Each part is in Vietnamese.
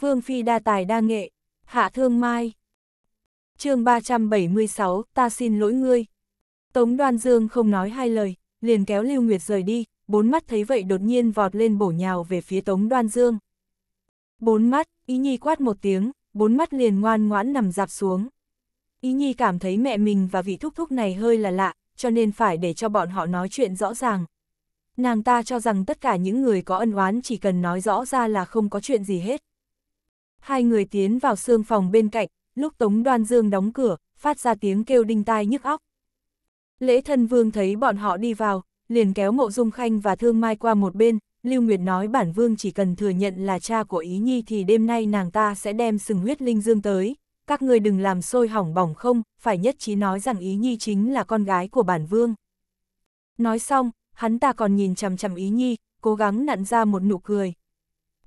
Vương Phi đa tài đa nghệ, hạ thương mai. chương 376, ta xin lỗi ngươi. Tống đoan dương không nói hai lời, liền kéo Lưu Nguyệt rời đi, bốn mắt thấy vậy đột nhiên vọt lên bổ nhào về phía tống đoan dương. Bốn mắt, ý nhi quát một tiếng, bốn mắt liền ngoan ngoãn nằm dạp xuống. Ý nhi cảm thấy mẹ mình và vị thúc thúc này hơi là lạ, cho nên phải để cho bọn họ nói chuyện rõ ràng. Nàng ta cho rằng tất cả những người có ân oán chỉ cần nói rõ ra là không có chuyện gì hết. Hai người tiến vào xương phòng bên cạnh, lúc Tống Đoan Dương đóng cửa, phát ra tiếng kêu đinh tai nhức óc. Lễ thân vương thấy bọn họ đi vào, liền kéo mộ dung khanh và thương mai qua một bên, Lưu Nguyệt nói bản vương chỉ cần thừa nhận là cha của Ý Nhi thì đêm nay nàng ta sẽ đem sừng huyết linh dương tới. Các người đừng làm sôi hỏng bỏng không, phải nhất trí nói rằng Ý Nhi chính là con gái của bản vương. Nói xong, hắn ta còn nhìn chằm chằm Ý Nhi, cố gắng nặn ra một nụ cười.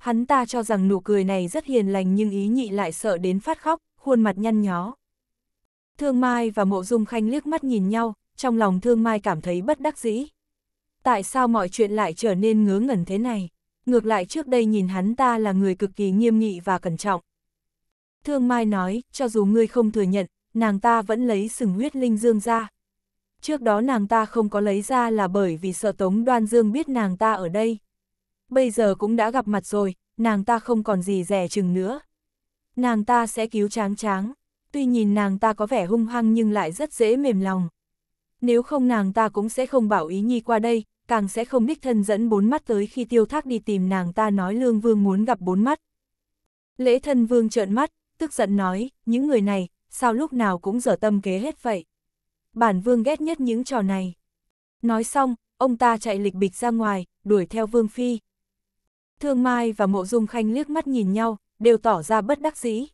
Hắn ta cho rằng nụ cười này rất hiền lành nhưng ý nhị lại sợ đến phát khóc, khuôn mặt nhăn nhó. Thương Mai và Mộ Dung Khanh liếc mắt nhìn nhau, trong lòng Thương Mai cảm thấy bất đắc dĩ. Tại sao mọi chuyện lại trở nên ngớ ngẩn thế này? Ngược lại trước đây nhìn hắn ta là người cực kỳ nghiêm nghị và cẩn trọng. Thương Mai nói, cho dù ngươi không thừa nhận, nàng ta vẫn lấy sừng huyết linh dương ra. Trước đó nàng ta không có lấy ra là bởi vì sợ Tống Đoan Dương biết nàng ta ở đây bây giờ cũng đã gặp mặt rồi, nàng ta không còn gì rẻ chừng nữa. Nàng ta sẽ cứu tráng tráng, tuy nhìn nàng ta có vẻ hung hăng nhưng lại rất dễ mềm lòng. Nếu không nàng ta cũng sẽ không bảo ý nhi qua đây, càng sẽ không đích thân dẫn bốn mắt tới khi tiêu thác đi tìm nàng ta nói lương vương muốn gặp bốn mắt. Lễ thân vương trợn mắt, tức giận nói, những người này, sao lúc nào cũng dở tâm kế hết vậy. Bản vương ghét nhất những trò này. Nói xong, ông ta chạy lịch bịch ra ngoài, đuổi theo vương phi. Thương Mai và Mộ Dung Khanh liếc mắt nhìn nhau, đều tỏ ra bất đắc dĩ.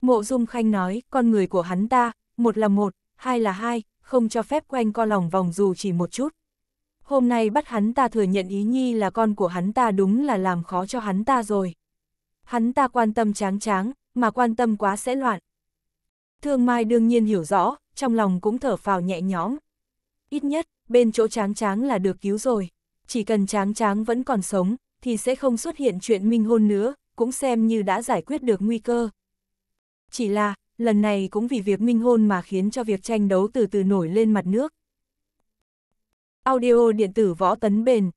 Mộ Dung Khanh nói, con người của hắn ta, một là một, hai là hai, không cho phép quanh co lòng vòng dù chỉ một chút. Hôm nay bắt hắn ta thừa nhận ý nhi là con của hắn ta đúng là làm khó cho hắn ta rồi. Hắn ta quan tâm tráng tráng, mà quan tâm quá sẽ loạn. Thương Mai đương nhiên hiểu rõ, trong lòng cũng thở phào nhẹ nhõm. Ít nhất, bên chỗ tráng tráng là được cứu rồi. Chỉ cần tráng tráng vẫn còn sống, thì sẽ không xuất hiện chuyện minh hôn nữa, cũng xem như đã giải quyết được nguy cơ. Chỉ là, lần này cũng vì việc minh hôn mà khiến cho việc tranh đấu từ từ nổi lên mặt nước. Audio điện tử võ tấn bền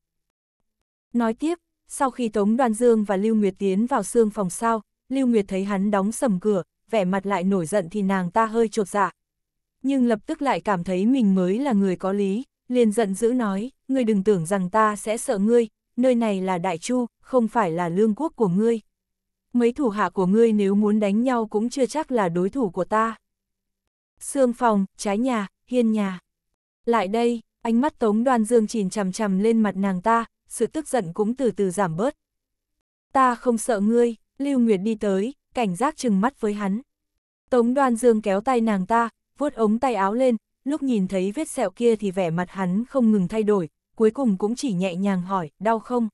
Nói tiếp, sau khi Tống Đoan Dương và Lưu Nguyệt tiến vào xương phòng sau, Lưu Nguyệt thấy hắn đóng sầm cửa, vẻ mặt lại nổi giận thì nàng ta hơi trột dạ. Nhưng lập tức lại cảm thấy mình mới là người có lý, liền giận dữ nói, ngươi đừng tưởng rằng ta sẽ sợ ngươi, nơi này là Đại Chu, không phải là lương quốc của ngươi. Mấy thủ hạ của ngươi nếu muốn đánh nhau cũng chưa chắc là đối thủ của ta. Sương phòng, trái nhà, hiên nhà. Lại đây, ánh mắt Tống Đoan Dương chìn chằm chằm lên mặt nàng ta, sự tức giận cũng từ từ giảm bớt. Ta không sợ ngươi, Lưu Nguyệt đi tới, cảnh giác chừng mắt với hắn. Tống Đoan Dương kéo tay nàng ta, vuốt ống tay áo lên, lúc nhìn thấy vết sẹo kia thì vẻ mặt hắn không ngừng thay đổi, cuối cùng cũng chỉ nhẹ nhàng hỏi, đau không?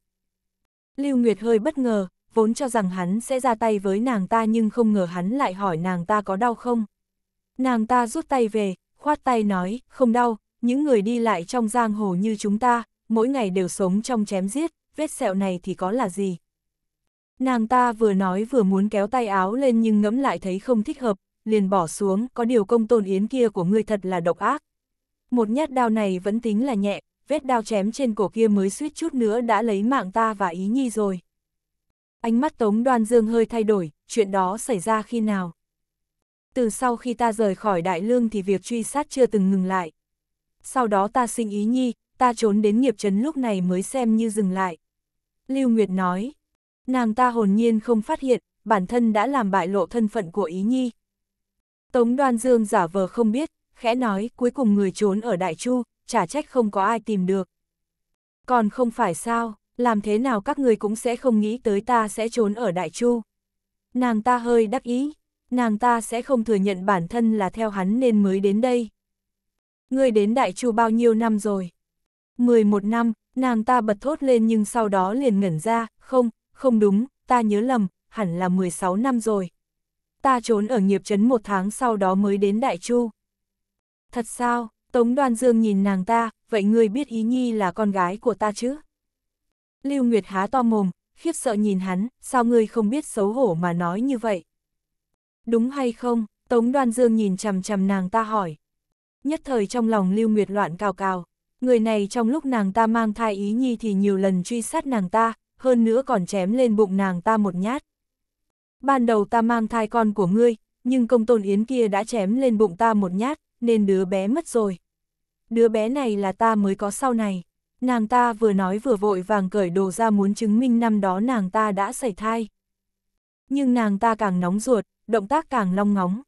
Lưu Nguyệt hơi bất ngờ, vốn cho rằng hắn sẽ ra tay với nàng ta nhưng không ngờ hắn lại hỏi nàng ta có đau không. Nàng ta rút tay về, khoát tay nói, không đau, những người đi lại trong giang hồ như chúng ta, mỗi ngày đều sống trong chém giết, vết sẹo này thì có là gì. Nàng ta vừa nói vừa muốn kéo tay áo lên nhưng ngẫm lại thấy không thích hợp, liền bỏ xuống, có điều công tôn yến kia của ngươi thật là độc ác. Một nhát đao này vẫn tính là nhẹ, vết đao chém trên cổ kia mới suýt chút nữa đã lấy mạng ta và ý nhi rồi. Ánh mắt Tống Đoan Dương hơi thay đổi, chuyện đó xảy ra khi nào? Từ sau khi ta rời khỏi Đại Lương thì việc truy sát chưa từng ngừng lại. Sau đó ta sinh ý nhi, ta trốn đến nghiệp trấn lúc này mới xem như dừng lại. Lưu Nguyệt nói, nàng ta hồn nhiên không phát hiện, bản thân đã làm bại lộ thân phận của ý nhi. Tống Đoan Dương giả vờ không biết, khẽ nói cuối cùng người trốn ở Đại Chu, chả trách không có ai tìm được. Còn không phải sao, làm thế nào các người cũng sẽ không nghĩ tới ta sẽ trốn ở Đại Chu. Nàng ta hơi đắc ý, nàng ta sẽ không thừa nhận bản thân là theo hắn nên mới đến đây. Ngươi đến Đại Chu bao nhiêu năm rồi? 11 năm, nàng ta bật thốt lên nhưng sau đó liền ngẩn ra, không, không đúng, ta nhớ lầm, hẳn là 16 năm rồi. Ta trốn ở nghiệp trấn một tháng sau đó mới đến Đại Chu. Thật sao, Tống Đoan Dương nhìn nàng ta, vậy ngươi biết ý nhi là con gái của ta chứ? Lưu Nguyệt há to mồm, khiếp sợ nhìn hắn, sao ngươi không biết xấu hổ mà nói như vậy? Đúng hay không? Tống Đoan Dương nhìn chằm chằm nàng ta hỏi. Nhất thời trong lòng Lưu Nguyệt loạn cào cào, người này trong lúc nàng ta mang thai ý nhi thì nhiều lần truy sát nàng ta, hơn nữa còn chém lên bụng nàng ta một nhát. Ban đầu ta mang thai con của ngươi, nhưng công tôn yến kia đã chém lên bụng ta một nhát, nên đứa bé mất rồi đứa bé này là ta mới có sau này. Nàng ta vừa nói vừa vội vàng cởi đồ ra muốn chứng minh năm đó nàng ta đã xảy thai. Nhưng nàng ta càng nóng ruột, động tác càng long ngóng.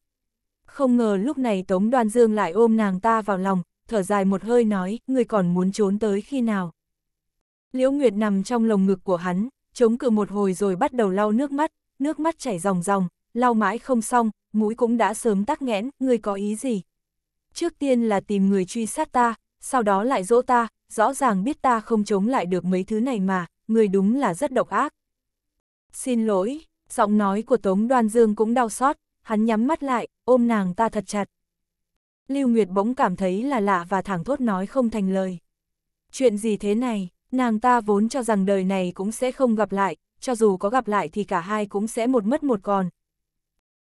Không ngờ lúc này Tống Đoan Dương lại ôm nàng ta vào lòng, thở dài một hơi nói, người còn muốn trốn tới khi nào. Liễu Nguyệt nằm trong lồng ngực của hắn, chống cự một hồi rồi bắt đầu lau nước mắt, nước mắt chảy ròng ròng, lau mãi không xong, mũi cũng đã sớm tắc nghẽn, người có ý gì, trước tiên là tìm người truy sát ta, sau đó lại dỗ ta, rõ ràng biết ta không chống lại được mấy thứ này mà, người đúng là rất độc ác. Xin lỗi, giọng nói của Tống Đoan Dương cũng đau xót, hắn nhắm mắt lại, ôm nàng ta thật chặt. Lưu Nguyệt bỗng cảm thấy là lạ và thẳng thốt nói không thành lời. Chuyện gì thế này, nàng ta vốn cho rằng đời này cũng sẽ không gặp lại, cho dù có gặp lại thì cả hai cũng sẽ một mất một còn.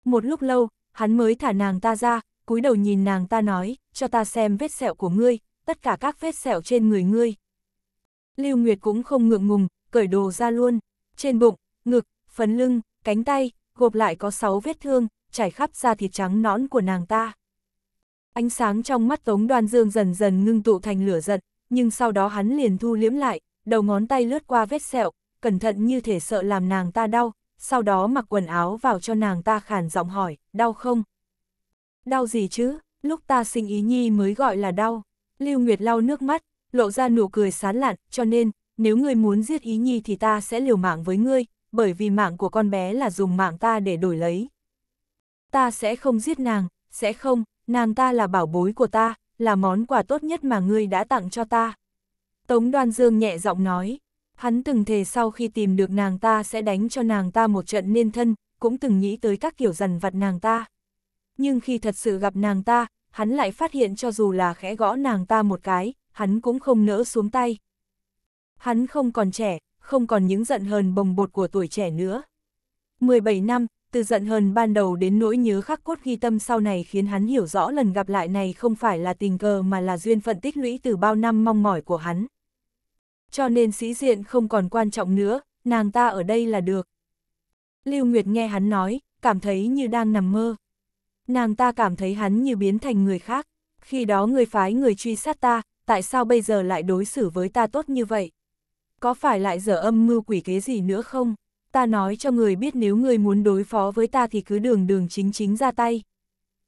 Một lúc lâu, hắn mới thả nàng ta ra, cúi đầu nhìn nàng ta nói, cho ta xem vết sẹo của ngươi, tất cả các vết sẹo trên người ngươi. Lưu Nguyệt cũng không ngượng ngùng, cởi đồ ra luôn, trên bụng, ngực, phần lưng, cánh tay, gộp lại có 6 vết thương, trải khắp da thịt trắng nõn của nàng ta. Ánh sáng trong mắt Tống Đoan Dương dần dần ngưng tụ thành lửa giận, nhưng sau đó hắn liền thu liếm lại, đầu ngón tay lướt qua vết sẹo, cẩn thận như thể sợ làm nàng ta đau, sau đó mặc quần áo vào cho nàng ta khàn giọng hỏi, đau không? Đau gì chứ, lúc ta sinh ý nhi mới gọi là đau. Lưu Nguyệt lau nước mắt, lộ ra nụ cười sán lạn, cho nên, nếu ngươi muốn giết ý nhi thì ta sẽ liều mạng với ngươi, bởi vì mạng của con bé là dùng mạng ta để đổi lấy. Ta sẽ không giết nàng, sẽ không, nàng ta là bảo bối của ta, là món quà tốt nhất mà ngươi đã tặng cho ta. Tống đoan dương nhẹ giọng nói, hắn từng thề sau khi tìm được nàng ta sẽ đánh cho nàng ta một trận nên thân, cũng từng nghĩ tới các kiểu dằn vặt nàng ta nhưng khi thật sự gặp nàng ta, hắn lại phát hiện cho dù là khẽ gõ nàng ta một cái, hắn cũng không nỡ xuống tay. Hắn không còn trẻ, không còn những giận hờn bồng bột của tuổi trẻ nữa. 17 năm, từ giận hờn ban đầu đến nỗi nhớ khắc cốt ghi tâm sau này khiến hắn hiểu rõ lần gặp lại này không phải là tình cờ mà là duyên phận tích lũy từ bao năm mong mỏi của hắn. Cho nên sĩ diện không còn quan trọng nữa, nàng ta ở đây là được. Lưu Nguyệt nghe hắn nói, cảm thấy như đang nằm mơ nàng ta cảm thấy hắn như biến thành người khác. Khi đó người phái người truy sát ta, tại sao bây giờ lại đối xử với ta tốt như vậy? Có phải lại dở âm mưu quỷ kế gì nữa không? Ta nói cho người biết nếu người muốn đối phó với ta thì cứ đường đường chính chính ra tay.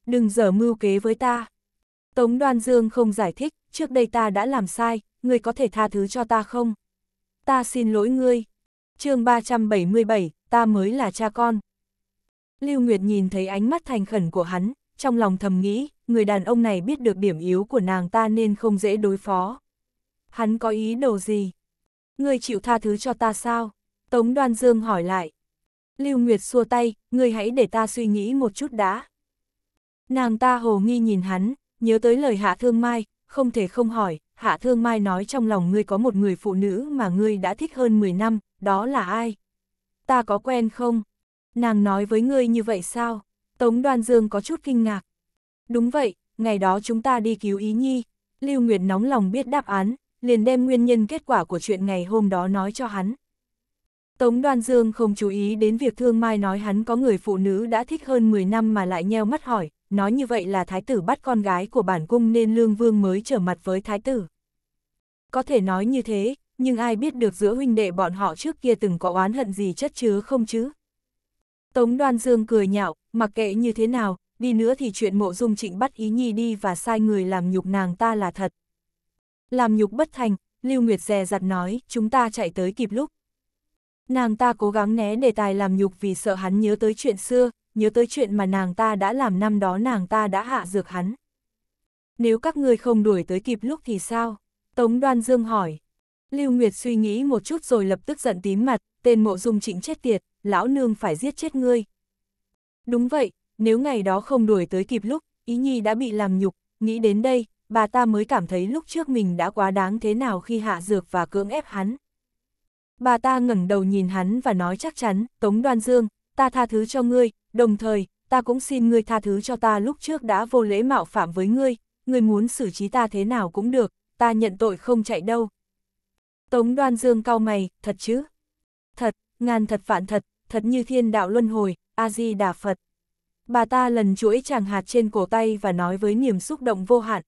Đừng dở mưu kế với ta. Tống Đoan Dương không giải thích, trước đây ta đã làm sai, người có thể tha thứ cho ta không? Ta xin lỗi ngươi. chương 377, ta mới là cha con. Lưu Nguyệt nhìn thấy ánh mắt thành khẩn của hắn, trong lòng thầm nghĩ, người đàn ông này biết được điểm yếu của nàng ta nên không dễ đối phó. Hắn có ý đồ gì? Người chịu tha thứ cho ta sao? Tống Đoan Dương hỏi lại. Lưu Nguyệt xua tay, người hãy để ta suy nghĩ một chút đã. Nàng ta hồ nghi nhìn hắn, nhớ tới lời Hạ Thương Mai, không thể không hỏi, Hạ Thương Mai nói trong lòng ngươi có một người phụ nữ mà ngươi đã thích hơn 10 năm, đó là ai? Ta có quen không? Nàng nói với ngươi như vậy sao? Tống Đoan Dương có chút kinh ngạc. Đúng vậy, ngày đó chúng ta đi cứu Ý Nhi. Lưu Nguyệt nóng lòng biết đáp án, liền đem nguyên nhân kết quả của chuyện ngày hôm đó nói cho hắn. Tống Đoan Dương không chú ý đến việc Thương Mai nói hắn có người phụ nữ đã thích hơn 10 năm mà lại nheo mắt hỏi, nói như vậy là thái tử bắt con gái của bản cung nên Lương Vương mới trở mặt với thái tử. Có thể nói như thế, nhưng ai biết được giữa huynh đệ bọn họ trước kia từng có oán hận gì chất chứa không chứ? Tống Đoan Dương cười nhạo, mặc kệ như thế nào, đi nữa thì chuyện mộ dung trịnh bắt ý nhi đi và sai người làm nhục nàng ta là thật. Làm nhục bất thành, Lưu Nguyệt dè dặt nói, chúng ta chạy tới kịp lúc. Nàng ta cố gắng né đề tài làm nhục vì sợ hắn nhớ tới chuyện xưa, nhớ tới chuyện mà nàng ta đã làm năm đó nàng ta đã hạ dược hắn. Nếu các ngươi không đuổi tới kịp lúc thì sao? Tống Đoan Dương hỏi. Lưu Nguyệt suy nghĩ một chút rồi lập tức giận tím mặt, tên mộ dung chính chết tiệt, lão nương phải giết chết ngươi. Đúng vậy, nếu ngày đó không đuổi tới kịp lúc, ý nhi đã bị làm nhục, nghĩ đến đây, bà ta mới cảm thấy lúc trước mình đã quá đáng thế nào khi hạ dược và cưỡng ép hắn. Bà ta ngẩng đầu nhìn hắn và nói chắc chắn, Tống Đoan Dương, ta tha thứ cho ngươi, đồng thời, ta cũng xin ngươi tha thứ cho ta lúc trước đã vô lễ mạo phạm với ngươi, ngươi muốn xử trí ta thế nào cũng được, ta nhận tội không chạy đâu. Tống Đoan Dương cau mày, thật chứ? thật, ngàn thật vạn thật, thật như thiên đạo luân hồi, A-di-đà Phật. Bà ta lần chuỗi chàng hạt trên cổ tay và nói với niềm xúc động vô hạn.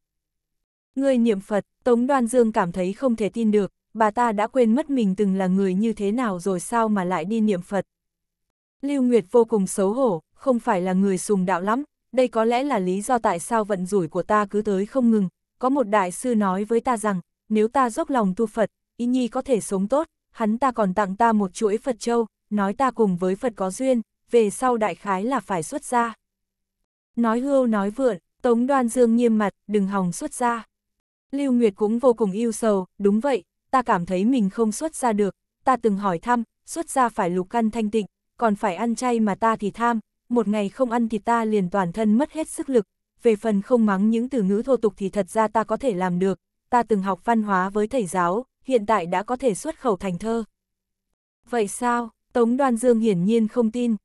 Người niệm Phật, Tống Đoan Dương cảm thấy không thể tin được, bà ta đã quên mất mình từng là người như thế nào rồi sao mà lại đi niệm Phật. Lưu Nguyệt vô cùng xấu hổ, không phải là người sùng đạo lắm, đây có lẽ là lý do tại sao vận rủi của ta cứ tới không ngừng. Có một đại sư nói với ta rằng, nếu ta dốc lòng tu Phật, y nhi có thể sống tốt, hắn ta còn tặng ta một chuỗi Phật Châu, nói ta cùng với Phật có duyên, về sau đại khái là phải xuất ra Nói hưu nói vượn, Tống Đoan Dương nghiêm mặt, đừng hòng xuất ra Lưu Nguyệt cũng vô cùng yêu sầu, đúng vậy, ta cảm thấy mình không xuất ra được, ta từng hỏi thăm, xuất ra phải lục căn thanh tịnh, còn phải ăn chay mà ta thì tham, một ngày không ăn thì ta liền toàn thân mất hết sức lực, về phần không mắng những từ ngữ thô tục thì thật ra ta có thể làm được, ta từng học văn hóa với thầy giáo, hiện tại đã có thể xuất khẩu thành thơ. Vậy sao, Tống Đoan Dương hiển nhiên không tin.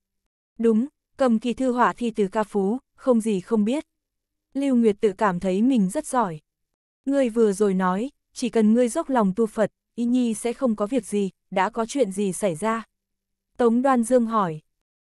Đúng, cầm kỳ thư họa thi từ ca phú, không gì không biết. Lưu Nguyệt tự cảm thấy mình rất giỏi. Ngươi vừa rồi nói, chỉ cần ngươi dốc lòng tu Phật, y nhi sẽ không có việc gì, đã có chuyện gì xảy ra. Tống Đoan Dương hỏi,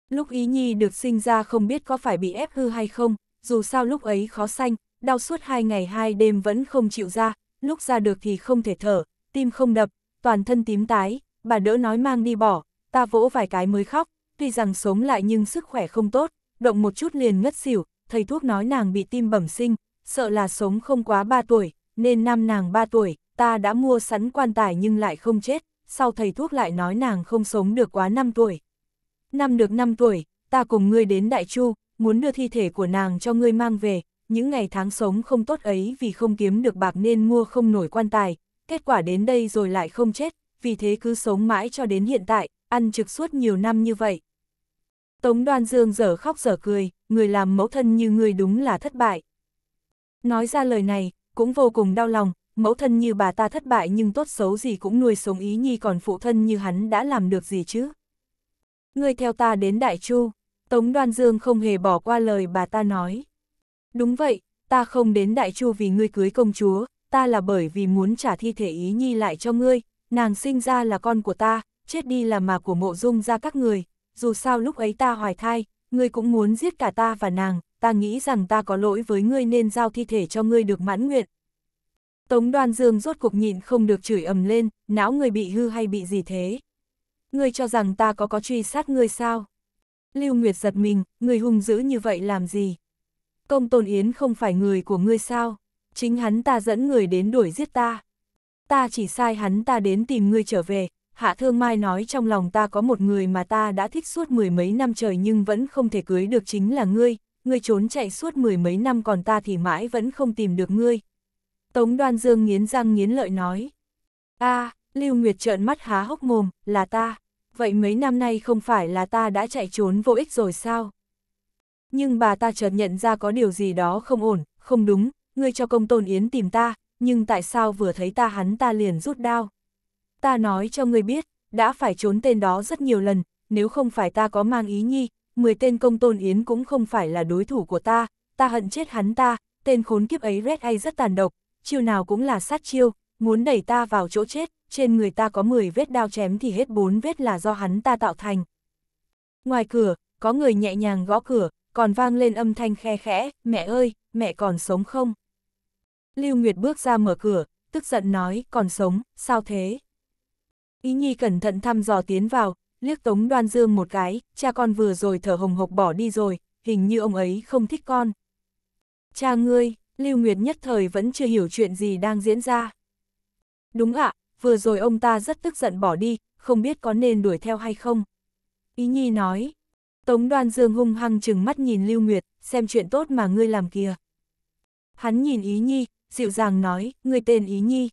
lúc ý nhi được sinh ra không biết có phải bị ép hư hay không, dù sao lúc ấy khó sanh, đau suốt hai ngày hai đêm vẫn không chịu ra, lúc ra được thì không thể thở, tim không đập, toàn thân tím tái, bà đỡ nói mang đi bỏ, ta vỗ vài cái mới khóc, tuy rằng sống lại nhưng sức khỏe không tốt, động một chút liền ngất xỉu, thầy thuốc nói nàng bị tim bẩm sinh, sợ là sống không quá 3 tuổi, nên năm nàng 3 tuổi, ta đã mua sẵn quan tài nhưng lại không chết, sau thầy thuốc lại nói nàng không sống được quá 5 tuổi. Năm được 5 tuổi, ta cùng ngươi đến Đại Chu, muốn đưa thi thể của nàng cho ngươi mang về, những ngày tháng sống không tốt ấy vì không kiếm được bạc nên mua không nổi quan tài, kết quả đến đây rồi lại không chết, vì thế cứ sống mãi cho đến hiện tại, ăn trực suốt nhiều năm như vậy. Tống đoan dương dở khóc dở cười, người làm mẫu thân như người đúng là thất bại. Nói ra lời này, cũng vô cùng đau lòng, mẫu thân như bà ta thất bại nhưng tốt xấu gì cũng nuôi sống ý nhi còn phụ thân như hắn đã làm được gì chứ. Người theo ta đến Đại Chu, Tống Đoan Dương không hề bỏ qua lời bà ta nói. Đúng vậy, ta không đến Đại Chu vì ngươi cưới công chúa, ta là bởi vì muốn trả thi thể ý nhi lại cho ngươi, nàng sinh ra là con của ta, chết đi là mà của mộ dung ra các người, dù sao lúc ấy ta hoài thai, ngươi cũng muốn giết cả ta và nàng, ta nghĩ rằng ta có lỗi với ngươi nên giao thi thể cho ngươi được mãn nguyện. Tống đoan dương rốt cuộc nhịn không được chửi ầm lên, não người bị hư hay bị gì thế? Ngươi cho rằng ta có có truy sát ngươi sao? Lưu Nguyệt giật mình, người hung dữ như vậy làm gì? Công Tôn Yến không phải người của ngươi sao? chính hắn ta dẫn người đến đuổi giết ta. Ta chỉ sai hắn ta đến tìm ngươi trở về, Hạ Thương Mai nói trong lòng ta có một người mà ta đã thích suốt mười mấy năm trời nhưng vẫn không thể cưới được chính là ngươi, ngươi trốn chạy suốt mười mấy năm còn ta thì mãi vẫn không tìm được ngươi. Tống đoan dương nghiến răng nghiến lợi nói. a Lưu Nguyệt trợn mắt há hốc mồm, là ta. Vậy mấy năm nay không phải là ta đã chạy trốn vô ích rồi sao? Nhưng bà ta chợt nhận ra có điều gì đó không ổn, không đúng, ngươi cho công tôn yến tìm ta, nhưng tại sao vừa thấy ta hắn ta liền rút đao. Ta nói cho ngươi biết, đã phải trốn tên đó rất nhiều lần, nếu không phải ta có mang ý nhi, 10 tên công tôn yến cũng không phải là đối thủ của ta, ta hận chết hắn ta, tên khốn kiếp ấy Red Eye rất tàn độc, chiêu nào cũng là sát chiêu, muốn đẩy ta vào chỗ chết, trên người ta có 10 vết đao chém thì hết 4 vết là do hắn ta tạo thành. Ngoài cửa, có người nhẹ nhàng gõ cửa, còn vang lên âm thanh khe khẽ, mẹ ơi, mẹ còn sống không? Lưu Nguyệt bước ra mở cửa, tức giận nói, còn sống, sao thế? Ý Nhi cẩn thận thăm dò tiến vào, liếc Tống Đoan Dương một cái, cha con vừa rồi thở hồng hộc bỏ đi rồi, hình như ông ấy không thích con. Cha ngươi, Lưu Nguyệt nhất thời vẫn chưa hiểu chuyện gì đang diễn ra. Đúng ạ, vừa rồi ông ta rất tức giận bỏ đi, không biết có nên đuổi theo hay không. Ý Nhi nói, Tống Đoan Dương hung hăng chừng mắt nhìn Lưu Nguyệt, xem chuyện tốt mà ngươi làm kìa. Hắn nhìn Ý Nhi, dịu dàng nói, người tên Ý Nhi.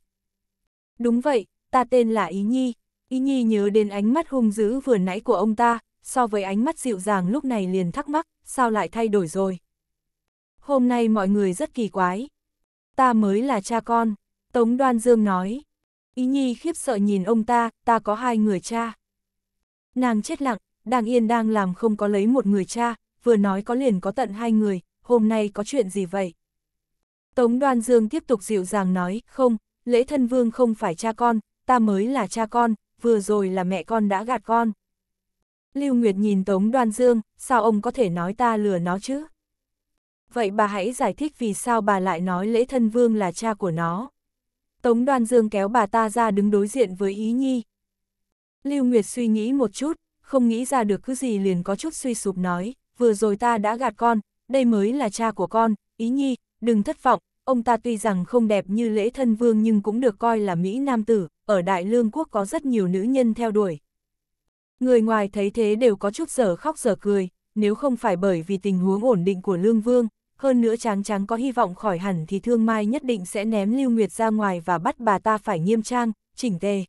Đúng vậy, ta tên là Ý Nhi. Ý Nhi nhớ đến ánh mắt hung dữ vừa nãy của ông ta, so với ánh mắt dịu dàng lúc này liền thắc mắc, sao lại thay đổi rồi. Hôm nay mọi người rất kỳ quái. Ta mới là cha con, Tống Đoan Dương nói. Ý Nhi khiếp sợ nhìn ông ta, ta có hai người cha. Nàng chết lặng, đang yên đang làm không có lấy một người cha, vừa nói có liền có tận hai người, hôm nay có chuyện gì vậy? Tống Đoan Dương tiếp tục dịu dàng nói, không, lễ thân vương không phải cha con, ta mới là cha con, vừa rồi là mẹ con đã gạt con. Lưu Nguyệt nhìn Tống Đoan Dương, sao ông có thể nói ta lừa nó chứ? Vậy bà hãy giải thích vì sao bà lại nói lễ thân vương là cha của nó. Tống Đoan Dương kéo bà ta ra đứng đối diện với Ý Nhi. Lưu Nguyệt suy nghĩ một chút, không nghĩ ra được cứ gì liền có chút suy sụp nói, vừa rồi ta đã gạt con, đây mới là cha của con, Ý Nhi, đừng thất vọng, ông ta tuy rằng không đẹp như lễ thân vương nhưng cũng được coi là Mỹ nam tử, ở Đại Lương quốc có rất nhiều nữ nhân theo đuổi. Người ngoài thấy thế đều có chút giở khóc giở cười, nếu không phải bởi vì tình huống ổn định của Lương Vương, hơn nữa tráng tráng có hy vọng khỏi hẳn thì Thương Mai nhất định sẽ ném Lưu Nguyệt ra ngoài và bắt bà ta phải nghiêm trang, chỉnh tề.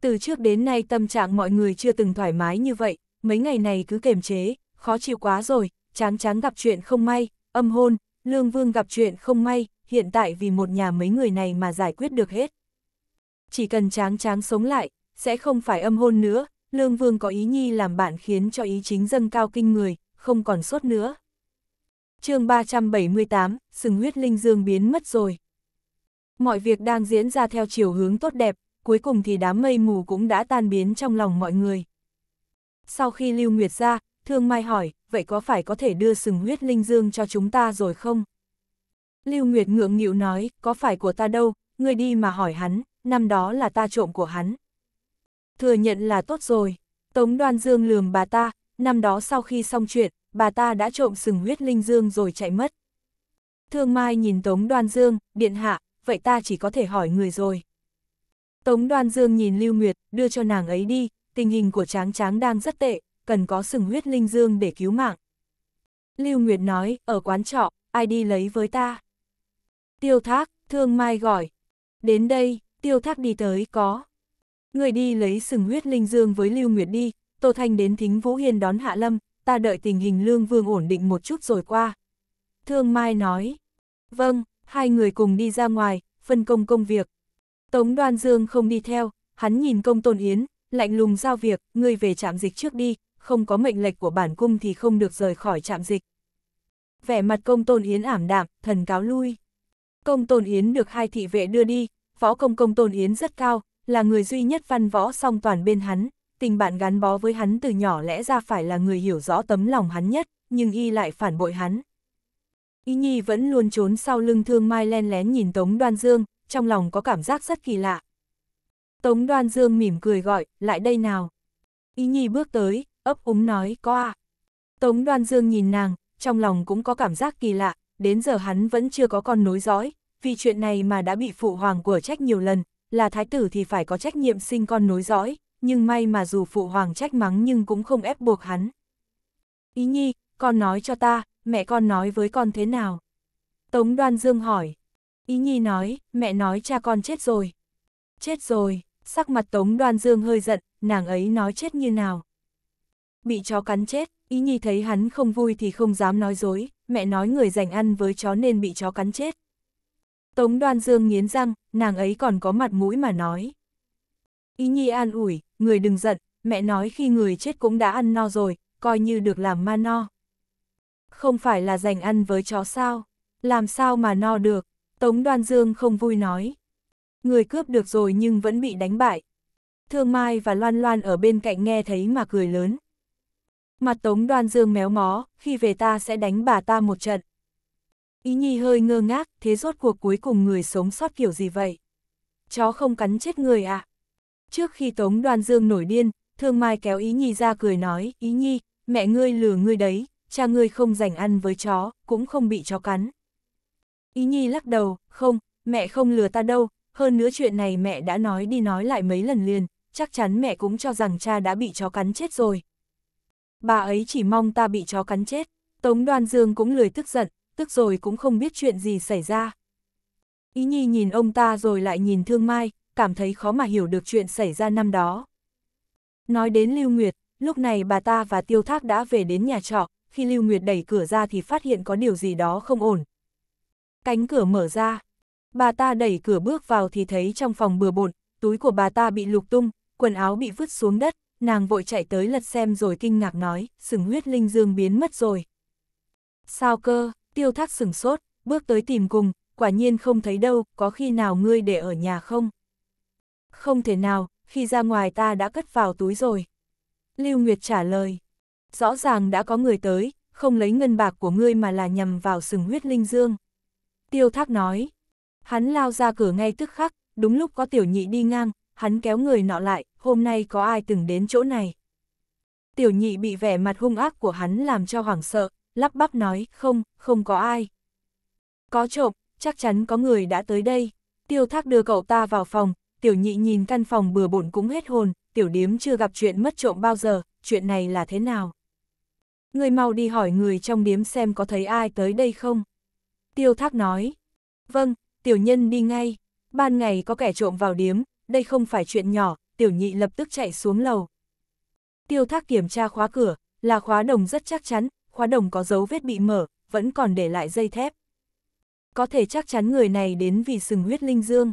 Từ trước đến nay tâm trạng mọi người chưa từng thoải mái như vậy, mấy ngày này cứ kềm chế, khó chịu quá rồi, tráng tráng gặp chuyện không may, âm hôn, Lương Vương gặp chuyện không may, hiện tại vì một nhà mấy người này mà giải quyết được hết. Chỉ cần tráng tráng sống lại, sẽ không phải âm hôn nữa, Lương Vương có ý nhi làm bạn khiến cho ý chính dâng cao kinh người, không còn sốt nữa. chương 378, sừng huyết linh dương biến mất rồi. Mọi việc đang diễn ra theo chiều hướng tốt đẹp, cuối cùng thì đám mây mù cũng đã tan biến trong lòng mọi người. Sau khi Lưu Nguyệt ra, Thương Mai hỏi, vậy có phải có thể đưa sừng huyết linh dương cho chúng ta rồi không? Lưu Nguyệt ngượng nghịu nói, có phải của ta đâu, người đi mà hỏi hắn, năm đó là ta trộm của hắn. Thừa nhận là tốt rồi, Tống Đoan Dương lườm bà ta, năm đó sau khi xong chuyện, bà ta đã trộm sừng huyết linh dương rồi chạy mất. Thương Mai nhìn Tống Đoan Dương, điện hạ, vậy ta chỉ có thể hỏi người rồi. Tống Đoan Dương nhìn Lưu Nguyệt, đưa cho nàng ấy đi, tình hình của Tráng Tráng đang rất tệ, cần có sừng huyết linh dương để cứu mạng. Lưu Nguyệt nói, ở quán trọ, ai đi lấy với ta? Tiêu thác, thương mai gọi. Đến đây, tiêu thác đi tới, có. Người đi lấy sừng huyết linh dương với Lưu Nguyệt đi, Tô Thanh đến thính Vũ Hiên đón Hạ Lâm, ta đợi tình hình lương vương ổn định một chút rồi qua. Thương Mai nói, vâng, hai người cùng đi ra ngoài, phân công công việc. Tống Đoan Dương không đi theo, hắn nhìn công tôn yến, lạnh lùng giao việc, ngươi về trạm dịch trước đi, không có mệnh lệch của bản cung thì không được rời khỏi trạm dịch. Vẻ mặt công tôn yến ảm đạm, thần cáo lui. Công tôn yến được hai thị vệ đưa đi, võ công công tôn yến rất cao, là người duy nhất văn võ song toàn bên hắn, tình bạn gắn bó với hắn từ nhỏ lẽ ra phải là người hiểu rõ tấm lòng hắn nhất, nhưng y lại phản bội hắn. Y Nhi vẫn luôn trốn sau lưng thương mai len lén nhìn Tống Đoan Dương, trong lòng có cảm giác rất kỳ lạ. Tống Đoan Dương mỉm cười gọi, lại đây nào. Y Nhi bước tới, ấp úng nói có à. Tống đoan dương nhìn nàng, trong lòng cũng có cảm giác kỳ lạ, đến giờ hắn vẫn chưa có con nối dõi, vì chuyện này mà đã bị phụ hoàng của trách nhiều lần, là thái tử thì phải có trách nhiệm sinh con nối dõi, nhưng may mà dù phụ hoàng trách mắng nhưng cũng không ép buộc hắn. Ý nhi, con nói cho ta, mẹ con nói với con thế nào? Tống đoan dương hỏi. Ý nhi nói, mẹ nói cha con chết rồi. Chết rồi, sắc mặt tống đoan dương hơi giận, nàng ấy nói chết như nào? bị chó cắn chết, ý nhi thấy hắn không vui thì không dám nói dối, mẹ nói người rảnh ăn với chó nên bị chó cắn chết. Tống đoan dương nghiến răng, nàng ấy còn có mặt mũi mà nói. Ý nhi an ủi, người đừng giận, mẹ nói khi người chết cũng đã ăn no rồi, coi như được làm ma no. Không phải là dành ăn với chó sao, làm sao mà no được, Tống Đoan Dương không vui nói. Người cướp được rồi nhưng vẫn bị đánh bại. Thương Mai và Loan Loan ở bên cạnh nghe thấy mà cười lớn. Mặt tống đoan dương méo mó, khi về ta sẽ đánh bà ta một trận. Ý nhi hơi ngơ ngác, thế rốt cuộc cuối cùng người sống sót kiểu gì vậy? Chó không cắn chết người à? Trước khi tống đoan dương nổi điên, thương mai kéo ý nhi ra cười nói, ý nhi, mẹ ngươi lừa ngươi đấy, cha ngươi không rảnh ăn với chó, cũng không bị chó cắn. Ý nhi lắc đầu, không, mẹ không lừa ta đâu, hơn nữa chuyện này mẹ đã nói đi nói lại mấy lần liền, chắc chắn mẹ cũng cho rằng cha đã bị chó cắn chết rồi, bà ấy chỉ mong ta bị chó cắn chết. Tống Đoan Dương cũng lười tức giận, tức rồi cũng không biết chuyện gì xảy ra. Ý Nhi nhìn ông ta rồi lại nhìn Thương Mai, cảm thấy khó mà hiểu được chuyện xảy ra năm đó. Nói đến Lưu Nguyệt, lúc này bà ta và Tiêu Thác đã về đến nhà trọ, khi Lưu Nguyệt đẩy cửa ra thì phát hiện có điều gì đó không ổn. Cánh cửa mở ra, bà ta đẩy cửa bước vào thì thấy trong phòng bừa bộn, túi của bà ta bị lục tung, quần áo bị vứt xuống đất, nàng vội chạy tới lật xem rồi kinh ngạc nói, sừng huyết linh dương biến mất rồi. Sao cơ, tiêu thác sừng sốt, bước tới tìm cùng, quả nhiên không thấy đâu, có khi nào ngươi để ở nhà không? Không thể nào, khi ra ngoài ta đã cất vào túi rồi. Lưu Nguyệt trả lời, rõ ràng đã có người tới, không lấy ngân bạc của ngươi mà là nhằm vào sừng huyết linh dương. Tiêu thác nói, hắn lao ra cửa ngay tức khắc, đúng lúc có tiểu nhị đi ngang, hắn kéo người nọ lại, hôm nay có ai từng đến chỗ này? Tiểu nhị bị vẻ mặt hung ác của hắn làm cho hoảng sợ, lắp bắp nói, không, không có ai. Có trộm, chắc chắn có người đã tới đây. Tiêu thác đưa cậu ta vào phòng, tiểu nhị nhìn căn phòng bừa bộn cũng hết hồn, tiểu điếm chưa gặp chuyện mất trộm bao giờ, chuyện này là thế nào? Người mau đi hỏi người trong điếm xem có thấy ai tới đây không? Tiêu thác nói. Vâng, tiểu nhân đi ngay. Ban ngày có kẻ trộm vào điếm, đây không phải chuyện nhỏ, tiểu nhị lập tức chạy xuống lầu. Tiêu thác kiểm tra khóa cửa, là khóa đồng rất chắc chắn, khóa đồng có dấu vết bị mở, vẫn còn để lại dây thép. Có thể chắc chắn người này đến vì sừng huyết linh dương.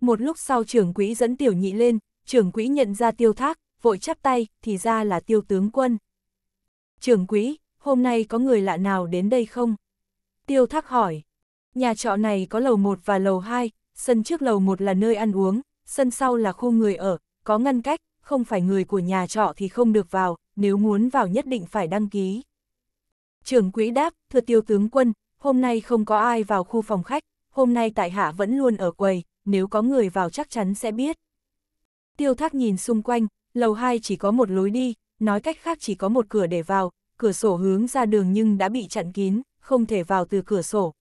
Một lúc sau trưởng quỹ dẫn tiểu nhị lên, trưởng quỹ nhận ra tiêu thác, vội chắp tay, thì ra là tiêu tướng quân. Trưởng quỹ, hôm nay có người lạ nào đến đây không? Tiêu thác hỏi. Nhà trọ này có lầu 1 và lầu 2, sân trước lầu 1 là nơi ăn uống, sân sau là khu người ở, có ngăn cách, không phải người của nhà trọ thì không được vào, nếu muốn vào nhất định phải đăng ký. Trưởng quỹ đáp, thưa tiêu tướng quân, hôm nay không có ai vào khu phòng khách, hôm nay tại hạ vẫn luôn ở quầy, nếu có người vào chắc chắn sẽ biết. Tiêu thác nhìn xung quanh, lầu 2 chỉ có một lối đi, nói cách khác chỉ có một cửa để vào, cửa sổ hướng ra đường nhưng đã bị chặn kín, không thể vào từ cửa sổ.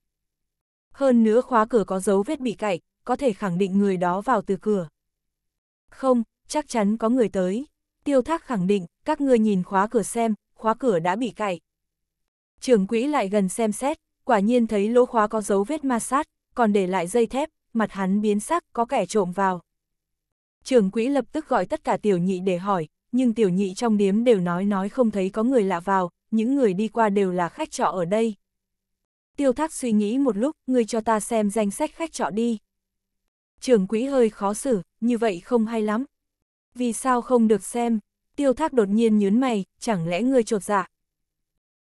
Hơn nữa khóa cửa có dấu vết bị cạy, có thể khẳng định người đó vào từ cửa. Không, chắc chắn có người tới. Tiêu thác khẳng định, các ngươi nhìn khóa cửa xem, khóa cửa đã bị cạy. Trưởng quỹ lại gần xem xét, quả nhiên thấy lỗ khóa có dấu vết ma sát, còn để lại dây thép, mặt hắn biến sắc, có kẻ trộm vào. Trưởng quỹ lập tức gọi tất cả tiểu nhị để hỏi, nhưng tiểu nhị trong điếm đều nói nói không thấy có người lạ vào, những người đi qua đều là khách trọ ở đây. Tiêu thác suy nghĩ một lúc, người cho ta xem danh sách khách trọ đi trưởng quỹ hơi khó xử, như vậy không hay lắm. Vì sao không được xem? Tiêu thác đột nhiên nhớn mày, chẳng lẽ ngươi trột dạ?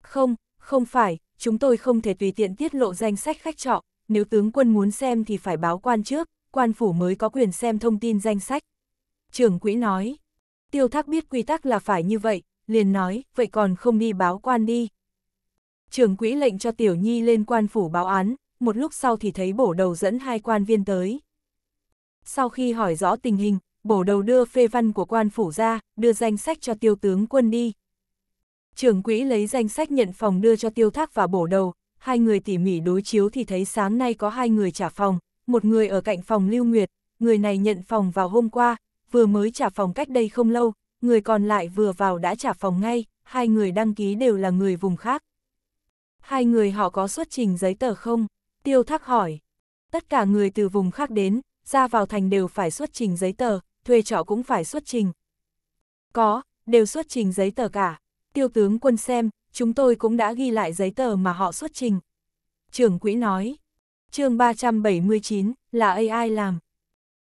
Không, không phải, chúng tôi không thể tùy tiện tiết lộ danh sách khách trọ, nếu tướng quân muốn xem thì phải báo quan trước, quan phủ mới có quyền xem thông tin danh sách. Trưởng quỹ nói, tiêu thác biết quy tắc là phải như vậy, liền nói, vậy còn không đi báo quan đi. Trưởng quỹ lệnh cho Tiểu Nhi lên quan phủ báo án, một lúc sau thì thấy bổ đầu dẫn hai quan viên tới. Sau khi hỏi rõ tình hình, bổ đầu đưa phê văn của quan phủ ra, đưa danh sách cho tiêu tướng quân đi. Trưởng quỹ lấy danh sách nhận phòng đưa cho tiêu thác và bổ đầu, hai người tỉ mỉ đối chiếu thì thấy sáng nay có hai người trả phòng, một người ở cạnh phòng Lưu Nguyệt, người này nhận phòng vào hôm qua, vừa mới trả phòng cách đây không lâu, người còn lại vừa vào đã trả phòng ngay, hai người đăng ký đều là người vùng khác. Hai người họ có xuất trình giấy tờ không? Tiêu Thác hỏi. Tất cả người từ vùng khác đến, ra vào thành đều phải xuất trình giấy tờ, thuê trọ cũng phải xuất trình. Có, đều xuất trình giấy tờ cả. Tiêu tướng quân xem, chúng tôi cũng đã ghi lại giấy tờ mà họ xuất trình. Trưởng quỹ nói, chương 379, là AI làm.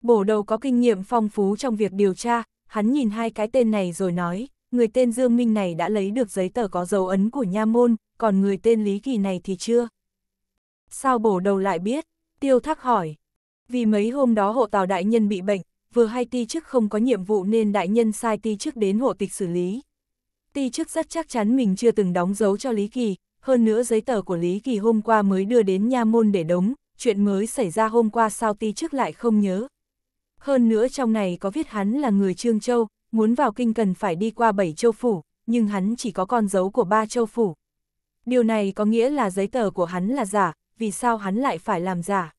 Bổ đầu có kinh nghiệm phong phú trong việc điều tra, hắn nhìn hai cái tên này rồi nói, người tên Dương Minh này đã lấy được giấy tờ có dấu ấn của nha môn, còn người tên Lý Kỳ này thì chưa. Sao bổ đầu lại biết? Tiêu thắc hỏi, vì mấy hôm đó hộ tào đại nhân bị bệnh, vừa hay ti chức không có nhiệm vụ nên đại nhân sai ti chức đến hộ tịch xử lý. Ti chức rất chắc chắn mình chưa từng đóng dấu cho Lý Kỳ, hơn nữa giấy tờ của Lý Kỳ hôm qua mới đưa đến nha môn để đóng, chuyện mới xảy ra hôm qua sao ti chức lại không nhớ. Hơn nữa trong này có viết hắn là người Trương Châu, muốn vào kinh cần phải đi qua bảy châu phủ, nhưng hắn chỉ có con dấu của ba châu phủ. Điều này có nghĩa là giấy tờ của hắn là giả, vì sao hắn lại phải làm giả?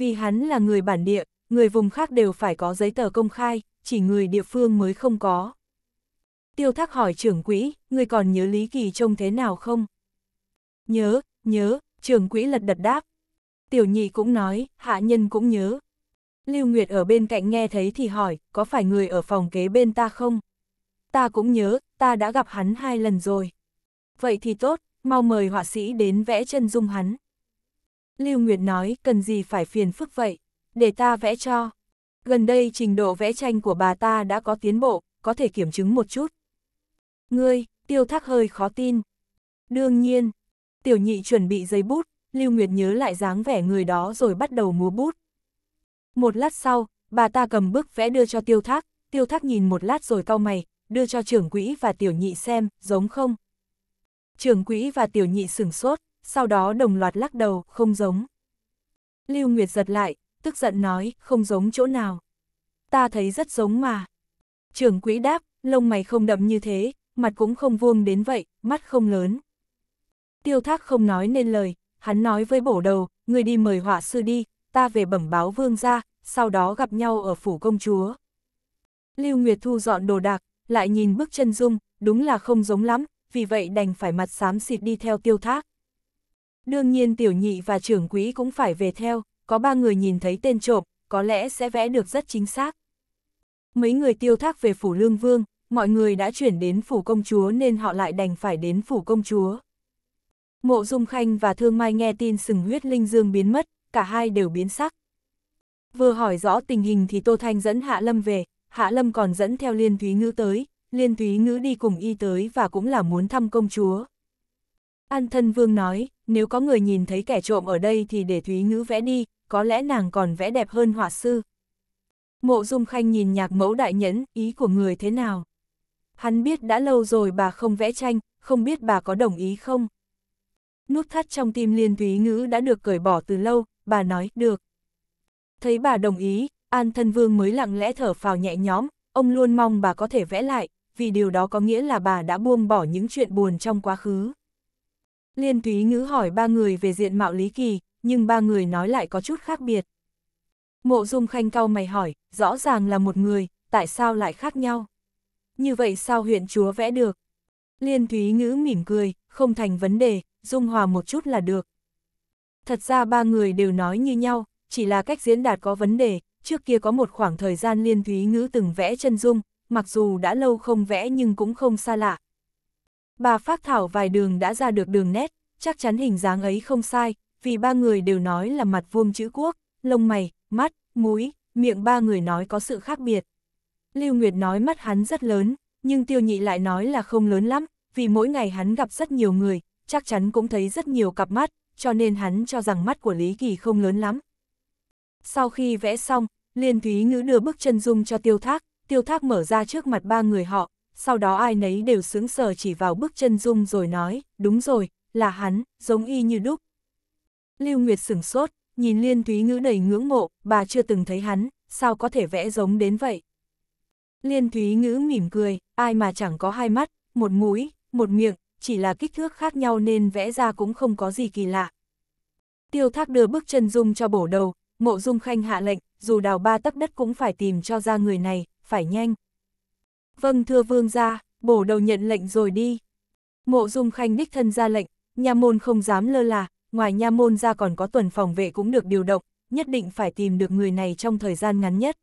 Vì hắn là người bản địa, người vùng khác đều phải có giấy tờ công khai, chỉ người địa phương mới không có. Tiêu thác hỏi trưởng quỹ, người còn nhớ Lý Kỳ trông thế nào không? Nhớ, nhớ, trưởng quỹ lật đật đáp. Tiểu nhị cũng nói, hạ nhân cũng nhớ. Lưu Nguyệt ở bên cạnh nghe thấy thì hỏi, có phải người ở phòng kế bên ta không? Ta cũng nhớ, ta đã gặp hắn hai lần rồi. Vậy thì tốt, mau mời họa sĩ đến vẽ chân dung hắn. Lưu Nguyệt nói, cần gì phải phiền phức vậy, để ta vẽ cho. Gần đây trình độ vẽ tranh của bà ta đã có tiến bộ, có thể kiểm chứng một chút. Ngươi, tiêu thác hơi khó tin. Đương nhiên, tiểu nhị chuẩn bị giấy bút, Lưu Nguyệt nhớ lại dáng vẻ người đó rồi bắt đầu múa bút. Một lát sau, bà ta cầm bức vẽ đưa cho tiêu thác, tiêu thác nhìn một lát rồi cau mày, đưa cho trưởng quỹ và tiểu nhị xem, giống không? Trưởng quỹ và tiểu nhị sửng sốt, sau đó đồng loạt lắc đầu, không giống. Lưu Nguyệt giật lại, tức giận nói, không giống chỗ nào. Ta thấy rất giống mà. Trưởng quỹ đáp, lông mày không đậm như thế, mặt cũng không vuông đến vậy, mắt không lớn. Tiêu thác không nói nên lời, hắn nói với bổ đầu, người đi mời họa sư đi, ta về bẩm báo vương ra, sau đó gặp nhau ở phủ công chúa. Lưu Nguyệt thu dọn đồ đạc, lại nhìn bước chân dung, đúng là không giống lắm, vì vậy đành phải mặt xám xịt đi theo tiêu thác. Đương nhiên tiểu nhị và trưởng quý cũng phải về theo, có ba người nhìn thấy tên trộm, có lẽ sẽ vẽ được rất chính xác. Mấy người tiêu thác về phủ lương vương, mọi người đã chuyển đến phủ công chúa nên họ lại đành phải đến phủ công chúa. Mộ Dung Khanh và Thương Mai nghe tin sừng huyết linh dương biến mất, cả hai đều biến sắc. Vừa hỏi rõ tình hình thì Tô Thanh dẫn Hạ Lâm về, Hạ Lâm còn dẫn theo Liên Thúy Ngữ tới, Liên Thúy Ngữ đi cùng y tới và cũng là muốn thăm công chúa. An thân vương nói, nếu có người nhìn thấy kẻ trộm ở đây thì để Thúy Ngữ vẽ đi, có lẽ nàng còn vẽ đẹp hơn họa sư. Mộ Dung Khanh nhìn nhạc mẫu đại nhẫn, ý của người thế nào? Hắn biết đã lâu rồi bà không vẽ tranh, không biết bà có đồng ý không? Nút thắt trong tim liên Thúy Ngữ đã được cởi bỏ từ lâu, bà nói, được. Thấy bà đồng ý, An Thân Vương mới lặng lẽ thở phào nhẹ nhõm, ông luôn mong bà có thể vẽ lại, vì điều đó có nghĩa là bà đã buông bỏ những chuyện buồn trong quá khứ. Liên túy ngữ hỏi ba người về diện mạo Lý Kỳ, nhưng ba người nói lại có chút khác biệt. Mộ dung khanh cau mày hỏi, rõ ràng là một người, tại sao lại khác nhau? Như vậy sao huyện chúa vẽ được? Liên túy ngữ mỉm cười, không thành vấn đề, dung hòa một chút là được. Thật ra ba người đều nói như nhau, chỉ là cách diễn đạt có vấn đề, trước kia có một khoảng thời gian liên thúy ngữ từng vẽ chân dung, mặc dù đã lâu không vẽ nhưng cũng không xa lạ, bà phát thảo vài đường đã ra được đường nét, chắc chắn hình dáng ấy không sai, vì ba người đều nói là mặt vuông chữ quốc, lông mày, mắt, mũi, miệng ba người nói có sự khác biệt. Lưu Nguyệt nói mắt hắn rất lớn, nhưng tiêu nhị lại nói là không lớn lắm, vì mỗi ngày hắn gặp rất nhiều người, chắc chắn cũng thấy rất nhiều cặp mắt, cho nên hắn cho rằng mắt của Lý Kỳ không lớn lắm. Sau khi vẽ xong, Liên Thúy Ngữ đưa bức chân dung cho Tiêu Thác, Tiêu Thác mở ra trước mặt ba người họ, sau đó ai nấy đều sướng sờ chỉ vào bước chân dung rồi nói, đúng rồi, là hắn, giống y như đúc. Lưu Nguyệt sửng sốt, nhìn Liên Thúy Ngữ đầy ngưỡng mộ, bà chưa từng thấy hắn, sao có thể vẽ giống đến vậy. Liên Thúy Ngữ mỉm cười, ai mà chẳng có hai mắt, một mũi, một miệng, chỉ là kích thước khác nhau nên vẽ ra cũng không có gì kỳ lạ. Tiêu Thác đưa bước chân dung cho bổ đầu, mộ dung khanh hạ lệnh, dù đào ba tấc đất cũng phải tìm cho ra người này, phải nhanh. Vâng thưa vương gia, bổ đầu nhận lệnh rồi đi. Mộ dung khanh đích thân ra lệnh, nha môn không dám lơ là, ngoài nha môn ra còn có tuần phòng vệ cũng được điều động, nhất định phải tìm được người này trong thời gian ngắn nhất.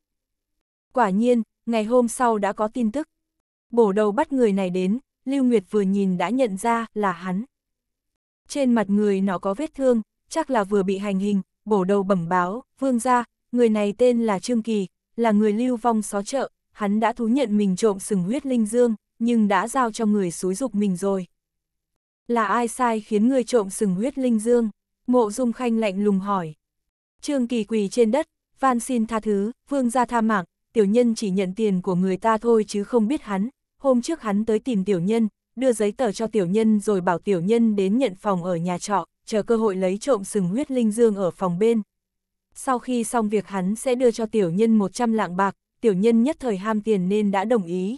Quả nhiên, ngày hôm sau đã có tin tức. Bổ đầu bắt người này đến, Lưu Nguyệt vừa nhìn đã nhận ra là hắn. Trên mặt người nó có vết thương, chắc là vừa bị hành hình, bổ đầu bẩm báo, vương gia, người này tên là Trương Kỳ, là người lưu vong xó chợ, hắn đã thú nhận mình trộm sừng huyết linh dương, nhưng đã giao cho người xúi dục mình rồi. Là ai sai khiến người trộm sừng huyết linh dương? Mộ Dung Khanh lạnh lùng hỏi. Trương Kỳ quỳ trên đất, van xin tha thứ, vương gia tha mạng, tiểu nhân chỉ nhận tiền của người ta thôi chứ không biết hắn. Hôm trước hắn tới tìm tiểu nhân, đưa giấy tờ cho tiểu nhân rồi bảo tiểu nhân đến nhận phòng ở nhà trọ, chờ cơ hội lấy trộm sừng huyết linh dương ở phòng bên. Sau khi xong việc hắn sẽ đưa cho tiểu nhân 100 lạng bạc, tiểu nhân nhất thời ham tiền nên đã đồng ý.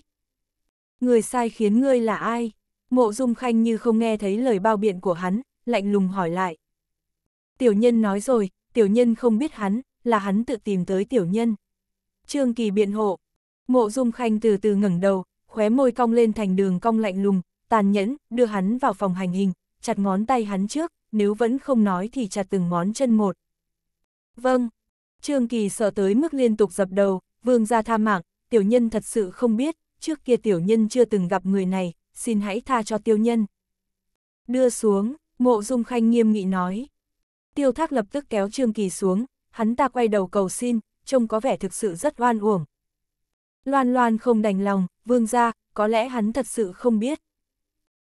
Người sai khiến ngươi là ai? Mộ Dung Khanh như không nghe thấy lời bao biện của hắn, lạnh lùng hỏi lại. Tiểu nhân nói rồi, tiểu nhân không biết hắn, là hắn tự tìm tới tiểu nhân. Trương Kỳ biện hộ. Mộ Dung Khanh từ từ ngẩng đầu, khóe môi cong lên thành đường cong lạnh lùng, tàn nhẫn, đưa hắn vào phòng hành hình, chặt ngón tay hắn trước, nếu vẫn không nói thì chặt từng ngón chân một. Vâng. Trương Kỳ sợ tới mức liên tục dập đầu, vương gia tha mạng, tiểu nhân thật sự không biết, trước kia tiểu nhân chưa từng gặp người này, xin hãy tha cho tiêu nhân. Đưa xuống, mộ dung khanh nghiêm nghị nói. Tiêu thác lập tức kéo Trương Kỳ xuống, hắn ta quay đầu cầu xin, trông có vẻ thực sự rất oan uổng. Loan loan không đành lòng, vương gia, có lẽ hắn thật sự không biết.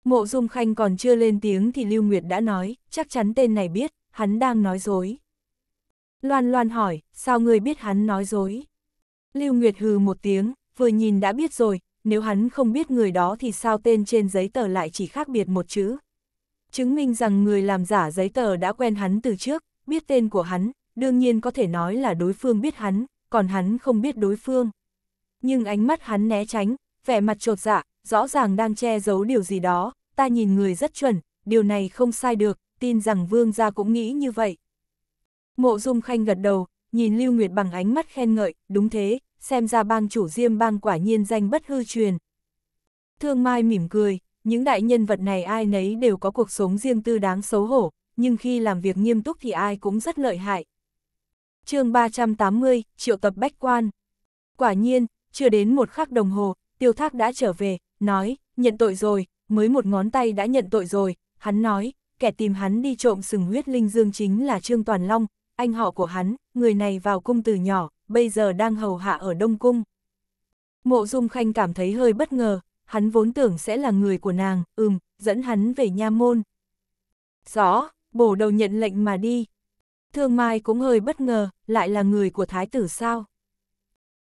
Mộ dung khanh còn chưa lên tiếng thì Lưu Nguyệt đã nói, chắc chắn tên này biết, hắn đang nói dối. Loan loan hỏi, sao người biết hắn nói dối? Lưu Nguyệt hừ một tiếng, vừa nhìn đã biết rồi, nếu hắn không biết người đó thì sao tên trên giấy tờ lại chỉ khác biệt một chữ. Chứng minh rằng người làm giả giấy tờ đã quen hắn từ trước, biết tên của hắn, đương nhiên có thể nói là đối phương biết hắn, còn hắn không biết đối phương. Nhưng ánh mắt hắn né tránh, vẻ mặt trột dạ, rõ ràng đang che giấu điều gì đó, ta nhìn người rất chuẩn, điều này không sai được, tin rằng vương gia cũng nghĩ như vậy. Mộ Dung Khanh gật đầu, nhìn Lưu Nguyệt bằng ánh mắt khen ngợi, đúng thế, xem ra bang chủ Diêm bang quả nhiên danh bất hư truyền. Thương Mai mỉm cười, những đại nhân vật này ai nấy đều có cuộc sống riêng tư đáng xấu hổ, nhưng khi làm việc nghiêm túc thì ai cũng rất lợi hại. chương 380, triệu tập bách quan. Quả nhiên, chưa đến một khắc đồng hồ, tiêu thác đã trở về, nói, nhận tội rồi, mới một ngón tay đã nhận tội rồi, hắn nói, kẻ tìm hắn đi trộm sừng huyết linh dương chính là Trương Toàn Long, anh họ của hắn, người này vào cung từ nhỏ, bây giờ đang hầu hạ ở Đông Cung. Mộ Dung Khanh cảm thấy hơi bất ngờ, hắn vốn tưởng sẽ là người của nàng, ừm, dẫn hắn về nha môn. Rõ, bổ đầu nhận lệnh mà đi. Thương Mai cũng hơi bất ngờ, lại là người của thái tử sao?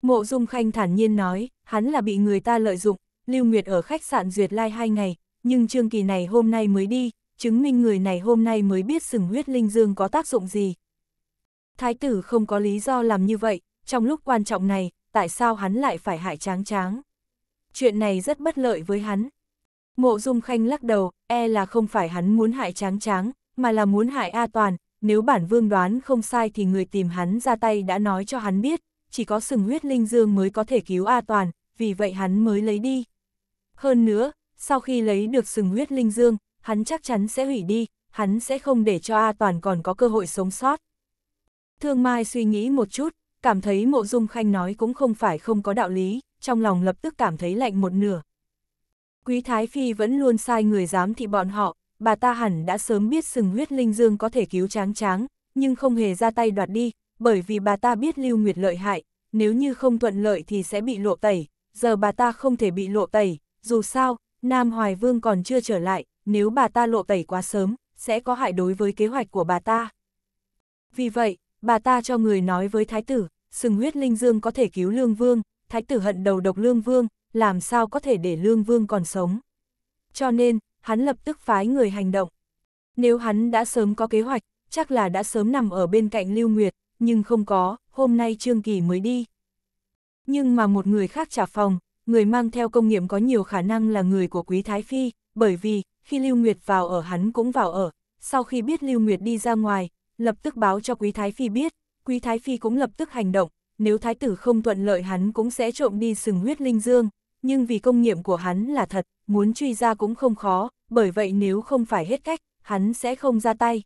Mộ Dung Khanh thản nhiên nói, hắn là bị người ta lợi dụng, Lưu Nguyệt ở khách sạn Duyệt Lai hai ngày, nhưng Trương Kỳ này hôm nay mới đi, chứng minh người này hôm nay mới biết sừng huyết linh dương có tác dụng gì. Thái tử không có lý do làm như vậy, trong lúc quan trọng này, tại sao hắn lại phải hại tráng tráng? Chuyện này rất bất lợi với hắn. Mộ Dung Khanh lắc đầu, e là không phải hắn muốn hại tráng tráng, mà là muốn hại A Toàn, nếu bản vương đoán không sai thì người tìm hắn ra tay đã nói cho hắn biết, chỉ có sừng huyết linh dương mới có thể cứu A Toàn, vì vậy hắn mới lấy đi. Hơn nữa, sau khi lấy được sừng huyết linh dương, hắn chắc chắn sẽ hủy đi, hắn sẽ không để cho A Toàn còn có cơ hội sống sót. Thương Mai suy nghĩ một chút, cảm thấy mộ dung khanh nói cũng không phải không có đạo lý, trong lòng lập tức cảm thấy lạnh một nửa. Quý Thái Phi vẫn luôn sai người giám thị bọn họ, bà ta hẳn đã sớm biết sừng huyết linh dương có thể cứu tráng tráng, nhưng không hề ra tay đoạt đi, bởi vì bà ta biết lưu nguyệt lợi hại, nếu như không thuận lợi thì sẽ bị lộ tẩy, giờ bà ta không thể bị lộ tẩy, dù sao, Nam Hoài Vương còn chưa trở lại, nếu bà ta lộ tẩy quá sớm, sẽ có hại đối với kế hoạch của bà ta. Vì vậy, bà ta cho người nói với thái tử, sừng huyết linh dương có thể cứu lương vương, thái tử hận đầu độc lương vương, làm sao có thể để lương vương còn sống. Cho nên, hắn lập tức phái người hành động. Nếu hắn đã sớm có kế hoạch, chắc là đã sớm nằm ở bên cạnh Lưu Nguyệt, nhưng không có, hôm nay Trương Kỳ mới đi. Nhưng mà một người khác trả phòng, người mang theo công nghiệm có nhiều khả năng là người của Quý Thái Phi, bởi vì, khi Lưu Nguyệt vào ở hắn cũng vào ở, sau khi biết Lưu Nguyệt đi ra ngoài, lập tức báo cho Quý Thái Phi biết, Quý Thái Phi cũng lập tức hành động, nếu Thái tử không thuận lợi hắn cũng sẽ trộm đi sừng huyết linh dương, nhưng vì công nghiệm của hắn là thật, muốn truy ra cũng không khó, bởi vậy nếu không phải hết cách, hắn sẽ không ra tay.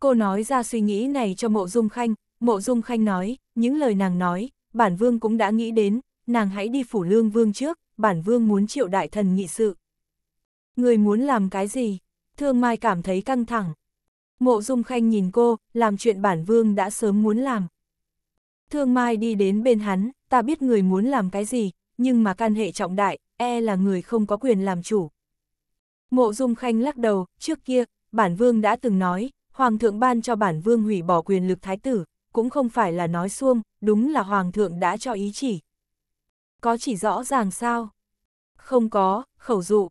Cô nói ra suy nghĩ này cho Mộ Dung Khanh, Mộ Dung Khanh nói, những lời nàng nói, bản vương cũng đã nghĩ đến, nàng hãy đi phủ lương vương trước, bản vương muốn triệu đại thần nghị sự. Người muốn làm cái gì? Thương Mai cảm thấy căng thẳng, Mộ Dung Khanh nhìn cô, làm chuyện bản vương đã sớm muốn làm. Thương Mai đi đến bên hắn, ta biết người muốn làm cái gì, nhưng mà can hệ trọng đại, e là người không có quyền làm chủ. Mộ Dung Khanh lắc đầu, trước kia, bản vương đã từng nói, Hoàng thượng ban cho bản vương hủy bỏ quyền lực thái tử, cũng không phải là nói xuông, đúng là Hoàng thượng đã cho ý chỉ. Có chỉ rõ ràng sao? Không có, khẩu dụ.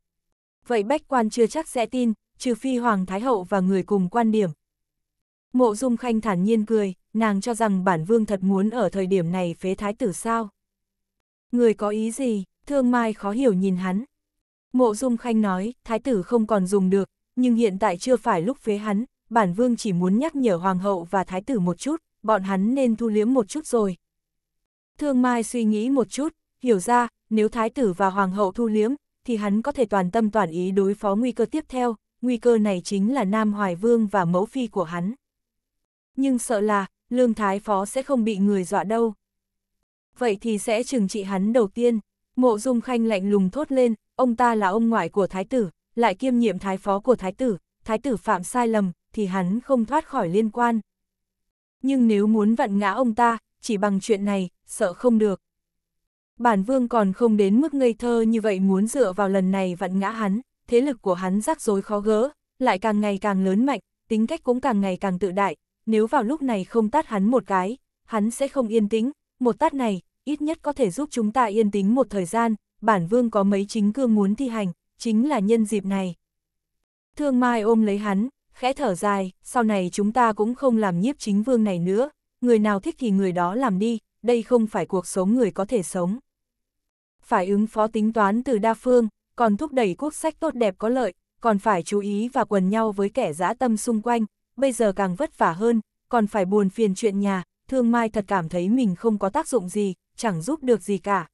Vậy bách quan chưa chắc sẽ tin, trừ phi Hoàng Thái Hậu và người cùng quan điểm. Mộ Dung Khanh thản nhiên cười, nàng cho rằng bản vương thật muốn ở thời điểm này phế thái tử sao. Người có ý gì, thương mai khó hiểu nhìn hắn. Mộ Dung Khanh nói, thái tử không còn dùng được, nhưng hiện tại chưa phải lúc phế hắn, bản vương chỉ muốn nhắc nhở hoàng hậu và thái tử một chút, bọn hắn nên thu liếm một chút rồi. Thương Mai suy nghĩ một chút, hiểu ra, nếu thái tử và hoàng hậu thu liếm, thì hắn có thể toàn tâm toàn ý đối phó nguy cơ tiếp theo, nguy cơ này chính là Nam Hoài Vương và mẫu phi của hắn. Nhưng sợ là, Lương Thái Phó sẽ không bị người dọa đâu. Vậy thì sẽ trừng trị hắn đầu tiên, mộ dung khanh lạnh lùng thốt lên, ông ta là ông ngoại của Thái tử, lại kiêm nhiệm Thái Phó của Thái tử, Thái tử phạm sai lầm, thì hắn không thoát khỏi liên quan. Nhưng nếu muốn vặn ngã ông ta, chỉ bằng chuyện này, sợ không được. Bản vương còn không đến mức ngây thơ như vậy muốn dựa vào lần này vặn ngã hắn, thế lực của hắn rắc rối khó gỡ, lại càng ngày càng lớn mạnh, tính cách cũng càng ngày càng tự đại, nếu vào lúc này không tát hắn một cái, hắn sẽ không yên tĩnh, một tát này, ít nhất có thể giúp chúng ta yên tĩnh một thời gian, bản vương có mấy chính cương muốn thi hành, chính là nhân dịp này. Thương Mai ôm lấy hắn, khẽ thở dài, sau này chúng ta cũng không làm nhiếp chính vương này nữa, người nào thích thì người đó làm đi, đây không phải cuộc sống người có thể sống. Phải ứng phó tính toán từ đa phương, còn thúc đẩy quốc sách tốt đẹp có lợi, còn phải chú ý và quần nhau với kẻ dã tâm xung quanh, bây giờ càng vất vả hơn, còn phải buồn phiền chuyện nhà, thương mai thật cảm thấy mình không có tác dụng gì, chẳng giúp được gì cả.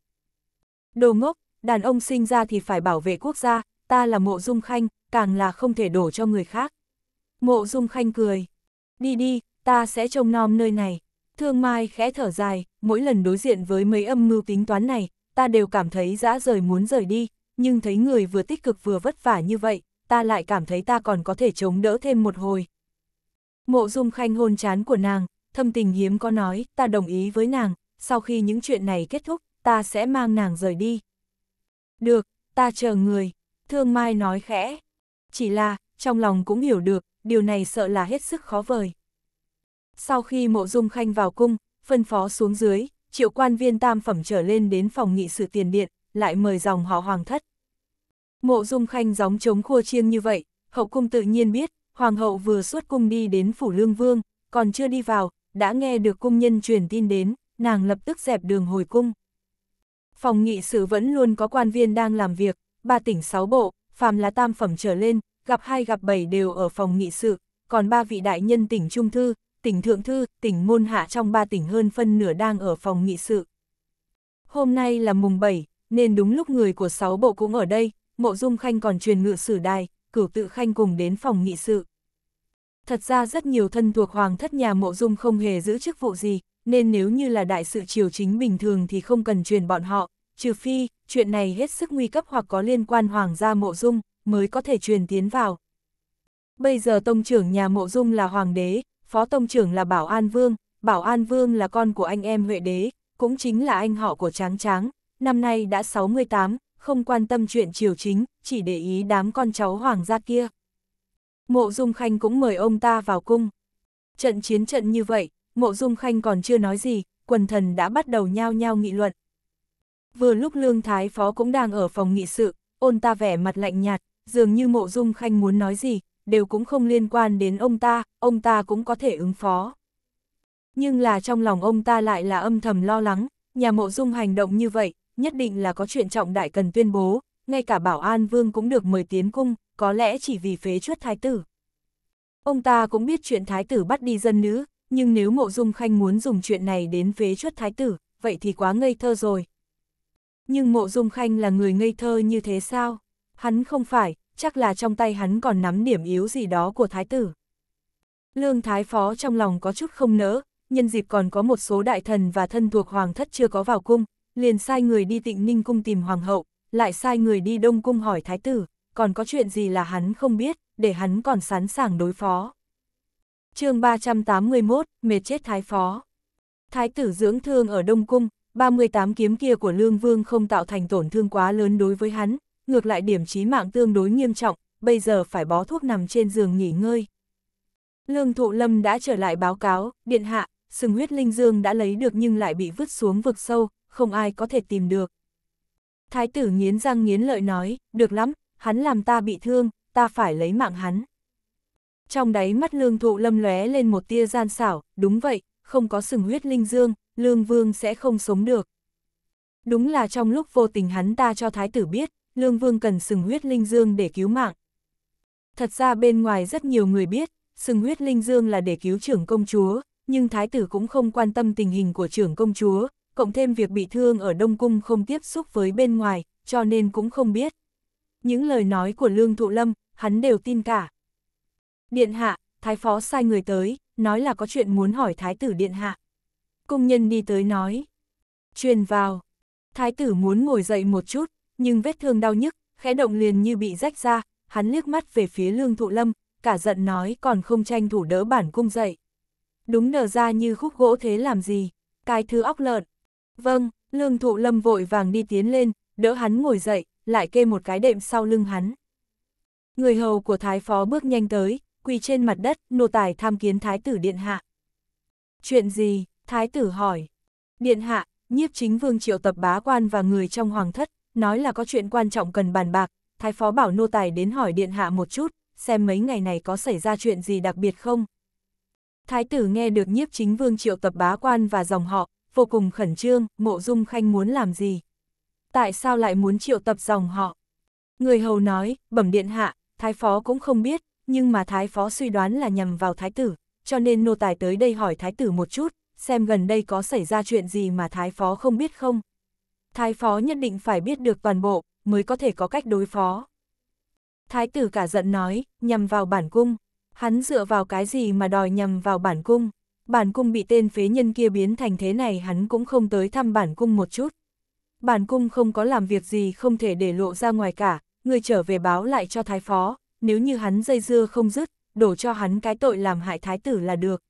Đồ ngốc, đàn ông sinh ra thì phải bảo vệ quốc gia, ta là mộ dung khanh, càng là không thể đổ cho người khác. Mộ dung khanh cười. Đi đi, ta sẽ trông nom nơi này. Thương Mai khẽ thở dài, mỗi lần đối diện với mấy âm mưu tính toán này, ta đều cảm thấy dã rời muốn rời đi, nhưng thấy người vừa tích cực vừa vất vả như vậy, ta lại cảm thấy ta còn có thể chống đỡ thêm một hồi. Mộ dung khanh hôn chán của nàng, thâm tình hiếm có nói, ta đồng ý với nàng, sau khi những chuyện này kết thúc, ta sẽ mang nàng rời đi. Được, ta chờ người, thương mai nói khẽ. Chỉ là, trong lòng cũng hiểu được, điều này sợ là hết sức khó vời. Sau khi mộ dung khanh vào cung, phân phó xuống dưới, triệu quan viên tam phẩm trở lên đến phòng nghị sự tiền điện, lại mời dòng họ hoàng thất. Mộ dung khanh gióng chống khua chiêng như vậy, hậu cung tự nhiên biết, hoàng hậu vừa xuất cung đi đến phủ lương vương, còn chưa đi vào, đã nghe được cung nhân truyền tin đến, nàng lập tức dẹp đường hồi cung. Phòng nghị sự vẫn luôn có quan viên đang làm việc, ba tỉnh sáu bộ, phàm là tam phẩm trở lên, gặp hai gặp bảy đều ở phòng nghị sự, còn ba vị đại nhân tỉnh Trung Thư, tỉnh Thượng Thư, tỉnh Môn Hạ trong ba tỉnh hơn phân nửa đang ở phòng nghị sự. Hôm nay là mùng 7, nên đúng lúc người của sáu bộ cũng ở đây, Mộ Dung Khanh còn truyền ngự sử đài, cửu tự Khanh cùng đến phòng nghị sự. Thật ra rất nhiều thân thuộc hoàng thất nhà Mộ Dung không hề giữ chức vụ gì, nên nếu như là đại sự triều chính bình thường thì không cần truyền bọn họ, trừ phi, chuyện này hết sức nguy cấp hoặc có liên quan hoàng gia Mộ Dung, mới có thể truyền tiến vào. Bây giờ tông trưởng nhà Mộ Dung là hoàng đế, phó tông trưởng là Bảo An Vương, Bảo An Vương là con của anh em Huệ Đế, cũng chính là anh họ của Tráng Tráng, năm nay đã 68, không quan tâm chuyện triều chính, chỉ để ý đám con cháu hoàng gia kia. Mộ Dung Khanh cũng mời ông ta vào cung. Trận chiến trận như vậy, Mộ Dung Khanh còn chưa nói gì, quần thần đã bắt đầu nhao nhao nghị luận. Vừa lúc Lương Thái Phó cũng đang ở phòng nghị sự, ôn ta vẻ mặt lạnh nhạt, dường như Mộ Dung Khanh muốn nói gì, đều cũng không liên quan đến ông ta, ông ta cũng có thể ứng phó. Nhưng là trong lòng ông ta lại là âm thầm lo lắng, nhà Mộ Dung hành động như vậy, nhất định là có chuyện trọng đại cần tuyên bố, ngay cả bảo an vương cũng được mời tiến cung, có lẽ chỉ vì phế chuất thái tử. Ông ta cũng biết chuyện thái tử bắt đi dân nữ, nhưng nếu mộ dung khanh muốn dùng chuyện này đến phế chuất thái tử, vậy thì quá ngây thơ rồi. Nhưng mộ dung khanh là người ngây thơ như thế sao? Hắn không phải, chắc là trong tay hắn còn nắm điểm yếu gì đó của thái tử. Lương thái phó trong lòng có chút không nỡ, nhân dịp còn có một số đại thần và thân thuộc hoàng thất chưa có vào cung, liền sai người đi tịnh ninh cung tìm hoàng hậu, lại sai người đi đông cung hỏi thái tử, còn có chuyện gì là hắn không biết, để hắn còn sẵn sàng đối phó. chương 381, mệt chết thái phó. Thái tử dưỡng thương ở đông cung, 38 kiếm kia của lương vương không tạo thành tổn thương quá lớn đối với hắn, ngược lại điểm chí mạng tương đối nghiêm trọng, bây giờ phải bó thuốc nằm trên giường nghỉ ngơi. Lương Thụ Lâm đã trở lại báo cáo, điện hạ, sừng huyết linh dương đã lấy được nhưng lại bị vứt xuống vực sâu, không ai có thể tìm được. Thái tử nghiến răng nghiến lợi nói, được lắm, hắn làm ta bị thương, ta phải lấy mạng hắn. Trong đáy mắt lương thụ lâm lóe lên một tia gian xảo, đúng vậy, không có sừng huyết linh dương, lương vương sẽ không sống được. Đúng là trong lúc vô tình hắn ta cho thái tử biết, lương vương cần sừng huyết linh dương để cứu mạng. Thật ra bên ngoài rất nhiều người biết, sừng huyết linh dương là để cứu trưởng công chúa, nhưng thái tử cũng không quan tâm tình hình của trưởng công chúa, cộng thêm việc bị thương ở Đông Cung không tiếp xúc với bên ngoài, cho nên cũng không biết. Những lời nói của Lương Thụ Lâm, hắn đều tin cả. Điện hạ, Thái Phó sai người tới, nói là có chuyện muốn hỏi Thái tử Điện hạ. cung nhân đi tới nói. Truyền vào. Thái tử muốn ngồi dậy một chút, nhưng vết thương đau nhức, khẽ động liền như bị rách ra, hắn liếc mắt về phía Lương Thụ Lâm, cả giận nói còn không tranh thủ đỡ bản cung dậy. Đúng nở ra như khúc gỗ thế làm gì, cái thứ óc lợn, Vâng, lương thụ lâm vội vàng đi tiến lên, đỡ hắn ngồi dậy, lại kê một cái đệm sau lưng hắn. Người hầu của thái phó bước nhanh tới, quỳ trên mặt đất, nô tài tham kiến thái tử điện hạ. Chuyện gì? Thái tử hỏi. Điện hạ, nhiếp chính vương triệu tập bá quan và người trong hoàng thất, nói là có chuyện quan trọng cần bàn bạc, thái phó bảo nô tài đến hỏi điện hạ một chút, xem mấy ngày này có xảy ra chuyện gì đặc biệt không. Thái tử nghe được nhiếp chính vương triệu tập bá quan và dòng họ, vô cùng khẩn trương, mộ dung khanh muốn làm gì? Tại sao lại muốn triệu tập dòng họ? Người hầu nói, bẩm điện hạ, thái phó cũng không biết, nhưng mà thái phó suy đoán là nhầm vào thái tử, cho nên nô tài tới đây hỏi thái tử một chút, xem gần đây có xảy ra chuyện gì mà thái phó không biết không. Thái phó nhất định phải biết được toàn bộ, mới có thể có cách đối phó. Thái tử cả giận nói, nhầm vào bản cung, hắn dựa vào cái gì mà đòi nhầm vào bản cung bản cung bị tên phế nhân kia biến thành thế này hắn cũng không tới thăm bản cung một chút. Bản cung không có làm việc gì không thể để lộ ra ngoài cả, người trở về báo lại cho thái phó, nếu như hắn dây dưa không dứt, đổ cho hắn cái tội làm hại thái tử là được.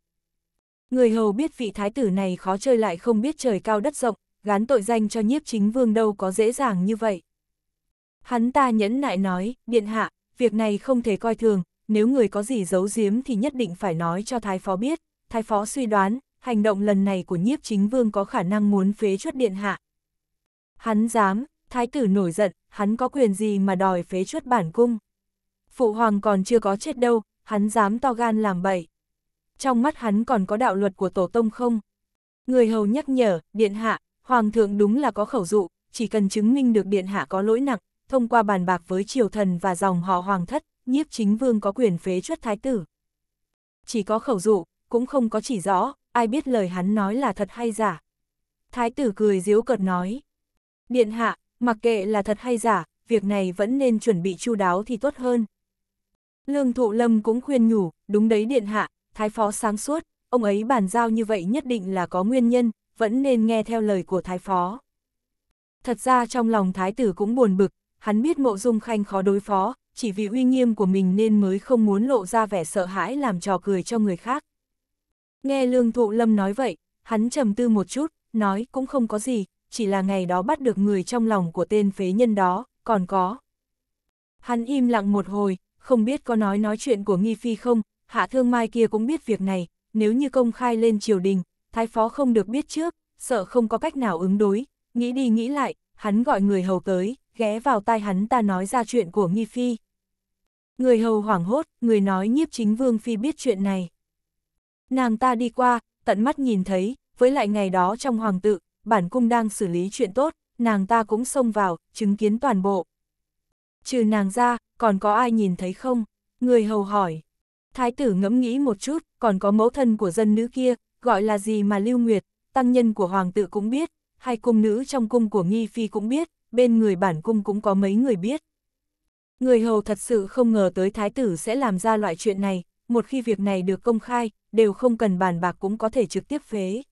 Người hầu biết vị thái tử này khó chơi lại không biết trời cao đất rộng, gán tội danh cho nhiếp chính vương đâu có dễ dàng như vậy. Hắn ta nhẫn nại nói, điện hạ, việc này không thể coi thường, nếu người có gì giấu giếm thì nhất định phải nói cho thái phó biết. Thái phó suy đoán, hành động lần này của nhiếp chính vương có khả năng muốn phế chuất điện hạ. Hắn dám, thái tử nổi giận, hắn có quyền gì mà đòi phế chuất bản cung. Phụ hoàng còn chưa có chết đâu, hắn dám to gan làm bậy. Trong mắt hắn còn có đạo luật của tổ tông không? Người hầu nhắc nhở, điện hạ, hoàng thượng đúng là có khẩu dụ, chỉ cần chứng minh được điện hạ có lỗi nặng, thông qua bàn bạc với triều thần và dòng họ hoàng thất, nhiếp chính vương có quyền phế chuất thái tử. Chỉ có khẩu dụ, cũng không có chỉ rõ, ai biết lời hắn nói là thật hay giả. Thái tử cười díu cợt nói. Điện hạ, mặc kệ là thật hay giả, việc này vẫn nên chuẩn bị chu đáo thì tốt hơn. Lương Thụ Lâm cũng khuyên nhủ, đúng đấy điện hạ, thái phó sáng suốt, ông ấy bàn giao như vậy nhất định là có nguyên nhân, vẫn nên nghe theo lời của thái phó. Thật ra trong lòng thái tử cũng buồn bực, hắn biết mộ dung khanh khó đối phó, chỉ vì uy nghiêm của mình nên mới không muốn lộ ra vẻ sợ hãi làm trò cười cho người khác. Nghe Lương Thụ Lâm nói vậy, hắn trầm tư một chút, nói cũng không có gì, chỉ là ngày đó bắt được người trong lòng của tên phế nhân đó, còn có. Hắn im lặng một hồi, không biết có nói nói chuyện của Nghi Phi không, Hạ Thương Mai kia cũng biết việc này, nếu như công khai lên triều đình, thái phó không được biết trước, sợ không có cách nào ứng đối, nghĩ đi nghĩ lại, hắn gọi người hầu tới, ghé vào tai hắn ta nói ra chuyện của Nghi Phi. Người hầu hoảng hốt, người nói nhiếp chính vương phi biết chuyện này. Nàng ta đi qua, tận mắt nhìn thấy, với lại ngày đó trong hoàng tự, bản cung đang xử lý chuyện tốt, nàng ta cũng xông vào, chứng kiến toàn bộ. Trừ nàng ra, còn có ai nhìn thấy không? Người hầu hỏi. Thái tử ngẫm nghĩ một chút, còn có mẫu thân của dân nữ kia, gọi là gì mà lưu nguyệt, tăng nhân của hoàng tự cũng biết, hai cung nữ trong cung của nghi phi cũng biết, bên người bản cung cũng có mấy người biết. Người hầu thật sự không ngờ tới thái tử sẽ làm ra loại chuyện này, một khi việc này được công khai, đều không cần bàn bạc cũng có thể trực tiếp phế.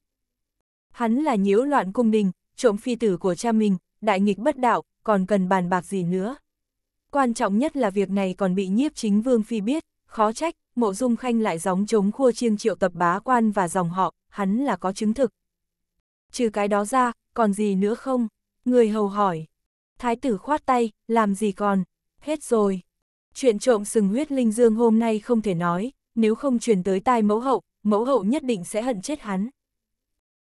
Hắn là nhiễu loạn cung đình, trộm phi tử của cha mình, đại nghịch bất đạo, còn cần bàn bạc gì nữa. Quan trọng nhất là việc này còn bị nhiếp chính vương phi biết, khó trách, mộ dung khanh lại gióng chống khua chiêng triệu tập bá quan và dòng họ, hắn là có chứng thực. Trừ cái đó ra, còn gì nữa không? Người hầu hỏi. Thái tử khoát tay, làm gì còn? Hết rồi. Chuyện trộm sừng huyết linh dương hôm nay không thể nói, nếu không truyền tới tai mẫu hậu, mẫu hậu nhất định sẽ hận chết hắn.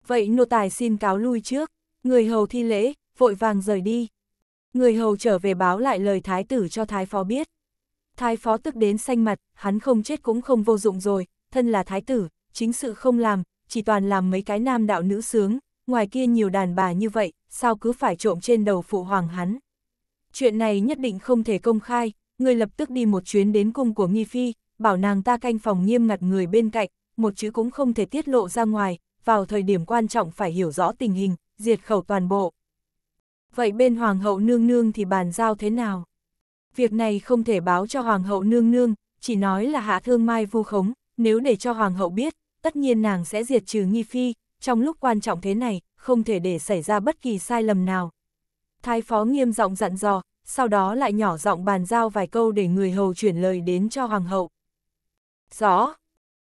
Vậy nô tài xin cáo lui trước, người hầu thi lễ, vội vàng rời đi. Người hầu trở về báo lại lời thái tử cho thái phó biết. Thái phó tức đến xanh mặt, hắn không chết cũng không vô dụng rồi, thân là thái tử, chính sự không làm, chỉ toàn làm mấy cái nam đạo nữ sướng, ngoài kia nhiều đàn bà như vậy, sao cứ phải trộm trên đầu phụ hoàng hắn. Chuyện này nhất định không thể công khai, Ngươi lập tức đi một chuyến đến cung của Nghi Phi, bảo nàng ta canh phòng nghiêm ngặt người bên cạnh, một chữ cũng không thể tiết lộ ra ngoài, vào thời điểm quan trọng phải hiểu rõ tình hình, diệt khẩu toàn bộ. Vậy bên Hoàng hậu nương nương thì bàn giao thế nào? Việc này không thể báo cho Hoàng hậu nương nương, chỉ nói là hạ thương mai vu khống, nếu để cho Hoàng hậu biết, tất nhiên nàng sẽ diệt trừ Nghi Phi, trong lúc quan trọng thế này, không thể để xảy ra bất kỳ sai lầm nào. Thái phó nghiêm giọng dặn dò, sau đó lại nhỏ giọng bàn giao vài câu để người hầu chuyển lời đến cho hoàng hậu. Rõ.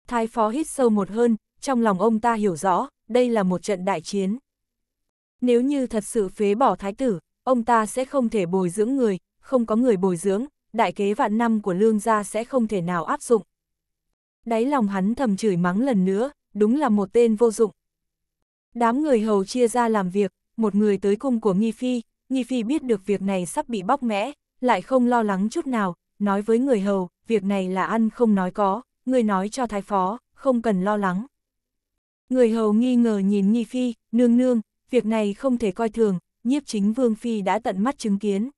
Thái phó hít sâu một hơn, trong lòng ông ta hiểu rõ, đây là một trận đại chiến. Nếu như thật sự phế bỏ thái tử, ông ta sẽ không thể bồi dưỡng người, không có người bồi dưỡng, đại kế vạn năm của lương gia sẽ không thể nào áp dụng. Đáy lòng hắn thầm chửi mắng lần nữa, đúng là một tên vô dụng. Đám người hầu chia ra làm việc, một người tới cung của Nghi Phi, Nghi Phi biết được việc này sắp bị bóc mẽ, lại không lo lắng chút nào, nói với người hầu, việc này là ăn không nói có, người nói cho thái phó, không cần lo lắng. Người hầu nghi ngờ nhìn Nghi Phi, nương nương, việc này không thể coi thường, nhiếp chính Vương Phi đã tận mắt chứng kiến.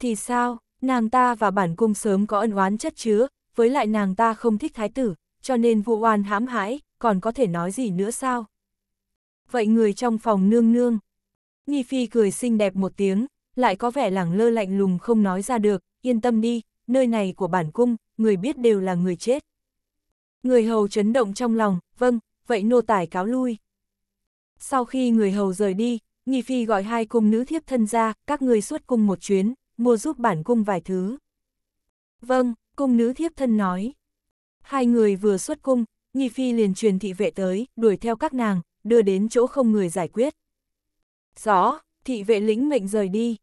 Thì sao, nàng ta và bản cung sớm có ân oán chất chứa, với lại nàng ta không thích thái tử, cho nên vụ oan hãm hãi, còn có thể nói gì nữa sao? Vậy người trong phòng nương nương, Nghi Phi cười xinh đẹp một tiếng, lại có vẻ lẳng lơ lạnh lùng không nói ra được, yên tâm đi, nơi này của bản cung, người biết đều là người chết. Người hầu chấn động trong lòng, vâng, vậy nô tải cáo lui. Sau khi người hầu rời đi, Nghi Phi gọi hai cung nữ thiếp thân ra, các người xuất cung một chuyến, mua giúp bản cung vài thứ. Vâng, cung nữ thiếp thân nói. Hai người vừa xuất cung, Nghi Phi liền truyền thị vệ tới, đuổi theo các nàng, đưa đến chỗ không người giải quyết. Rõ, thị vệ lính mệnh rời đi.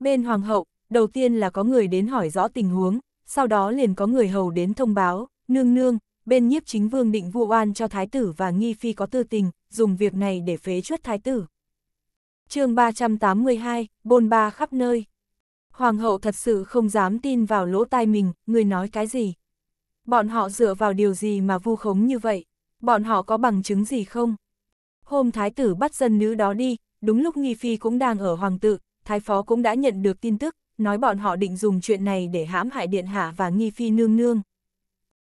Bên hoàng hậu, đầu tiên là có người đến hỏi rõ tình huống, sau đó liền có người hầu đến thông báo, nương nương, bên nhiếp chính vương định vụ oan cho thái tử và nghi phi có tư tình, dùng việc này để phế chuất thái tử. chương 382, bôn ba khắp nơi. Hoàng hậu thật sự không dám tin vào lỗ tai mình, người nói cái gì. Bọn họ dựa vào điều gì mà vu khống như vậy? Bọn họ có bằng chứng gì không? Hôm thái tử bắt dân nữ đó đi, đúng lúc Nghi Phi cũng đang ở Hoàng tự, Thái Phó cũng đã nhận được tin tức, nói bọn họ định dùng chuyện này để hãm hại Điện Hạ và Nghi Phi nương nương.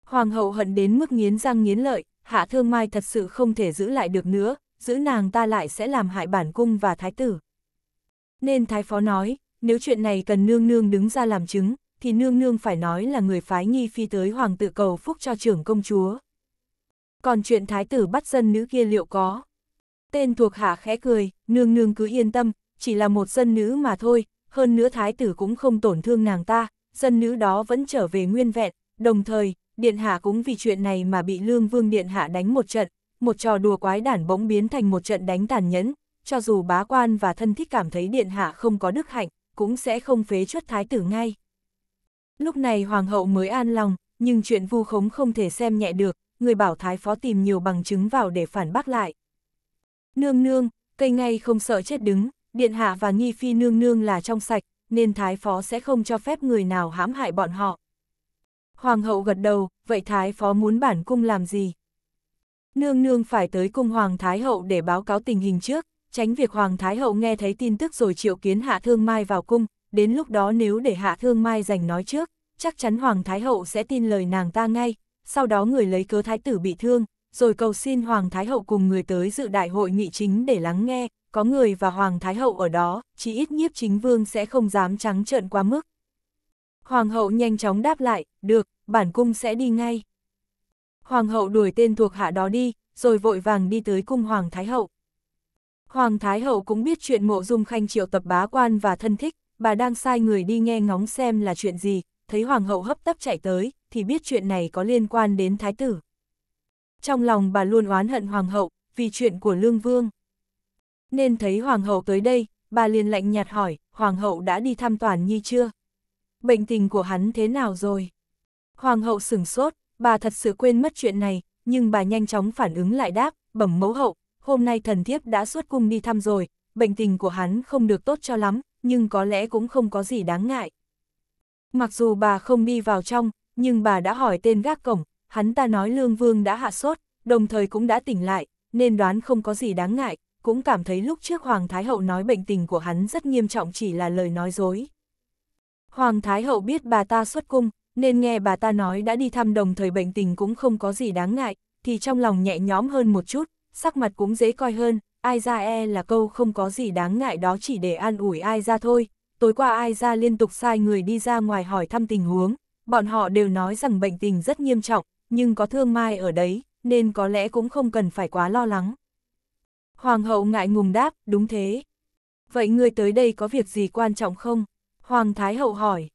Hoàng hậu hận đến mức nghiến răng nghiến lợi, Hạ Thương Mai thật sự không thể giữ lại được nữa, giữ nàng ta lại sẽ làm hại bản cung và Thái tử. Nên Thái Phó nói, nếu chuyện này cần nương nương đứng ra làm chứng, thì nương nương phải nói là người phái Nghi Phi tới Hoàng tự cầu phúc cho trưởng công chúa. Còn chuyện Thái tử bắt dân nữ kia liệu có? Tên thuộc hạ khẽ cười, nương nương cứ yên tâm, chỉ là một dân nữ mà thôi, hơn nữa thái tử cũng không tổn thương nàng ta, dân nữ đó vẫn trở về nguyên vẹn, đồng thời, điện hạ cũng vì chuyện này mà bị lương vương điện hạ đánh một trận, một trò đùa quái đản bỗng biến thành một trận đánh tàn nhẫn, cho dù bá quan và thân thích cảm thấy điện hạ không có đức hạnh, cũng sẽ không phế chuất thái tử ngay. Lúc này hoàng hậu mới an lòng, nhưng chuyện vu khống không thể xem nhẹ được, người bảo thái phó tìm nhiều bằng chứng vào để phản bác lại. Nương nương, cây ngay không sợ chết đứng, điện hạ và nghi phi nương nương là trong sạch, nên thái phó sẽ không cho phép người nào hãm hại bọn họ. Hoàng hậu gật đầu, vậy thái phó muốn bản cung làm gì? Nương nương phải tới cung hoàng thái hậu để báo cáo tình hình trước, tránh việc hoàng thái hậu nghe thấy tin tức rồi triệu kiến hạ thương mai vào cung, đến lúc đó nếu để hạ thương mai giành nói trước, chắc chắn hoàng thái hậu sẽ tin lời nàng ta ngay, sau đó người lấy cớ thái tử bị thương, rồi cầu xin Hoàng Thái Hậu cùng người tới dự đại hội nghị chính để lắng nghe, có người và Hoàng Thái Hậu ở đó, chỉ ít nhiếp chính vương sẽ không dám trắng trợn quá mức. Hoàng hậu nhanh chóng đáp lại, được, bản cung sẽ đi ngay. Hoàng hậu đuổi tên thuộc hạ đó đi, rồi vội vàng đi tới cung Hoàng Thái Hậu. Hoàng Thái Hậu cũng biết chuyện mộ dung khanh triệu tập bá quan và thân thích, bà đang sai người đi nghe ngóng xem là chuyện gì, thấy Hoàng hậu hấp tấp chạy tới, thì biết chuyện này có liên quan đến Thái tử trong lòng bà luôn oán hận hoàng hậu, vì chuyện của Lương Vương. Nên thấy hoàng hậu tới đây, bà liền lạnh nhạt hỏi, hoàng hậu đã đi thăm Toàn Nhi chưa? Bệnh tình của hắn thế nào rồi? Hoàng hậu sửng sốt, bà thật sự quên mất chuyện này, nhưng bà nhanh chóng phản ứng lại đáp, bẩm mẫu hậu, hôm nay thần thiếp đã xuất cung đi thăm rồi, bệnh tình của hắn không được tốt cho lắm, nhưng có lẽ cũng không có gì đáng ngại. Mặc dù bà không đi vào trong, nhưng bà đã hỏi tên gác cổng, hắn ta nói lương vương đã hạ sốt, đồng thời cũng đã tỉnh lại, nên đoán không có gì đáng ngại, cũng cảm thấy lúc trước Hoàng Thái Hậu nói bệnh tình của hắn rất nghiêm trọng chỉ là lời nói dối. Hoàng Thái Hậu biết bà ta xuất cung, nên nghe bà ta nói đã đi thăm đồng thời bệnh tình cũng không có gì đáng ngại, thì trong lòng nhẹ nhõm hơn một chút, sắc mặt cũng dễ coi hơn, ai ra e là câu không có gì đáng ngại đó chỉ để an ủi ai ra thôi. Tối qua ai ra liên tục sai người đi ra ngoài hỏi thăm tình huống, bọn họ đều nói rằng bệnh tình rất nghiêm trọng, nhưng có thương mai ở đấy, nên có lẽ cũng không cần phải quá lo lắng. Hoàng hậu ngại ngùng đáp, đúng thế. Vậy ngươi tới đây có việc gì quan trọng không? Hoàng Thái hậu hỏi.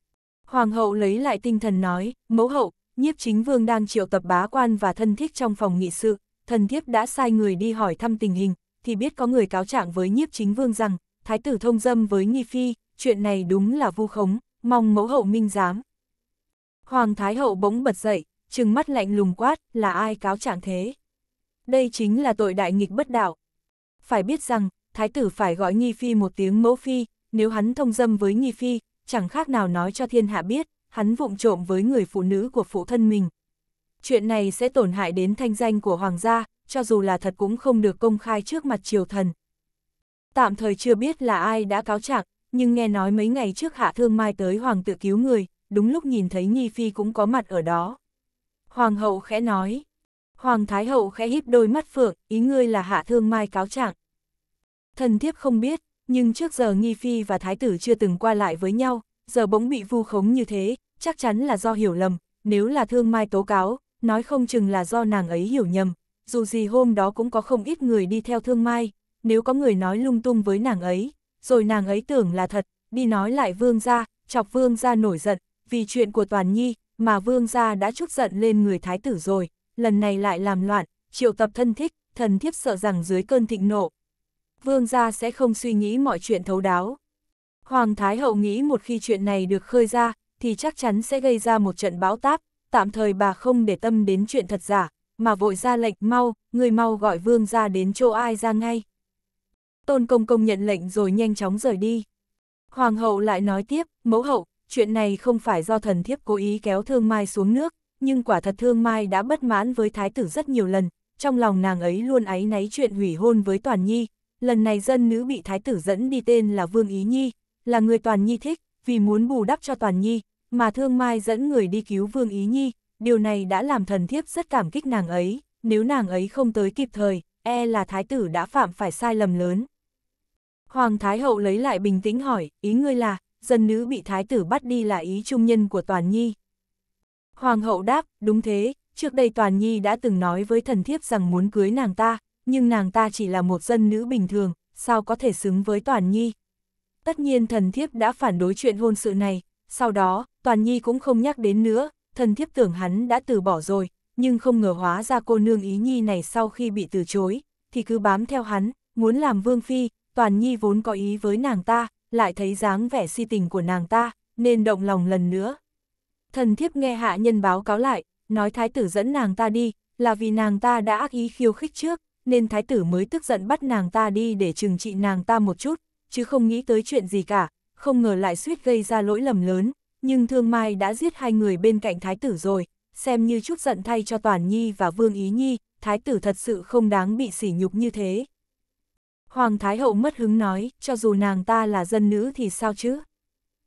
Hoàng hậu lấy lại tinh thần nói, mẫu hậu, nhiếp chính vương đang triệu tập bá quan và thân thiết trong phòng nghị sự, thần thiếp đã sai người đi hỏi thăm tình hình, thì biết có người cáo trạng với nhiếp chính vương rằng, thái tử thông dâm với nghi phi, chuyện này đúng là vu khống, mong mẫu hậu minh giám. Hoàng Thái hậu bỗng bật dậy, trừng mắt lạnh lùng quát, là ai cáo trạng thế? Đây chính là tội đại nghịch bất đạo. Phải biết rằng, thái tử phải gọi Nghi Phi một tiếng mẫu phi, nếu hắn thông dâm với Nghi Phi, chẳng khác nào nói cho thiên hạ biết, hắn vụng trộm với người phụ nữ của phụ thân mình. Chuyện này sẽ tổn hại đến thanh danh của hoàng gia, cho dù là thật cũng không được công khai trước mặt triều thần. Tạm thời chưa biết là ai đã cáo trạng, nhưng nghe nói mấy ngày trước Hạ Thương Mai tới hoàng tự cứu người, đúng lúc nhìn thấy Nhi Phi cũng có mặt ở đó. Hoàng hậu khẽ nói. Hoàng thái hậu khẽ híp đôi mắt phượng, ý ngươi là hạ thương mai cáo trạng. Thần thiếp không biết, nhưng trước giờ Nghi Phi và Thái tử chưa từng qua lại với nhau, giờ bỗng bị vu khống như thế, chắc chắn là do hiểu lầm, nếu là thương mai tố cáo, nói không chừng là do nàng ấy hiểu nhầm, dù gì hôm đó cũng có không ít người đi theo thương mai, nếu có người nói lung tung với nàng ấy, rồi nàng ấy tưởng là thật, đi nói lại vương gia, chọc vương gia nổi giận, vì chuyện của Toàn Nhi, mà vương gia đã chút giận lên người thái tử rồi, lần này lại làm loạn, triệu tập thân thích, thần thiếp sợ rằng dưới cơn thịnh nộ. Vương gia sẽ không suy nghĩ mọi chuyện thấu đáo. Hoàng Thái Hậu nghĩ một khi chuyện này được khơi ra, thì chắc chắn sẽ gây ra một trận bão táp, tạm thời bà không để tâm đến chuyện thật giả, mà vội ra lệnh mau, người mau gọi vương gia đến chỗ ai ra ngay. Tôn Công Công nhận lệnh rồi nhanh chóng rời đi. Hoàng hậu lại nói tiếp, mẫu hậu, chuyện này không phải do thần thiếp cố ý kéo thương mai xuống nước, nhưng quả thật thương mai đã bất mãn với thái tử rất nhiều lần, trong lòng nàng ấy luôn áy náy chuyện hủy hôn với Toàn Nhi, lần này dân nữ bị thái tử dẫn đi tên là Vương Ý Nhi, là người Toàn Nhi thích, vì muốn bù đắp cho Toàn Nhi, mà thương mai dẫn người đi cứu Vương Ý Nhi, điều này đã làm thần thiếp rất cảm kích nàng ấy, nếu nàng ấy không tới kịp thời, e là thái tử đã phạm phải sai lầm lớn. Hoàng Thái Hậu lấy lại bình tĩnh hỏi, ý ngươi là, dân nữ bị thái tử bắt đi là ý trung nhân của Toàn Nhi. Hoàng hậu đáp, đúng thế, trước đây Toàn Nhi đã từng nói với thần thiếp rằng muốn cưới nàng ta, nhưng nàng ta chỉ là một dân nữ bình thường, sao có thể xứng với Toàn Nhi. Tất nhiên thần thiếp đã phản đối chuyện hôn sự này, sau đó, Toàn Nhi cũng không nhắc đến nữa, thần thiếp tưởng hắn đã từ bỏ rồi, nhưng không ngờ hóa ra cô nương ý nhi này sau khi bị từ chối, thì cứ bám theo hắn, muốn làm vương phi, Toàn Nhi vốn có ý với nàng ta, lại thấy dáng vẻ si tình của nàng ta, nên động lòng lần nữa. Thần thiếp nghe hạ nhân báo cáo lại, nói thái tử dẫn nàng ta đi, là vì nàng ta đã ác ý khiêu khích trước, nên thái tử mới tức giận bắt nàng ta đi để trừng trị nàng ta một chút, chứ không nghĩ tới chuyện gì cả, không ngờ lại suýt gây ra lỗi lầm lớn, nhưng Thương Mai đã giết hai người bên cạnh thái tử rồi, xem như chút giận thay cho Toàn Nhi và Vương Ý Nhi, thái tử thật sự không đáng bị sỉ nhục như thế. Hoàng Thái Hậu mất hứng nói, cho dù nàng ta là dân nữ thì sao chứ?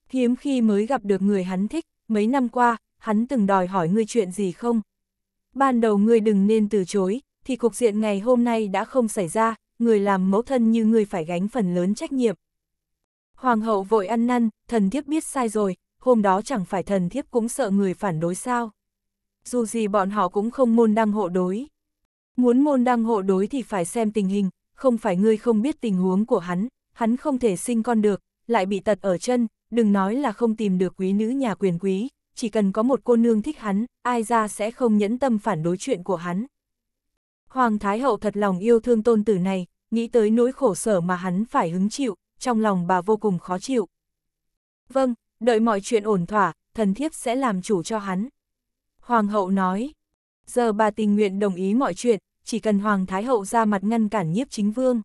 Hiếm khi mới gặp được người hắn thích, mấy năm qua, hắn từng đòi hỏi ngươi chuyện gì không? Ban đầu ngươi đừng nên từ chối, thì cuộc diện ngày hôm nay đã không xảy ra, người làm mẫu thân như ngươi phải gánh phần lớn trách nhiệm. Hoàng hậu vội ăn năn, thần thiếp biết sai rồi, hôm đó chẳng phải thần thiếp cũng sợ người phản đối sao. Dù gì bọn họ cũng không môn đăng hộ đối. Muốn môn đăng hộ đối thì phải xem tình hình, không phải ngươi không biết tình huống của hắn, hắn không thể sinh con được, lại bị tật ở chân, đừng nói là không tìm được quý nữ nhà quyền quý, chỉ cần có một cô nương thích hắn, ai ra sẽ không nhẫn tâm phản đối chuyện của hắn. Hoàng Thái Hậu thật lòng yêu thương tôn tử này, nghĩ tới nỗi khổ sở mà hắn phải hứng chịu, trong lòng bà vô cùng khó chịu. Vâng, đợi mọi chuyện ổn thỏa, thần thiếp sẽ làm chủ cho hắn. Hoàng hậu nói, giờ bà tình nguyện đồng ý mọi chuyện, chỉ cần Hoàng Thái Hậu ra mặt ngăn cản nhiếp chính vương.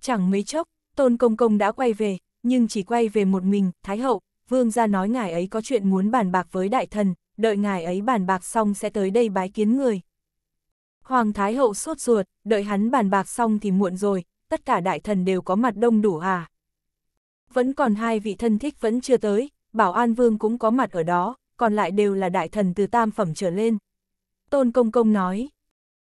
Chẳng mấy chốc, Tôn Công Công đã quay về, nhưng chỉ quay về một mình, Thái Hậu, vương ra nói ngài ấy có chuyện muốn bàn bạc với đại thần, đợi ngài ấy bàn bạc xong sẽ tới đây bái kiến người. Hoàng Thái Hậu sốt ruột, đợi hắn bàn bạc xong thì muộn rồi, tất cả đại thần đều có mặt đông đủ à. Vẫn còn hai vị thân thích vẫn chưa tới, Bảo An Vương cũng có mặt ở đó, còn lại đều là đại thần từ tam phẩm trở lên. Tôn Công Công nói,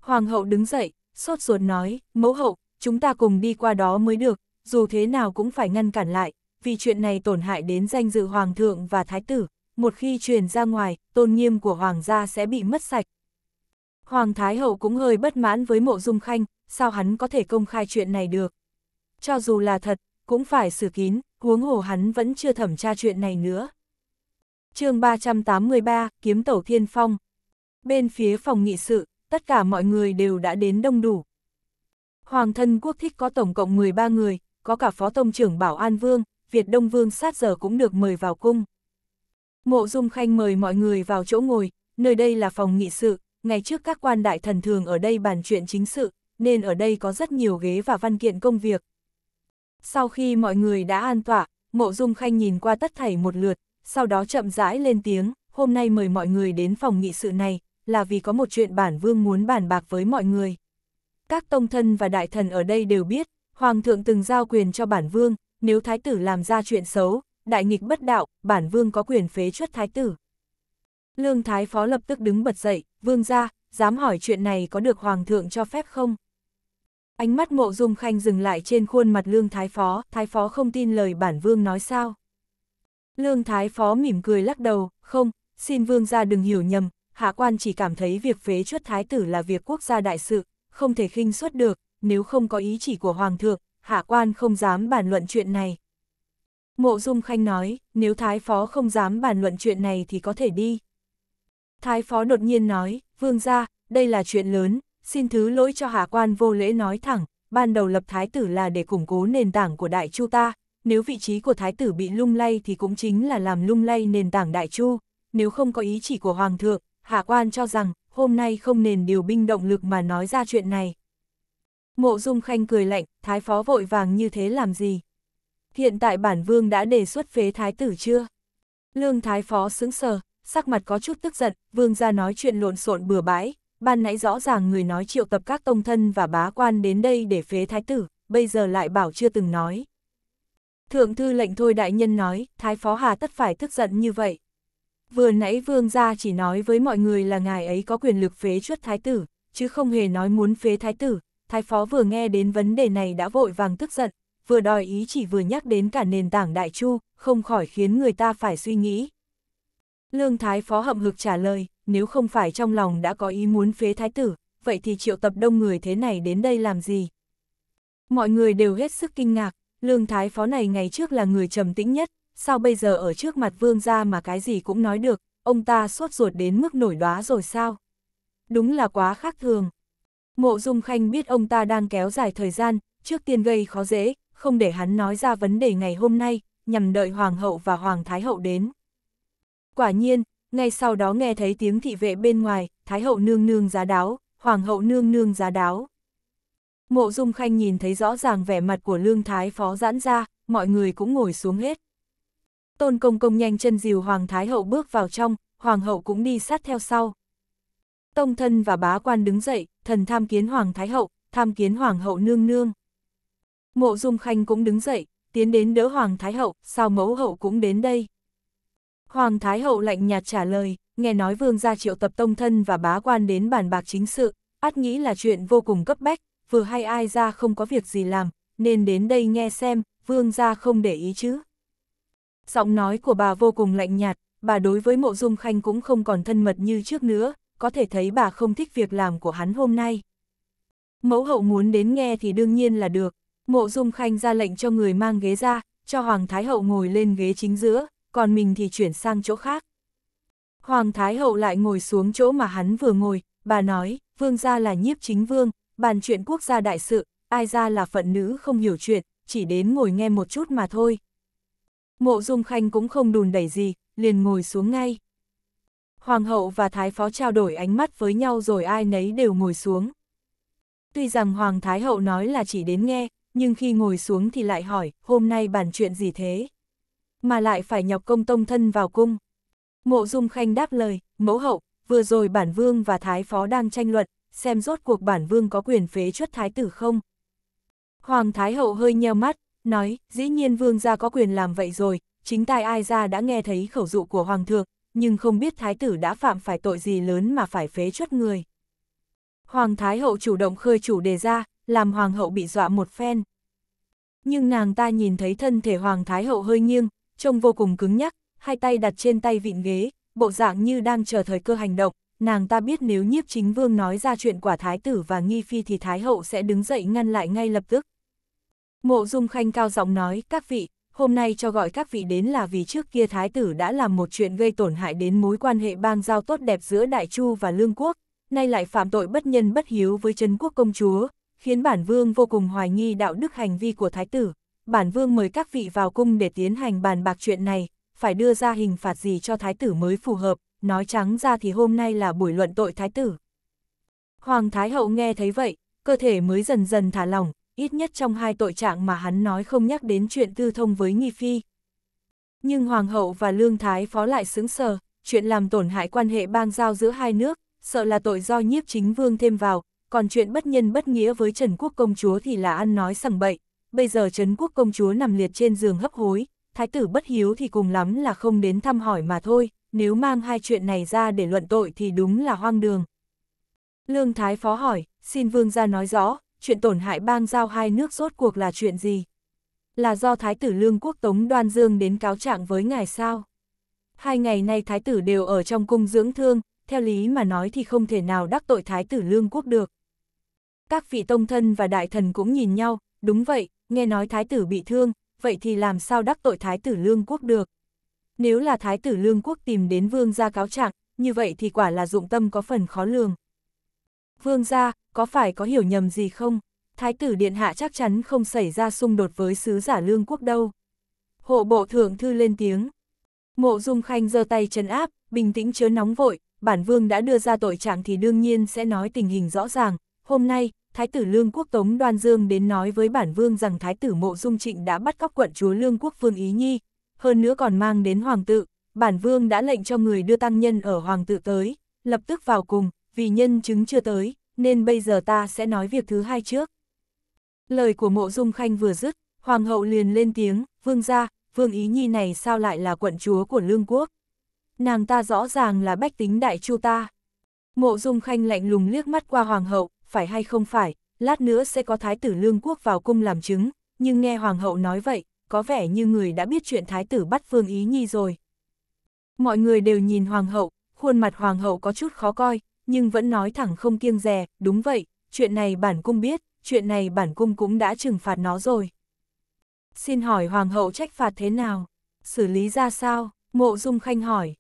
Hoàng hậu đứng dậy, sốt ruột nói, mẫu hậu, chúng ta cùng đi qua đó mới được, dù thế nào cũng phải ngăn cản lại, vì chuyện này tổn hại đến danh dự hoàng thượng và thái tử, một khi truyền ra ngoài, tôn nghiêm của hoàng gia sẽ bị mất sạch. Hoàng thái hậu cũng hơi bất mãn với mộ dung khanh, sao hắn có thể công khai chuyện này được. Cho dù là thật, cũng phải xử kín, huống hồ hắn vẫn chưa thẩm tra chuyện này nữa. chương 383, Kiếm Tẩu Thiên Phong Bên phía phòng nghị sự, tất cả mọi người đều đã đến đông đủ. Hoàng thân quốc thích có tổng cộng 13 người, có cả phó tông trưởng Bảo An Vương, Việt Đông Vương sát giờ cũng được mời vào cung. Mộ Dung Khanh mời mọi người vào chỗ ngồi, nơi đây là phòng nghị sự, ngày trước các quan đại thần thường ở đây bàn chuyện chính sự, nên ở đây có rất nhiều ghế và văn kiện công việc. Sau khi mọi người đã an tọa, Mộ Dung Khanh nhìn qua tất thảy một lượt, sau đó chậm rãi lên tiếng, hôm nay mời mọi người đến phòng nghị sự này, là vì có một chuyện bản vương muốn bàn bạc với mọi người. Các tông thân và đại thần ở đây đều biết, Hoàng thượng từng giao quyền cho bản vương, nếu thái tử làm ra chuyện xấu, đại nghịch bất đạo, bản vương có quyền phế chuất thái tử. Lương thái phó lập tức đứng bật dậy, vương ra, dám hỏi chuyện này có được hoàng thượng cho phép không? Ánh mắt mộ dung khanh dừng lại trên khuôn mặt lương thái phó, thái phó không tin lời bản vương nói sao. Lương thái phó mỉm cười lắc đầu, không, xin vương ra đừng hiểu nhầm, hạ quan chỉ cảm thấy việc phế chuất thái tử là việc quốc gia đại sự, không thể khinh suất được, nếu không có ý chỉ của hoàng thượng, hạ quan không dám bàn luận chuyện này. Mộ Dung Khanh nói, nếu thái phó không dám bàn luận chuyện này thì có thể đi. Thái phó đột nhiên nói, vương gia, đây là chuyện lớn, xin thứ lỗi cho hạ quan vô lễ nói thẳng, ban đầu lập thái tử là để củng cố nền tảng của đại chu ta, nếu vị trí của thái tử bị lung lay thì cũng chính là làm lung lay nền tảng đại chu, nếu không có ý chỉ của hoàng thượng, Hạ Quan cho rằng, hôm nay không nên điều binh động lực mà nói ra chuyện này. Mộ Dung Khanh cười lạnh, Thái Phó vội vàng như thế làm gì? Hiện tại bản vương đã đề xuất phế Thái Tử chưa? Lương Thái Phó sững sờ, sắc mặt có chút tức giận, vương ra nói chuyện lộn xộn bừa bãi, ban nãy rõ ràng người nói triệu tập các tông thân và bá quan đến đây để phế Thái Tử, bây giờ lại bảo chưa từng nói. Thượng thư lệnh thôi đại nhân nói, Thái Phó Hà tất phải tức giận như vậy. Vừa nãy vương gia chỉ nói với mọi người là ngài ấy có quyền lực phế chuất thái tử, chứ không hề nói muốn phế thái tử. Thái phó vừa nghe đến vấn đề này đã vội vàng tức giận, vừa đòi ý chỉ vừa nhắc đến cả nền tảng đại chu, không khỏi khiến người ta phải suy nghĩ. Lương thái phó hậm hực trả lời, nếu không phải trong lòng đã có ý muốn phế thái tử, vậy thì triệu tập đông người thế này đến đây làm gì? Mọi người đều hết sức kinh ngạc, lương thái phó này ngày trước là người trầm tĩnh nhất, sao bây giờ ở trước mặt vương gia mà cái gì cũng nói được, ông ta sốt ruột đến mức nổi đoá rồi sao? Đúng là quá khác thường. Mộ Dung Khanh biết ông ta đang kéo dài thời gian, trước tiên gây khó dễ, không để hắn nói ra vấn đề ngày hôm nay, nhằm đợi Hoàng hậu và Hoàng Thái hậu đến. Quả nhiên, ngay sau đó nghe thấy tiếng thị vệ bên ngoài, Thái hậu nương nương giá đáo, Hoàng hậu nương nương giá đáo. Mộ Dung Khanh nhìn thấy rõ ràng vẻ mặt của Lương Thái phó giãn ra, mọi người cũng ngồi xuống hết. Tôn Công Công nhanh chân dìu Hoàng Thái Hậu bước vào trong, Hoàng Hậu cũng đi sát theo sau. Tông thân và bá quan đứng dậy, thần tham kiến Hoàng Thái Hậu, tham kiến Hoàng Hậu nương nương. Mộ Dung Khanh cũng đứng dậy, tiến đến đỡ Hoàng Thái Hậu, sao mẫu hậu cũng đến đây. Hoàng Thái Hậu lạnh nhạt trả lời, nghe nói vương gia triệu tập tông thân và bá quan đến bàn bạc chính sự, át nghĩ là chuyện vô cùng cấp bách, vừa hay ai ra không có việc gì làm, nên đến đây nghe xem, vương gia không để ý chứ. Giọng nói của bà vô cùng lạnh nhạt, bà đối với mộ dung khanh cũng không còn thân mật như trước nữa, có thể thấy bà không thích việc làm của hắn hôm nay. Mẫu hậu muốn đến nghe thì đương nhiên là được, mộ dung khanh ra lệnh cho người mang ghế ra, cho Hoàng Thái Hậu ngồi lên ghế chính giữa, còn mình thì chuyển sang chỗ khác. Hoàng Thái Hậu lại ngồi xuống chỗ mà hắn vừa ngồi, bà nói, vương gia là nhiếp chính vương, bàn chuyện quốc gia đại sự, ai ra là phận nữ không hiểu chuyện, chỉ đến ngồi nghe một chút mà thôi. Mộ Dung Khanh cũng không đùn đẩy gì, liền ngồi xuống ngay. Hoàng hậu và Thái phó trao đổi ánh mắt với nhau rồi ai nấy đều ngồi xuống. Tuy rằng Hoàng Thái hậu nói là chỉ đến nghe, nhưng khi ngồi xuống thì lại hỏi, hôm nay bàn chuyện gì thế? Mà lại phải nhọc công tông thân vào cung. Mộ Dung Khanh đáp lời, mẫu hậu, vừa rồi bản vương và Thái phó đang tranh luận, xem rốt cuộc bản vương có quyền phế chuất thái tử không? Hoàng Thái hậu hơi nheo mắt, nói, dĩ nhiên vương gia có quyền làm vậy rồi, chính tài ai ra đã nghe thấy khẩu dụ của hoàng thượng, nhưng không biết thái tử đã phạm phải tội gì lớn mà phải phế chuất người. Hoàng thái hậu chủ động khơi chủ đề ra, làm hoàng hậu bị dọa một phen. Nhưng nàng ta nhìn thấy thân thể hoàng thái hậu hơi nghiêng, trông vô cùng cứng nhắc, hai tay đặt trên tay vịn ghế, bộ dạng như đang chờ thời cơ hành động, nàng ta biết nếu nhiếp chính vương nói ra chuyện quả thái tử và nghi phi thì thái hậu sẽ đứng dậy ngăn lại ngay lập tức. Mộ Dung Khanh cao giọng nói, các vị, hôm nay cho gọi các vị đến là vì trước kia Thái tử đã làm một chuyện gây tổn hại đến mối quan hệ bang giao tốt đẹp giữa Đại Chu và Lương Quốc, nay lại phạm tội bất nhân bất hiếu với Trấn Quốc công chúa, khiến bản vương vô cùng hoài nghi đạo đức hành vi của Thái tử. Bản vương mời các vị vào cung để tiến hành bàn bạc chuyện này, phải đưa ra hình phạt gì cho Thái tử mới phù hợp, nói trắng ra thì hôm nay là buổi luận tội Thái tử. Hoàng Thái Hậu nghe thấy vậy, cơ thể mới dần dần thả lỏng, ít nhất trong hai tội trạng mà hắn nói không nhắc đến chuyện tư thông với Nghi Phi. Nhưng Hoàng hậu và Lương Thái Phó lại xứng sờ, chuyện làm tổn hại quan hệ bang giao giữa hai nước, sợ là tội do nhiếp chính vương thêm vào, còn chuyện bất nhân bất nghĩa với Trần Quốc Công Chúa thì là ăn nói sằng bậy. Bây giờ trần Quốc Công Chúa nằm liệt trên giường hấp hối, thái tử bất hiếu thì cùng lắm là không đến thăm hỏi mà thôi, nếu mang hai chuyện này ra để luận tội thì đúng là hoang đường. Lương Thái Phó hỏi, xin vương gia nói rõ, chuyện tổn hại bang giao hai nước rốt cuộc là chuyện gì? Là do Thái tử Lương Quốc Tống Đoan Dương đến cáo trạng với ngài sao? Hai ngày nay Thái tử đều ở trong cung dưỡng thương, theo lý mà nói thì không thể nào đắc tội Thái tử Lương Quốc được. Các vị tông thân và đại thần cũng nhìn nhau, đúng vậy, nghe nói Thái tử bị thương, vậy thì làm sao đắc tội Thái tử Lương Quốc được? Nếu là Thái tử Lương Quốc tìm đến vương ra cáo trạng, như vậy thì quả là dụng tâm có phần khó lường. Vương gia, có phải có hiểu nhầm gì không? Thái tử Điện Hạ chắc chắn không xảy ra xung đột với sứ giả lương quốc đâu. Hộ bộ thượng thư lên tiếng. Mộ Dung Khanh giơ tay chân áp, bình tĩnh chớ nóng vội, bản vương đã đưa ra tội trạng thì đương nhiên sẽ nói tình hình rõ ràng. Hôm nay, Thái tử Lương Quốc Tống Đoan Dương đến nói với bản vương rằng Thái tử Mộ Dung Trịnh đã bắt cóc quận chúa Lương Quốc Vương Ý Nhi, hơn nữa còn mang đến hoàng tự. Bản vương đã lệnh cho người đưa tăng nhân ở hoàng tự tới, lập tức vào cùng, vì nhân chứng chưa tới, nên bây giờ ta sẽ nói việc thứ hai trước. Lời của mộ dung khanh vừa dứt, hoàng hậu liền lên tiếng, vương gia, vương ý nhi này sao lại là quận chúa của lương quốc. Nàng ta rõ ràng là bách tính đại chu ta. Mộ dung khanh lạnh lùng liếc mắt qua hoàng hậu, phải hay không phải, lát nữa sẽ có thái tử lương quốc vào cung làm chứng, nhưng nghe hoàng hậu nói vậy, có vẻ như người đã biết chuyện thái tử bắt vương ý nhi rồi. Mọi người đều nhìn hoàng hậu, khuôn mặt hoàng hậu có chút khó coi, nhưng vẫn nói thẳng không kiêng dè, đúng vậy, chuyện này bản cung biết, chuyện này bản cung cũng đã trừng phạt nó rồi. Xin hỏi hoàng hậu trách phạt thế nào? Xử lý ra sao? Mộ Dung Khanh hỏi.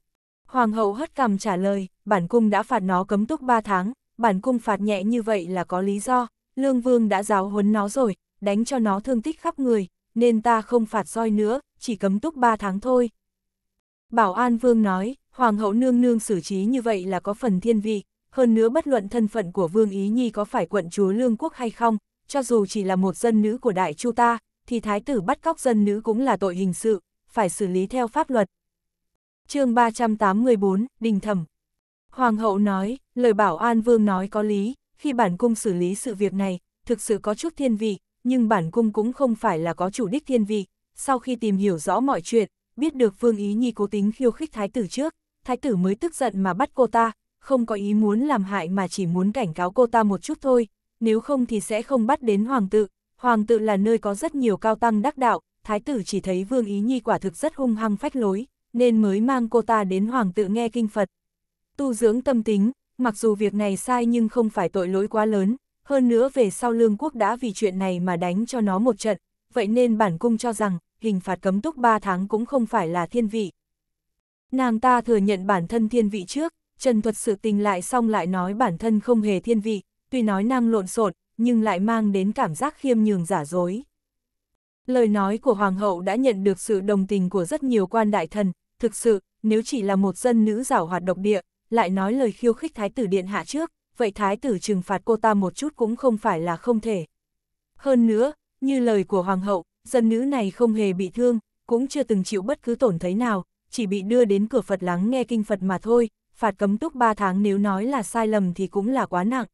Hoàng hậu hất cằm trả lời, bản cung đã phạt nó cấm túc 3 tháng, bản cung phạt nhẹ như vậy là có lý do, lương vương đã giáo huấn nó rồi, đánh cho nó thương tích khắp người, nên ta không phạt roi nữa, chỉ cấm túc 3 tháng thôi. Bảo An Vương nói, Hoàng hậu nương nương xử trí như vậy là có phần thiên vị, hơn nữa bất luận thân phận của Vương Ý Nhi có phải quận chúa lương quốc hay không, cho dù chỉ là một dân nữ của đại chu ta, thì thái tử bắt cóc dân nữ cũng là tội hình sự, phải xử lý theo pháp luật. chương 384, Đình Thẩm Hoàng hậu nói, lời bảo An Vương nói có lý, khi bản cung xử lý sự việc này, thực sự có chút thiên vị, nhưng bản cung cũng không phải là có chủ đích thiên vị. Sau khi tìm hiểu rõ mọi chuyện, biết được Vương Ý Nhi cố tính khiêu khích thái tử trước, thái tử mới tức giận mà bắt cô ta, không có ý muốn làm hại mà chỉ muốn cảnh cáo cô ta một chút thôi, nếu không thì sẽ không bắt đến hoàng tự. Hoàng tự là nơi có rất nhiều cao tăng đắc đạo, thái tử chỉ thấy Vương Ý Nhi quả thực rất hung hăng phách lối, nên mới mang cô ta đến hoàng tự nghe kinh Phật. Tu dưỡng tâm tính, mặc dù việc này sai nhưng không phải tội lỗi quá lớn, hơn nữa về sau lương quốc đã vì chuyện này mà đánh cho nó một trận, vậy nên bản cung cho rằng, hình phạt cấm túc 3 tháng cũng không phải là thiên vị. Nàng ta thừa nhận bản thân thiên vị trước, Trần thuật sự tình lại xong lại nói bản thân không hề thiên vị, tuy nói năng lộn xộn nhưng lại mang đến cảm giác khiêm nhường giả dối. Lời nói của Hoàng hậu đã nhận được sự đồng tình của rất nhiều quan đại thần, thực sự, nếu chỉ là một dân nữ giảo hoạt độc địa, lại nói lời khiêu khích Thái tử Điện Hạ trước, vậy Thái tử trừng phạt cô ta một chút cũng không phải là không thể. Hơn nữa, như lời của Hoàng hậu, dân nữ này không hề bị thương, cũng chưa từng chịu bất cứ tổn thấy nào, chỉ bị đưa đến cửa Phật lắng nghe kinh Phật mà thôi, phạt cấm túc 3 tháng nếu nói là sai lầm thì cũng là quá nặng.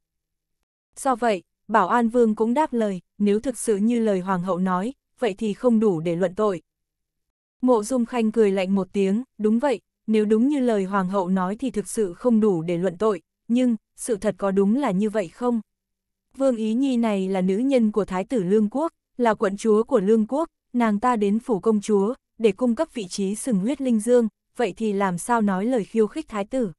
Do vậy, Bảo An Vương cũng đáp lời, nếu thực sự như lời Hoàng hậu nói, vậy thì không đủ để luận tội. Mộ Dung Khanh cười lạnh một tiếng, đúng vậy, nếu đúng như lời Hoàng hậu nói thì thực sự không đủ để luận tội, nhưng, sự thật có đúng là như vậy không? Vương Ý Nhi này là nữ nhân của Thái tử Lương Quốc, là quận chúa của Lương Quốc, nàng ta đến phủ công chúa, để cung cấp vị trí sừng huyết linh dương, vậy thì làm sao nói lời khiêu khích thái tử.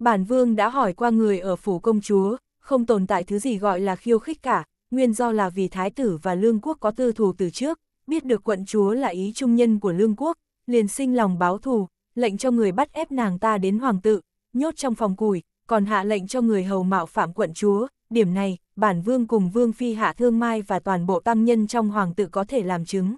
Bản vương đã hỏi qua người ở phủ công chúa, không tồn tại thứ gì gọi là khiêu khích cả, nguyên do là vì thái tử và lương quốc có tư thù từ trước, biết được quận chúa là ý trung nhân của lương quốc, liền sinh lòng báo thù, lệnh cho người bắt ép nàng ta đến hoàng tự, nhốt trong phòng củi, còn hạ lệnh cho người hầu mạo phạm quận chúa, điểm này, bản vương cùng vương phi hạ thương mai và toàn bộ tăng nhân trong hoàng tự có thể làm chứng.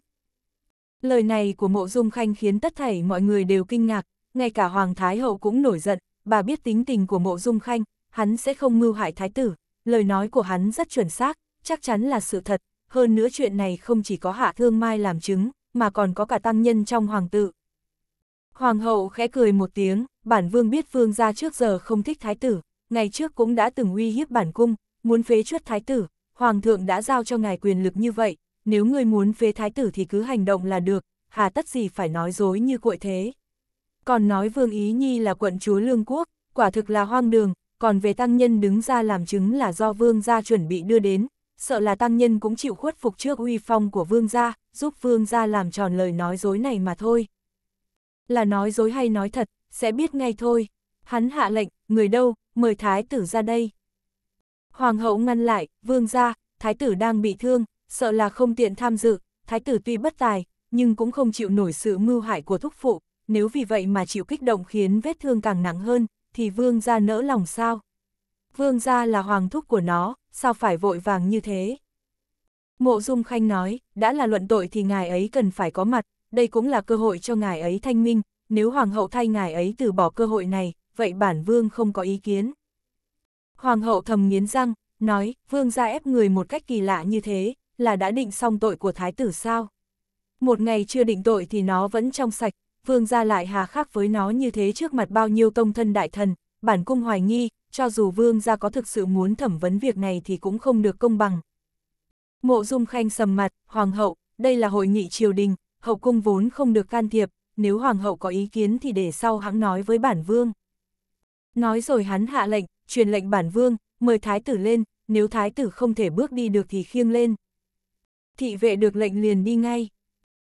Lời này của Mộ Dung Khanh khiến tất thảy mọi người đều kinh ngạc, ngay cả Hoàng Thái Hậu cũng nổi giận, bà biết tính tình của Mộ Dung Khanh, hắn sẽ không mưu hại Thái tử, lời nói của hắn rất chuẩn xác, chắc chắn là sự thật, hơn nữa chuyện này không chỉ có Hạ Thương Mai làm chứng, mà còn có cả tăng nhân trong Hoàng tự. Hoàng hậu khẽ cười một tiếng, bản vương biết vương gia trước giờ không thích Thái tử, ngày trước cũng đã từng uy hiếp bản cung, muốn phế chuất Thái tử, Hoàng thượng đã giao cho ngài quyền lực như vậy, nếu ngươi muốn phế thái tử thì cứ hành động là được, hà tất gì phải nói dối như cuội thế. Còn nói Vương Ý Nhi là quận chúa Lương Quốc, quả thực là hoang đường, còn về tăng nhân đứng ra làm chứng là do Vương gia chuẩn bị đưa đến, sợ là tăng nhân cũng chịu khuất phục trước uy phong của Vương gia, giúp Vương gia làm tròn lời nói dối này mà thôi. Là nói dối hay nói thật, sẽ biết ngay thôi. Hắn hạ lệnh, người đâu, mời thái tử ra đây. Hoàng hậu ngăn lại, vương gia thái tử đang bị thương, sợ là không tiện tham dự, thái tử tuy bất tài, nhưng cũng không chịu nổi sự mưu hại của thúc phụ, nếu vì vậy mà chịu kích động khiến vết thương càng nặng hơn, thì vương gia nỡ lòng sao? Vương gia là hoàng thúc của nó, sao phải vội vàng như thế? Mộ Dung Khanh nói, đã là luận tội thì ngài ấy cần phải có mặt, đây cũng là cơ hội cho ngài ấy thanh minh, nếu hoàng hậu thay ngài ấy từ bỏ cơ hội này, vậy bản vương không có ý kiến. Hoàng hậu thầm nghiến răng, nói, vương gia ép người một cách kỳ lạ như thế, là đã định xong tội của thái tử sao? Một ngày chưa định tội thì nó vẫn trong sạch, vương gia lại hà khắc với nó như thế trước mặt bao nhiêu tông thân đại thần, bản cung hoài nghi, cho dù vương gia có thực sự muốn thẩm vấn việc này thì cũng không được công bằng. Mộ dung khanh sầm mặt, hoàng hậu, đây là hội nghị triều đình, hậu cung vốn không được can thiệp, nếu hoàng hậu có ý kiến thì để sau hãng nói với bản vương. Nói rồi hắn hạ lệnh, truyền lệnh bản vương, mời thái tử lên, nếu thái tử không thể bước đi được thì khiêng lên thị vệ được lệnh liền đi ngay.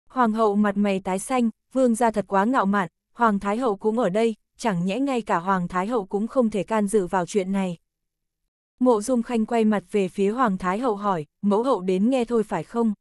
Hoàng hậu mặt mày tái xanh, vương gia thật quá ngạo mạn, hoàng thái hậu cũng ở đây, chẳng nhẽ ngay cả hoàng thái hậu cũng không thể can dự vào chuyện này. Mộ Dung Khanh quay mặt về phía Hoàng Thái Hậu hỏi, mẫu hậu đến nghe thôi phải không?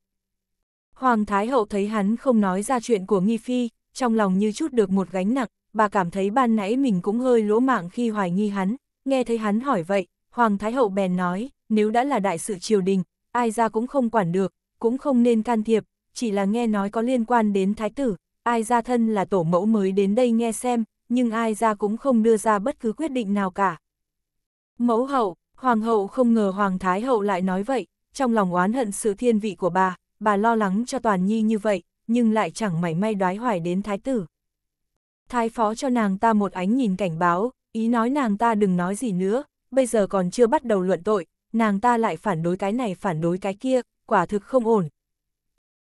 Hoàng Thái Hậu thấy hắn không nói ra chuyện của Nghi Phi, trong lòng như chút được một gánh nặng, bà cảm thấy ban nãy mình cũng hơi lỗ mạng khi hoài nghi hắn, nghe thấy hắn hỏi vậy, Hoàng Thái Hậu bèn nói, nếu đã là đại sự triều đình, ai ra cũng không quản được, cũng không nên can thiệp, chỉ là nghe nói có liên quan đến thái tử, ai ra thân là tổ mẫu mới đến đây nghe xem, nhưng ai ra cũng không đưa ra bất cứ quyết định nào cả. Mẫu hậu, hoàng hậu không ngờ hoàng thái hậu lại nói vậy, trong lòng oán hận sự thiên vị của bà, bà lo lắng cho toàn nhi như vậy, nhưng lại chẳng mảy may đoái hoài đến thái tử. Thái phó cho nàng ta một ánh nhìn cảnh báo, ý nói nàng ta đừng nói gì nữa, bây giờ còn chưa bắt đầu luận tội, nàng ta lại phản đối cái này phản đối cái kia, quả thực không ổn.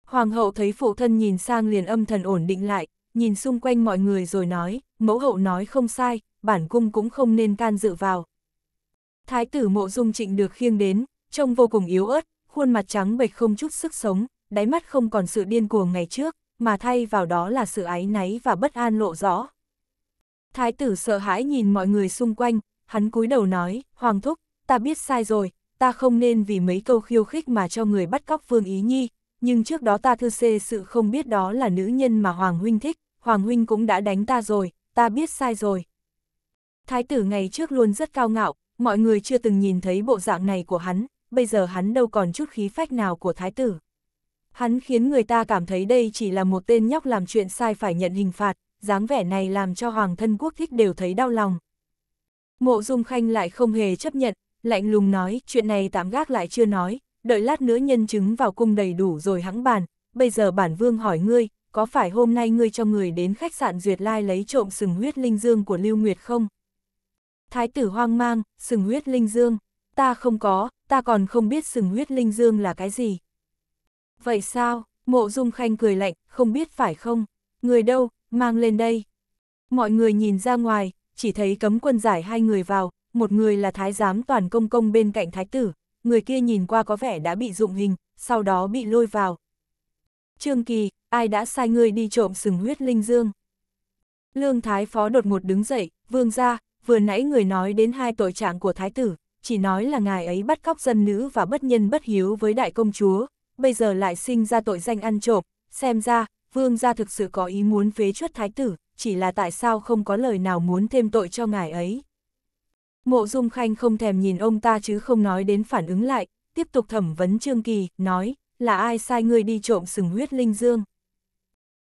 Hoàng hậu thấy phụ thân nhìn sang liền âm thần ổn định lại, nhìn xung quanh mọi người rồi nói, mẫu hậu nói không sai, bản cung cũng không nên can dự vào. Thái tử mộ dung trịnh được khiêng đến, trông vô cùng yếu ớt, khuôn mặt trắng bệch không chút sức sống, đáy mắt không còn sự điên cuồng ngày trước, mà thay vào đó là sự áy náy và bất an lộ rõ. Thái tử sợ hãi nhìn mọi người xung quanh, hắn cúi đầu nói, Hoàng thúc, ta biết sai rồi, ta không nên vì mấy câu khiêu khích mà cho người bắt cóc Vương Ý Nhi, nhưng trước đó ta thư xê sự không biết đó là nữ nhân mà Hoàng Huynh thích, Hoàng Huynh cũng đã đánh ta rồi, ta biết sai rồi. Thái tử ngày trước luôn rất cao ngạo, mọi người chưa từng nhìn thấy bộ dạng này của hắn, bây giờ hắn đâu còn chút khí phách nào của thái tử. Hắn khiến người ta cảm thấy đây chỉ là một tên nhóc làm chuyện sai phải nhận hình phạt, dáng vẻ này làm cho hoàng thân quốc thích đều thấy đau lòng. Mộ Dung Khanh lại không hề chấp nhận, lạnh lùng nói, chuyện này tạm gác lại chưa nói, đợi lát nữa nhân chứng vào cung đầy đủ rồi hãng bàn, bây giờ bản vương hỏi ngươi, có phải hôm nay ngươi cho người đến khách sạn Duyệt Lai lấy trộm sừng huyết linh dương của Lưu Nguyệt không? Thái tử hoang mang, sừng huyết linh dương, ta không có, ta còn không biết sừng huyết linh dương là cái gì. Vậy sao, mộ dung khanh cười lạnh, không biết phải không, người đâu, mang lên đây. Mọi người nhìn ra ngoài, chỉ thấy cấm quân giải hai người vào, một người là thái giám toàn công công bên cạnh thái tử, người kia nhìn qua có vẻ đã bị dụng hình, sau đó bị lôi vào. Trương Kỳ, ai đã sai ngươi đi trộm sừng huyết linh dương? Lương Thái Phó đột ngột đứng dậy, vương ra, vừa nãy người nói đến hai tội trạng của thái tử, chỉ nói là ngài ấy bắt cóc dân nữ và bất nhân bất hiếu với đại công chúa, bây giờ lại sinh ra tội danh ăn trộm, xem ra, vương gia thực sự có ý muốn phế chuất thái tử, chỉ là tại sao không có lời nào muốn thêm tội cho ngài ấy. Mộ Dung Khanh không thèm nhìn ông ta chứ không nói đến phản ứng lại, tiếp tục thẩm vấn Trương Kỳ, nói, là ai sai ngươi đi trộm sừng huyết linh dương.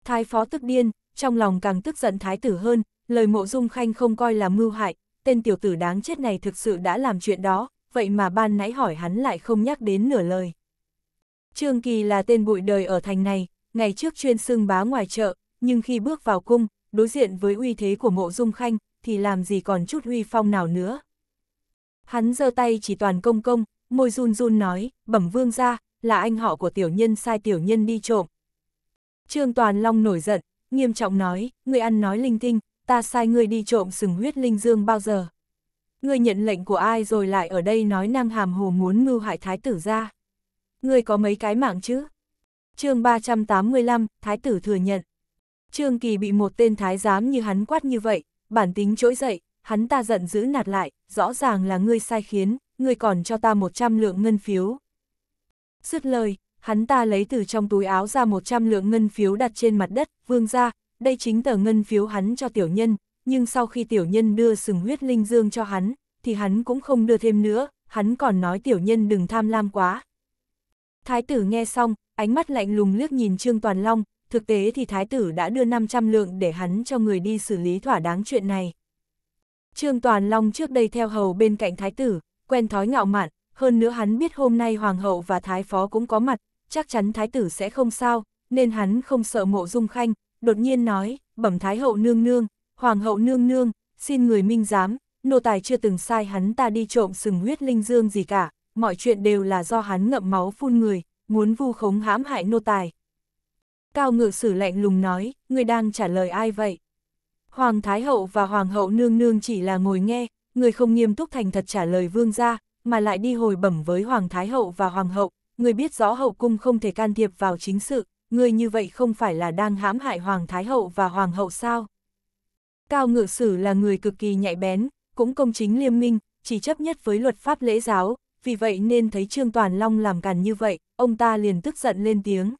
Thái phó tức điên, trong lòng càng tức giận thái tử hơn, lời mộ dung khanh không coi là mưu hại, tên tiểu tử đáng chết này thực sự đã làm chuyện đó, vậy mà ban nãy hỏi hắn lại không nhắc đến nửa lời. Trương Kỳ là tên bụi đời ở thành này, ngày trước chuyên xưng bá ngoài chợ, nhưng khi bước vào cung, đối diện với uy thế của mộ dung khanh, thì làm gì còn chút uy phong nào nữa. Hắn giơ tay chỉ toàn công công, môi run run nói, bẩm vương ra, là anh họ của tiểu nhân sai tiểu nhân đi trộm. Trương Toàn Long nổi giận, nghiêm trọng nói, ngươi ăn nói linh tinh, ta sai ngươi đi trộm sừng huyết linh dương bao giờ. Ngươi nhận lệnh của ai rồi lại ở đây nói năng Hàm Hồ muốn mưu hại thái tử ra. Ngươi có mấy cái mạng chứ? chương 385, thái tử thừa nhận. Trương Kỳ bị một tên thái giám như hắn quát như vậy, bản tính trỗi dậy, hắn ta giận dữ nạt lại, rõ ràng là ngươi sai khiến, ngươi còn cho ta 100 lượng ngân phiếu. Dứt lời, hắn ta lấy từ trong túi áo ra 100 lượng ngân phiếu đặt trên mặt đất, vương ra, đây chính tờ ngân phiếu hắn cho tiểu nhân, nhưng sau khi tiểu nhân đưa sừng huyết linh dương cho hắn, thì hắn cũng không đưa thêm nữa, hắn còn nói tiểu nhân đừng tham lam quá. Thái tử nghe xong, ánh mắt lạnh lùng liếc nhìn Trương Toàn Long, thực tế thì thái tử đã đưa 500 lượng để hắn cho người đi xử lý thỏa đáng chuyện này. Trương Toàn Long trước đây theo hầu bên cạnh thái tử, quen thói ngạo mạn, hơn nữa hắn biết hôm nay hoàng hậu và thái phó cũng có mặt, chắc chắn thái tử sẽ không sao, nên hắn không sợ mộ dung khanh, đột nhiên nói, bẩm thái hậu nương nương, hoàng hậu nương nương, xin người minh giám, nô tài chưa từng sai hắn ta đi trộm sừng huyết linh dương gì cả, mọi chuyện đều là do hắn ngậm máu phun người, muốn vu khống hãm hại nô tài. Cao ngự sử lạnh lùng nói, người đang trả lời ai vậy? Hoàng Thái Hậu và Hoàng Hậu Nương Nương chỉ là ngồi nghe, người không nghiêm túc thành thật trả lời vương gia, mà lại đi hồi bẩm với Hoàng Thái Hậu và Hoàng Hậu, người biết rõ Hậu Cung không thể can thiệp vào chính sự, người như vậy không phải là đang hãm hại Hoàng Thái Hậu và Hoàng Hậu sao? Cao Ngự Sử là người cực kỳ nhạy bén, cũng công chính liêm minh, chỉ chấp nhất với luật pháp lễ giáo, vì vậy nên thấy Trương Toàn Long làm càn như vậy, ông ta liền tức giận lên tiếng.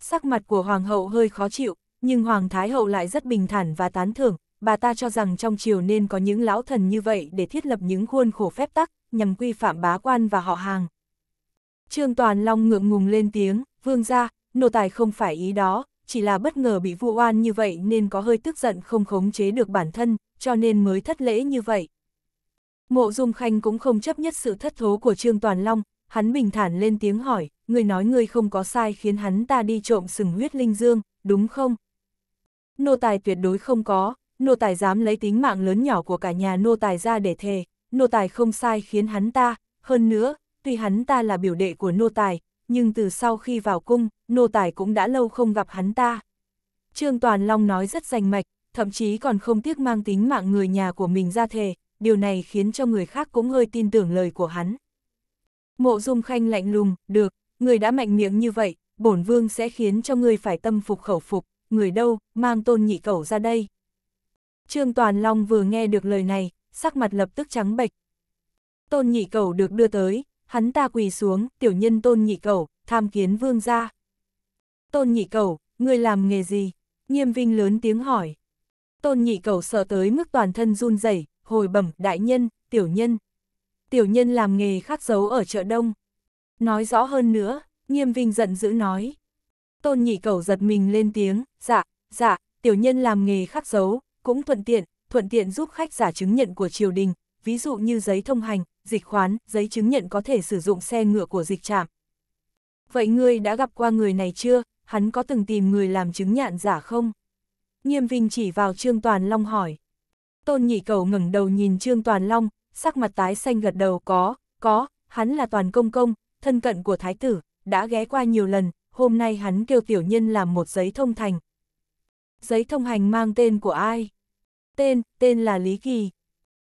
Sắc mặt của Hoàng Hậu hơi khó chịu, nhưng Hoàng Thái Hậu lại rất bình thản và tán thưởng, bà ta cho rằng trong triều nên có những lão thần như vậy để thiết lập những khuôn khổ phép tắc, nhằm quy phạm bá quan và họ hàng. Trương Toàn Long ngượng ngùng lên tiếng, vương ra, nô tài không phải ý đó, chỉ là bất ngờ bị vu oan như vậy nên có hơi tức giận không khống chế được bản thân, cho nên mới thất lễ như vậy. Mộ Dung Khanh cũng không chấp nhất sự thất thố của Trương Toàn Long, hắn bình thản lên tiếng hỏi, người nói người không có sai khiến hắn ta đi trộm sừng huyết linh dương, đúng không? nô tài tuyệt đối không có, nô tài dám lấy tính mạng lớn nhỏ của cả nhà nô tài ra để thề, nô tài không sai khiến hắn ta, hơn nữa, tuy hắn ta là biểu đệ của nô tài, nhưng từ sau khi vào cung, nô tài cũng đã lâu không gặp hắn ta. Trương Toàn Long nói rất rành mạch, thậm chí còn không tiếc mang tính mạng người nhà của mình ra thề, điều này khiến cho người khác cũng hơi tin tưởng lời của hắn. Mộ Dung Khanh lạnh lùng, được, người đã mạnh miệng như vậy, bổn vương sẽ khiến cho người phải tâm phục khẩu phục người đâu, mang tôn nhị cẩu ra đây. Trương Toàn Long vừa nghe được lời này, sắc mặt lập tức trắng bệch. Tôn nhị cẩu được đưa tới, hắn ta quỳ xuống, tiểu nhân tôn nhị cẩu, tham kiến vương gia. Tôn nhị cẩu, ngươi làm nghề gì? Nghiêm Vinh lớn tiếng hỏi. Tôn nhị cẩu sợ tới mức toàn thân run rẩy, hồi bẩm, đại nhân, tiểu nhân. Tiểu nhân làm nghề khắc dấu ở chợ đông. Nói rõ hơn nữa, Nghiêm Vinh giận dữ nói. Tôn nhị cầu giật mình lên tiếng, dạ, dạ, tiểu nhân làm nghề khắc dấu, cũng thuận tiện, thuận tiện giúp khách giả chứng nhận của triều đình, ví dụ như giấy thông hành, dịch khoán, giấy chứng nhận có thể sử dụng xe ngựa của dịch trạm. Vậy ngươi đã gặp qua người này chưa, hắn có từng tìm người làm chứng nhạn giả không? Nghiêm Vinh chỉ vào Trương Toàn Long hỏi. Tôn nhị cầu ngẩng đầu nhìn Trương Toàn Long, sắc mặt tái xanh gật đầu có, có, hắn là Toàn Công Công, thân cận của Thái tử, đã ghé qua nhiều lần, hôm nay hắn kêu tiểu nhân làm một giấy thông thành. Giấy thông hành mang tên của ai? Tên, tên là Lý Kỳ.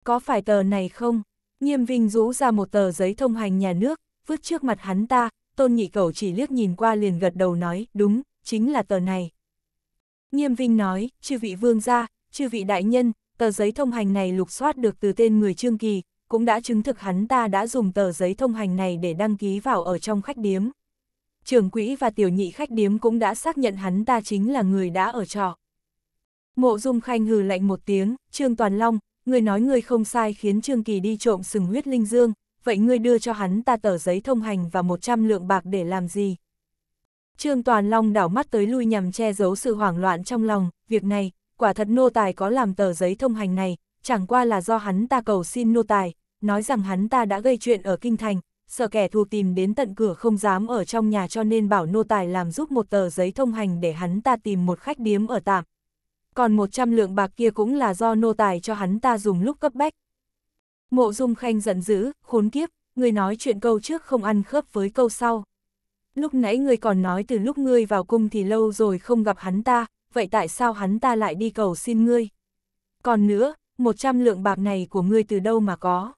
Có phải tờ này không? Nghiêm Vinh rũ ra một tờ giấy thông hành nhà nước, vứt trước mặt hắn ta, tôn nhị cầu chỉ liếc nhìn qua liền gật đầu nói, đúng, chính là tờ này. Nghiêm Vinh nói, chư vị vương gia, chư vị đại nhân, tờ giấy thông hành này lục soát được từ tên người Trương Kỳ, cũng đã chứng thực hắn ta đã dùng tờ giấy thông hành này để đăng ký vào ở trong khách điếm trưởng quỹ và tiểu nhị khách điếm cũng đã xác nhận hắn ta chính là người đã ở trọ. Mộ Dung Khanh hừ lạnh một tiếng, Trương Toàn Long, người nói người không sai khiến Trương Kỳ đi trộm sừng huyết linh dương, vậy ngươi đưa cho hắn ta tờ giấy thông hành và 100 lượng bạc để làm gì? Trương Toàn Long đảo mắt tới lui nhằm che giấu sự hoảng loạn trong lòng, việc này, quả thật nô tài có làm tờ giấy thông hành này, chẳng qua là do hắn ta cầu xin nô tài, nói rằng hắn ta đã gây chuyện ở Kinh Thành, sợ kẻ thù tìm đến tận cửa không dám ở trong nhà cho nên bảo nô tài làm giúp một tờ giấy thông hành để hắn ta tìm một khách điếm ở tạm. Còn 100 lượng bạc kia cũng là do nô tài cho hắn ta dùng lúc cấp bách. Mộ Dung Khanh giận dữ, khốn kiếp, người nói chuyện câu trước không ăn khớp với câu sau. Lúc nãy người còn nói từ lúc ngươi vào cung thì lâu rồi không gặp hắn ta, vậy tại sao hắn ta lại đi cầu xin ngươi? Còn nữa, 100 lượng bạc này của ngươi từ đâu mà có?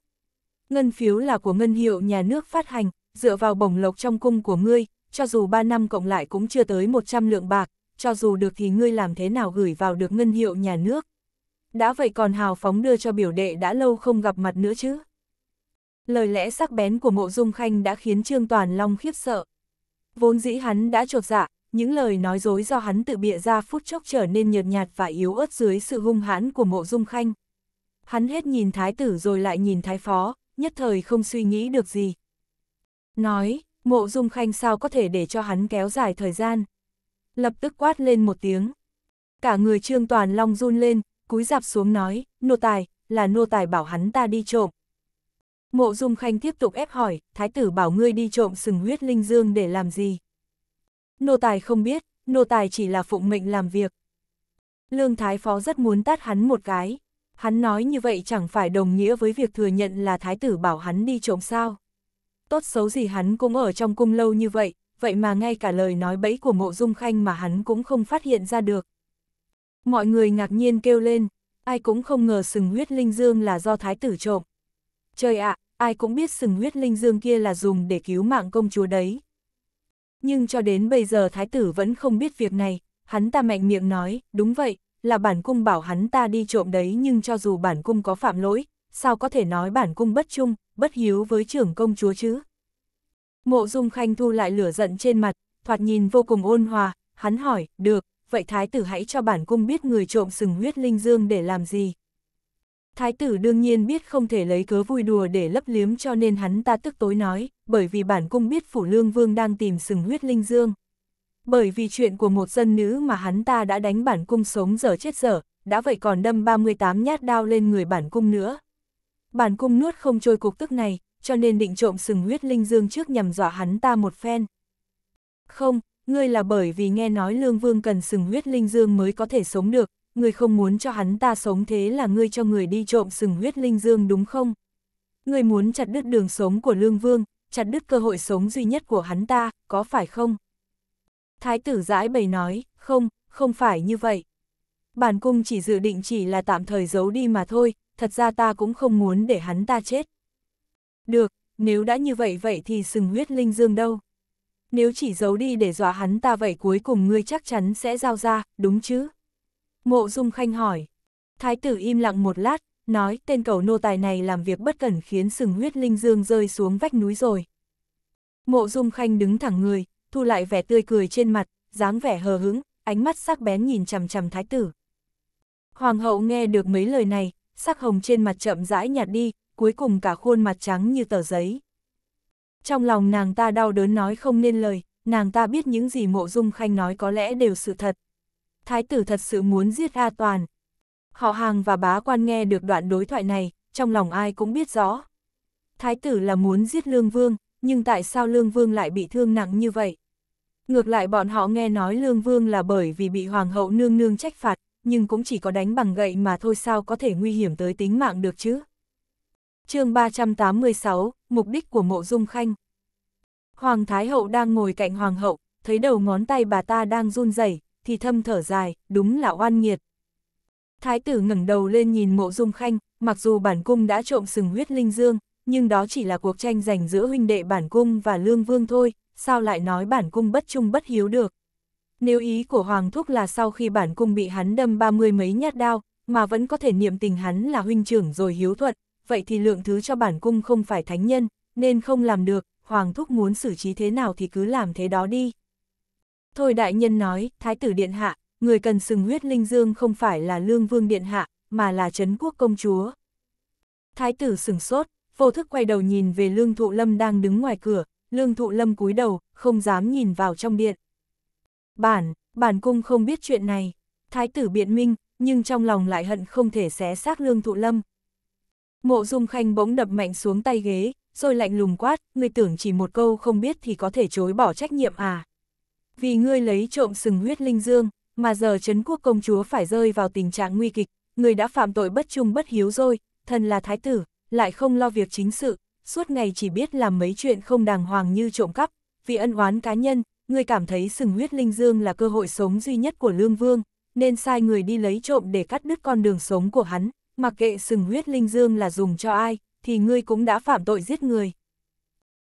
ngân phiếu là của ngân hiệu nhà nước phát hành, dựa vào bổng lộc trong cung của ngươi, cho dù 3 năm cộng lại cũng chưa tới 100 lượng bạc, cho dù được thì ngươi làm thế nào gửi vào được ngân hiệu nhà nước. Đã vậy còn hào phóng đưa cho biểu đệ đã lâu không gặp mặt nữa chứ. Lời lẽ sắc bén của mộ dung khanh đã khiến Trương Toàn Long khiếp sợ. Vốn dĩ hắn đã trột dạ, những lời nói dối do hắn tự bịa ra phút chốc trở nên nhợt nhạt và yếu ớt dưới sự hung hãn của mộ dung khanh. Hắn hết nhìn thái tử rồi lại nhìn thái phó, nhất thời không suy nghĩ được gì. Nói, mộ dung khanh sao có thể để cho hắn kéo dài thời gian. Lập tức quát lên một tiếng. Cả người trương toàn long run lên, cúi dạp xuống nói, nô tài, là nô tài bảo hắn ta đi trộm. Mộ dung khanh tiếp tục ép hỏi, thái tử bảo ngươi đi trộm sừng huyết linh dương để làm gì. Nô tài không biết, nô tài chỉ là phụng mệnh làm việc. Lương Thái Phó rất muốn tát hắn một cái. Hắn nói như vậy chẳng phải đồng nghĩa với việc thừa nhận là thái tử bảo hắn đi trộm sao. Tốt xấu gì hắn cũng ở trong cung lâu như vậy, vậy mà ngay cả lời nói bẫy của mộ dung khanh mà hắn cũng không phát hiện ra được. Mọi người ngạc nhiên kêu lên, ai cũng không ngờ sừng huyết linh dương là do thái tử trộm. Trời ạ, ai cũng biết sừng huyết linh dương kia là dùng để cứu mạng công chúa đấy. Nhưng cho đến bây giờ thái tử vẫn không biết việc này, hắn ta mạnh miệng nói, đúng vậy, là bản cung bảo hắn ta đi trộm đấy nhưng cho dù bản cung có phạm lỗi, sao có thể nói bản cung bất trung, bất hiếu với trưởng công chúa chứ? Mộ Dung Khanh thu lại lửa giận trên mặt, thoạt nhìn vô cùng ôn hòa, hắn hỏi, được, vậy thái tử hãy cho bản cung biết người trộm sừng huyết linh dương để làm gì. Thái tử đương nhiên biết không thể lấy cớ vui đùa để lấp liếm cho nên hắn ta tức tối nói, bởi vì bản cung biết phủ lương vương đang tìm sừng huyết linh dương bởi vì chuyện của một dân nữ mà hắn ta đã đánh bản cung sống dở chết dở, đã vậy còn đâm 38 nhát đao lên người bản cung nữa. Bản cung nuốt không trôi cục tức này, cho nên định trộm sừng huyết linh dương trước nhằm dọa hắn ta một phen. Không, ngươi là bởi vì nghe nói lương vương cần sừng huyết linh dương mới có thể sống được, ngươi không muốn cho hắn ta sống thế là ngươi cho người đi trộm sừng huyết linh dương đúng không? Ngươi muốn chặt đứt đường sống của lương vương, chặt đứt cơ hội sống duy nhất của hắn ta, có phải không? Thái tử giãi bày nói, không, không phải như vậy. Bản cung chỉ dự định chỉ là tạm thời giấu đi mà thôi, thật ra ta cũng không muốn để hắn ta chết. Được, nếu đã như vậy vậy thì sừng huyết linh dương đâu. Nếu chỉ giấu đi để dọa hắn ta vậy cuối cùng ngươi chắc chắn sẽ giao ra, đúng chứ? Mộ Dung Khanh hỏi. Thái tử im lặng một lát, nói tên cầu nô tài này làm việc bất cẩn khiến sừng huyết linh dương rơi xuống vách núi rồi. Mộ Dung Khanh đứng thẳng người, thu lại vẻ tươi cười trên mặt, dáng vẻ hờ hững, ánh mắt sắc bén nhìn chằm chằm thái tử. Hoàng hậu nghe được mấy lời này, sắc hồng trên mặt chậm rãi nhạt đi, cuối cùng cả khuôn mặt trắng như tờ giấy. Trong lòng nàng ta đau đớn nói không nên lời, nàng ta biết những gì mộ dung khanh nói có lẽ đều sự thật. Thái tử thật sự muốn giết A Toàn. Họ hàng và bá quan nghe được đoạn đối thoại này, trong lòng ai cũng biết rõ. Thái tử là muốn giết lương vương, nhưng tại sao Lương Vương lại bị thương nặng như vậy? Ngược lại bọn họ nghe nói Lương Vương là bởi vì bị Hoàng hậu nương nương trách phạt, nhưng cũng chỉ có đánh bằng gậy mà thôi sao có thể nguy hiểm tới tính mạng được chứ? chương 386, Mục đích của Mộ Dung Khanh Hoàng Thái Hậu đang ngồi cạnh Hoàng hậu, thấy đầu ngón tay bà ta đang run rẩy thì thâm thở dài, đúng là oan nghiệt. Thái tử ngẩng đầu lên nhìn Mộ Dung Khanh, mặc dù bản cung đã trộm sừng huyết linh dương, nhưng đó chỉ là cuộc tranh giành giữa huynh đệ bản cung và lương vương thôi, sao lại nói bản cung bất trung bất hiếu được. Nếu ý của Hoàng Thúc là sau khi bản cung bị hắn đâm ba mươi mấy nhát đao, mà vẫn có thể niệm tình hắn là huynh trưởng rồi hiếu thuận, vậy thì lượng thứ cho bản cung không phải thánh nhân, nên không làm được, Hoàng Thúc muốn xử trí thế nào thì cứ làm thế đó đi. Thôi đại nhân nói, Thái tử Điện Hạ, người cần sừng huyết linh dương không phải là Lương Vương Điện Hạ, mà là Trấn Quốc Công Chúa. Thái tử sừng sốt, vô thức quay đầu nhìn về lương thụ lâm đang đứng ngoài cửa, lương thụ lâm cúi đầu, không dám nhìn vào trong điện. Bản, bản cung không biết chuyện này, thái tử biện minh, nhưng trong lòng lại hận không thể xé xác lương thụ lâm. Mộ dung khanh bỗng đập mạnh xuống tay ghế, rồi lạnh lùng quát, ngươi tưởng chỉ một câu không biết thì có thể chối bỏ trách nhiệm à. Vì ngươi lấy trộm sừng huyết linh dương, mà giờ Trấn quốc công chúa phải rơi vào tình trạng nguy kịch, ngươi đã phạm tội bất trung bất hiếu rồi, thần là thái tử, lại không lo việc chính sự, suốt ngày chỉ biết làm mấy chuyện không đàng hoàng như trộm cắp, vì ân oán cá nhân, người cảm thấy sừng huyết linh dương là cơ hội sống duy nhất của Lương Vương, nên sai người đi lấy trộm để cắt đứt con đường sống của hắn, mặc kệ sừng huyết linh dương là dùng cho ai, thì ngươi cũng đã phạm tội giết người.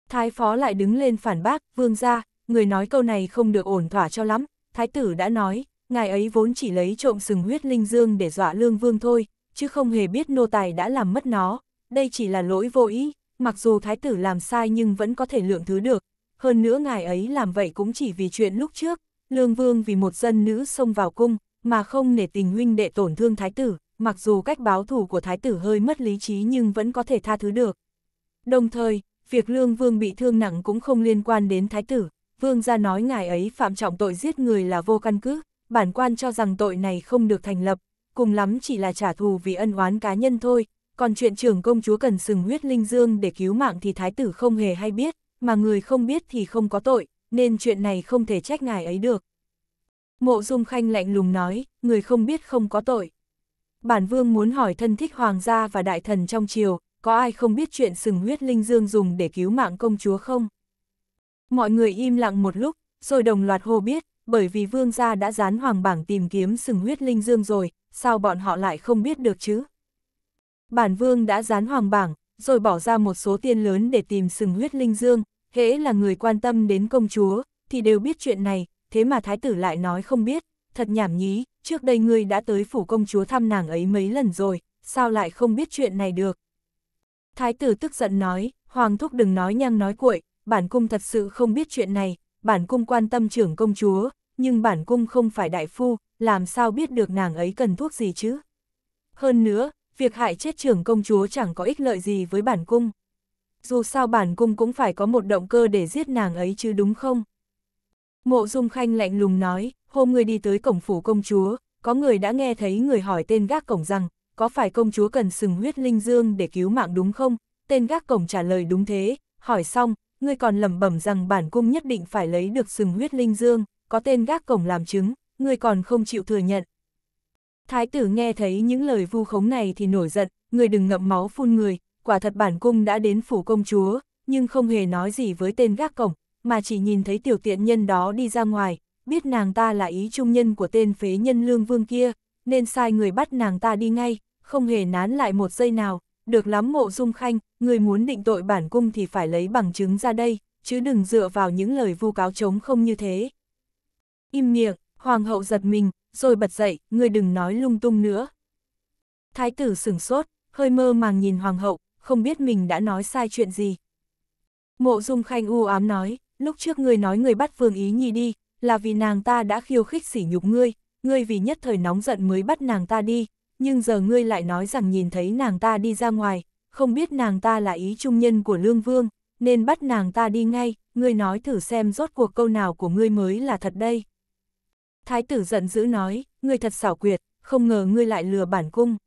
Thái phó lại đứng lên phản bác, vương ra, người nói câu này không được ổn thỏa cho lắm, thái tử đã nói, ngài ấy vốn chỉ lấy trộm sừng huyết linh dương để dọa lương vương thôi, chứ không hề biết nô tài đã làm mất nó, đây chỉ là lỗi vô ý, mặc dù thái tử làm sai nhưng vẫn có thể lượng thứ được. Hơn nữa ngài ấy làm vậy cũng chỉ vì chuyện lúc trước, lương vương vì một dân nữ xông vào cung, mà không nể tình huynh đệ tổn thương thái tử, mặc dù cách báo thù của thái tử hơi mất lý trí nhưng vẫn có thể tha thứ được. Đồng thời, việc lương vương bị thương nặng cũng không liên quan đến thái tử, vương gia nói ngài ấy phạm trọng tội giết người là vô căn cứ, bản quan cho rằng tội này không được thành lập, cùng lắm chỉ là trả thù vì ân oán cá nhân thôi, còn chuyện trưởng công chúa cần sừng huyết linh dương để cứu mạng thì thái tử không hề hay biết, mà người không biết thì không có tội, nên chuyện này không thể trách ngài ấy được. Mộ Dung Khanh lạnh lùng nói, người không biết không có tội. Bản vương muốn hỏi thân thích hoàng gia và đại thần trong triều, có ai không biết chuyện sừng huyết linh dương dùng để cứu mạng công chúa không? Mọi người im lặng một lúc, rồi đồng loạt hô biết, bởi vì vương gia đã dán hoàng bảng tìm kiếm sừng huyết linh dương rồi, sao bọn họ lại không biết được chứ? Bản vương đã dán hoàng bảng, rồi bỏ ra một số tiền lớn để tìm sừng huyết linh dương, hễ là người quan tâm đến công chúa, thì đều biết chuyện này, thế mà thái tử lại nói không biết, thật nhảm nhí, trước đây ngươi đã tới phủ công chúa thăm nàng ấy mấy lần rồi, sao lại không biết chuyện này được. Thái tử tức giận nói, hoàng thúc đừng nói nhăng nói cuội, bản cung thật sự không biết chuyện này, bản cung quan tâm trưởng công chúa, nhưng bản cung không phải đại phu, làm sao biết được nàng ấy cần thuốc gì chứ. Hơn nữa, việc hại chết trưởng công chúa chẳng có ích lợi gì với bản cung. Dù sao bản cung cũng phải có một động cơ để giết nàng ấy chứ đúng không? Mộ Dung Khanh lạnh lùng nói, hôm người đi tới cổng phủ công chúa, có người đã nghe thấy người hỏi tên gác cổng rằng, có phải công chúa cần sừng huyết linh dương để cứu mạng đúng không? Tên gác cổng trả lời đúng thế, hỏi xong, ngươi còn lẩm bẩm rằng bản cung nhất định phải lấy được sừng huyết linh dương, có tên gác cổng làm chứng, ngươi còn không chịu thừa nhận, Thái tử nghe thấy những lời vu khống này thì nổi giận, người đừng ngậm máu phun người, quả thật bản cung đã đến phủ công chúa, nhưng không hề nói gì với tên gác cổng, mà chỉ nhìn thấy tiểu tiện nhân đó đi ra ngoài, biết nàng ta là ý trung nhân của tên phế nhân lương vương kia, nên sai người bắt nàng ta đi ngay, không hề nán lại một giây nào, được lắm mộ dung khanh, người muốn định tội bản cung thì phải lấy bằng chứng ra đây, chứ đừng dựa vào những lời vu cáo chống không như thế. Im miệng, hoàng hậu giật mình, rồi bật dậy, ngươi đừng nói lung tung nữa. Thái tử sửng sốt, hơi mơ màng nhìn hoàng hậu, không biết mình đã nói sai chuyện gì. Mộ dung khanh u ám nói, lúc trước ngươi nói ngươi bắt Vương Ý Nhi đi, là vì nàng ta đã khiêu khích sỉ nhục ngươi, ngươi vì nhất thời nóng giận mới bắt nàng ta đi, nhưng giờ ngươi lại nói rằng nhìn thấy nàng ta đi ra ngoài, không biết nàng ta là ý trung nhân của Lương Vương, nên bắt nàng ta đi ngay, ngươi nói thử xem rốt cuộc câu nào của ngươi mới là thật đây. Thái tử giận dữ nói, ngươi thật xảo quyệt, không ngờ ngươi lại lừa bản cung.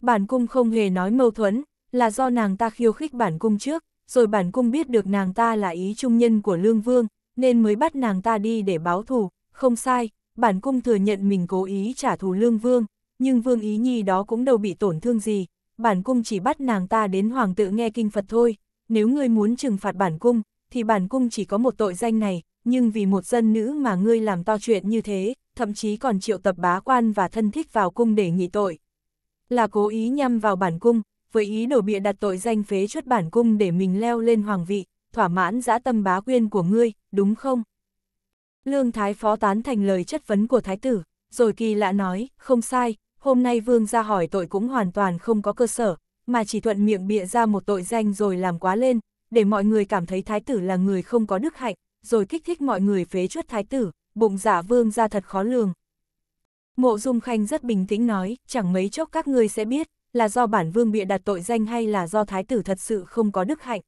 Bản cung không hề nói mâu thuẫn, là do nàng ta khiêu khích bản cung trước, rồi bản cung biết được nàng ta là ý trung nhân của Lương Vương, nên mới bắt nàng ta đi để báo thù, không sai, bản cung thừa nhận mình cố ý trả thù Lương Vương, nhưng Vương Ý Nhi đó cũng đâu bị tổn thương gì, bản cung chỉ bắt nàng ta đến hoàng tự nghe kinh Phật thôi, nếu ngươi muốn trừng phạt bản cung, thì bản cung chỉ có một tội danh này, nhưng vì một dân nữ mà ngươi làm to chuyện như thế, thậm chí còn triệu tập bá quan và thân thích vào cung để nghị tội. Là cố ý nhằm vào bản cung, với ý đổ bịa đặt tội danh phế chuất bản cung để mình leo lên hoàng vị, thỏa mãn dã tâm bá quyên của ngươi, đúng không? Lương Thái Phó tán thành lời chất vấn của Thái tử, rồi kỳ lạ nói, không sai, hôm nay vương ra hỏi tội cũng hoàn toàn không có cơ sở, mà chỉ thuận miệng bịa ra một tội danh rồi làm quá lên, để mọi người cảm thấy Thái tử là người không có đức hạnh, rồi kích thích mọi người phế chuất thái tử, bụng giả dạ vương ra thật khó lường. Mộ Dung Khanh rất bình tĩnh nói, chẳng mấy chốc các ngươi sẽ biết, là do bản vương bịa đặt tội danh hay là do thái tử thật sự không có đức hạnh.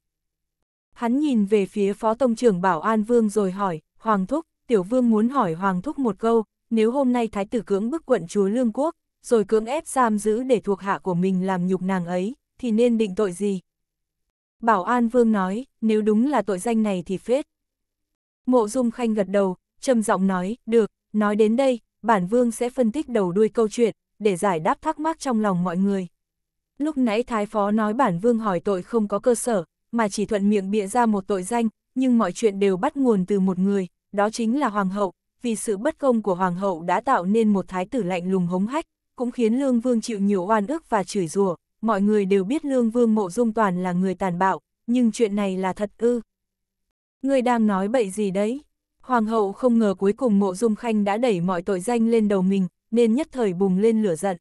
Hắn nhìn về phía phó tông trưởng bảo an vương rồi hỏi, Hoàng Thúc, tiểu vương muốn hỏi Hoàng Thúc một câu, nếu hôm nay thái tử cưỡng bức quận chúa Lương Quốc, rồi cưỡng ép giam giữ để thuộc hạ của mình làm nhục nàng ấy, thì nên định tội gì? Bảo an vương nói, nếu đúng là tội danh này thì phết, Mộ Dung Khanh gật đầu, trầm giọng nói, được, nói đến đây, bản vương sẽ phân tích đầu đuôi câu chuyện, để giải đáp thắc mắc trong lòng mọi người. Lúc nãy Thái Phó nói bản vương hỏi tội không có cơ sở, mà chỉ thuận miệng bịa ra một tội danh, nhưng mọi chuyện đều bắt nguồn từ một người, đó chính là Hoàng hậu, vì sự bất công của Hoàng hậu đã tạo nên một thái tử lạnh lùng hống hách, cũng khiến Lương Vương chịu nhiều oan ức và chửi rủa. Mọi người đều biết Lương Vương Mộ Dung Toàn là người tàn bạo, nhưng chuyện này là thật ư. Ngươi đang nói bậy gì đấy? Hoàng hậu không ngờ cuối cùng mộ dung khanh đã đẩy mọi tội danh lên đầu mình, nên nhất thời bùng lên lửa giận.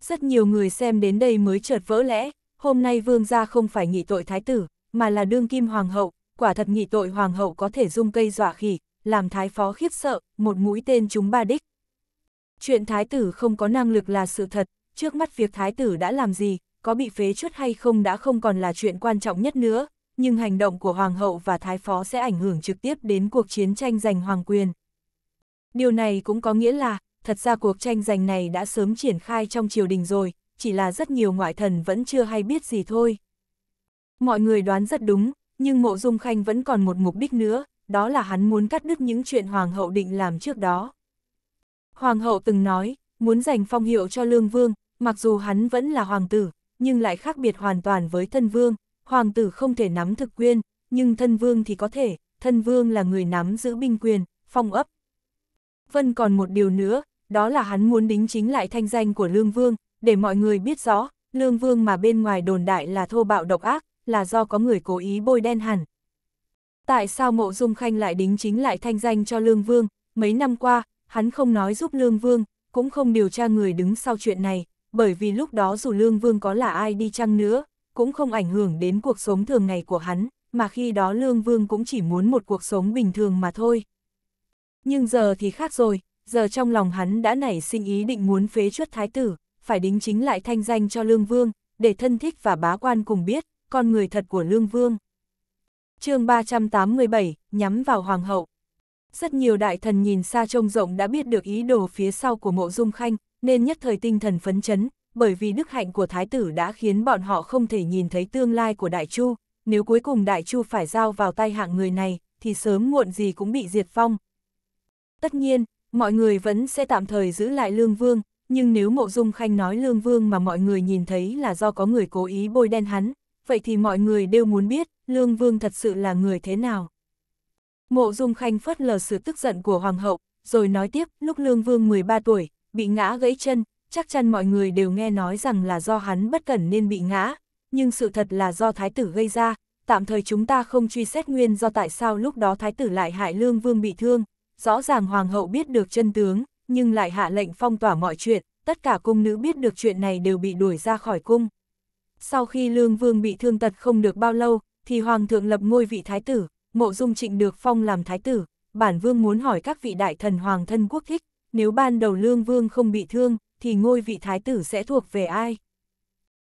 Rất nhiều người xem đến đây mới chợt vỡ lẽ, hôm nay vương gia không phải nghị tội thái tử, mà là đương kim hoàng hậu, quả thật nghị tội hoàng hậu có thể dung cây dọa khỉ, làm thái phó khiếp sợ, một mũi tên chúng ba đích. Chuyện thái tử không có năng lực là sự thật, trước mắt việc thái tử đã làm gì, có bị phế chuất hay không đã không còn là chuyện quan trọng nhất nữa, nhưng hành động của Hoàng hậu và Thái phó sẽ ảnh hưởng trực tiếp đến cuộc chiến tranh giành hoàng quyền. Điều này cũng có nghĩa là, thật ra cuộc tranh giành này đã sớm triển khai trong triều đình rồi, chỉ là rất nhiều ngoại thần vẫn chưa hay biết gì thôi. Mọi người đoán rất đúng, nhưng Mộ Dung Khanh vẫn còn một mục đích nữa, đó là hắn muốn cắt đứt những chuyện Hoàng hậu định làm trước đó. Hoàng hậu từng nói, muốn giành phong hiệu cho Lương Vương, mặc dù hắn vẫn là hoàng tử, nhưng lại khác biệt hoàn toàn với thân vương, hoàng tử không thể nắm thực quyền, nhưng thân vương thì có thể, thân vương là người nắm giữ binh quyền, phong ấp. Vân còn một điều nữa, đó là hắn muốn đính chính lại thanh danh của Lương Vương, để mọi người biết rõ, Lương Vương mà bên ngoài đồn đại là thô bạo độc ác, là do có người cố ý bôi đen hẳn. Tại sao Mộ Dung Khanh lại đính chính lại thanh danh cho Lương Vương, mấy năm qua, hắn không nói giúp Lương Vương, cũng không điều tra người đứng sau chuyện này, bởi vì lúc đó dù Lương Vương có là ai đi chăng nữa, cũng không ảnh hưởng đến cuộc sống thường ngày của hắn, mà khi đó Lương Vương cũng chỉ muốn một cuộc sống bình thường mà thôi. Nhưng giờ thì khác rồi, giờ trong lòng hắn đã nảy sinh ý định muốn phế chuất thái tử, phải đính chính lại thanh danh cho Lương Vương, để thân thích và bá quan cùng biết, con người thật của Lương Vương. chương 387, nhắm vào Hoàng hậu. Rất nhiều đại thần nhìn xa trông rộng đã biết được ý đồ phía sau của mộ dung khanh, nên nhất thời tinh thần phấn chấn, bởi vì đức hạnh của thái tử đã khiến bọn họ không thể nhìn thấy tương lai của Đại Chu, nếu cuối cùng Đại Chu phải giao vào tay hạng người này, thì sớm muộn gì cũng bị diệt phong. Tất nhiên, mọi người vẫn sẽ tạm thời giữ lại Lương Vương, nhưng nếu Mộ Dung Khanh nói Lương Vương mà mọi người nhìn thấy là do có người cố ý bôi đen hắn, vậy thì mọi người đều muốn biết Lương Vương thật sự là người thế nào. Mộ Dung Khanh phớt lờ sự tức giận của Hoàng hậu, rồi nói tiếp lúc Lương Vương 13 tuổi, bị ngã gãy chân, chắc chắn mọi người đều nghe nói rằng là do hắn bất cẩn nên bị ngã, nhưng sự thật là do thái tử gây ra, tạm thời chúng ta không truy xét nguyên do tại sao lúc đó thái tử lại hại lương vương bị thương, rõ ràng hoàng hậu biết được chân tướng, nhưng lại hạ lệnh phong tỏa mọi chuyện, tất cả cung nữ biết được chuyện này đều bị đuổi ra khỏi cung. Sau khi lương vương bị thương tật không được bao lâu, thì hoàng thượng lập ngôi vị thái tử, mộ dung trịnh được phong làm thái tử, bản vương muốn hỏi các vị đại thần hoàng thân quốc thích, nếu ban đầu lương vương không bị thương, thì ngôi vị thái tử sẽ thuộc về ai?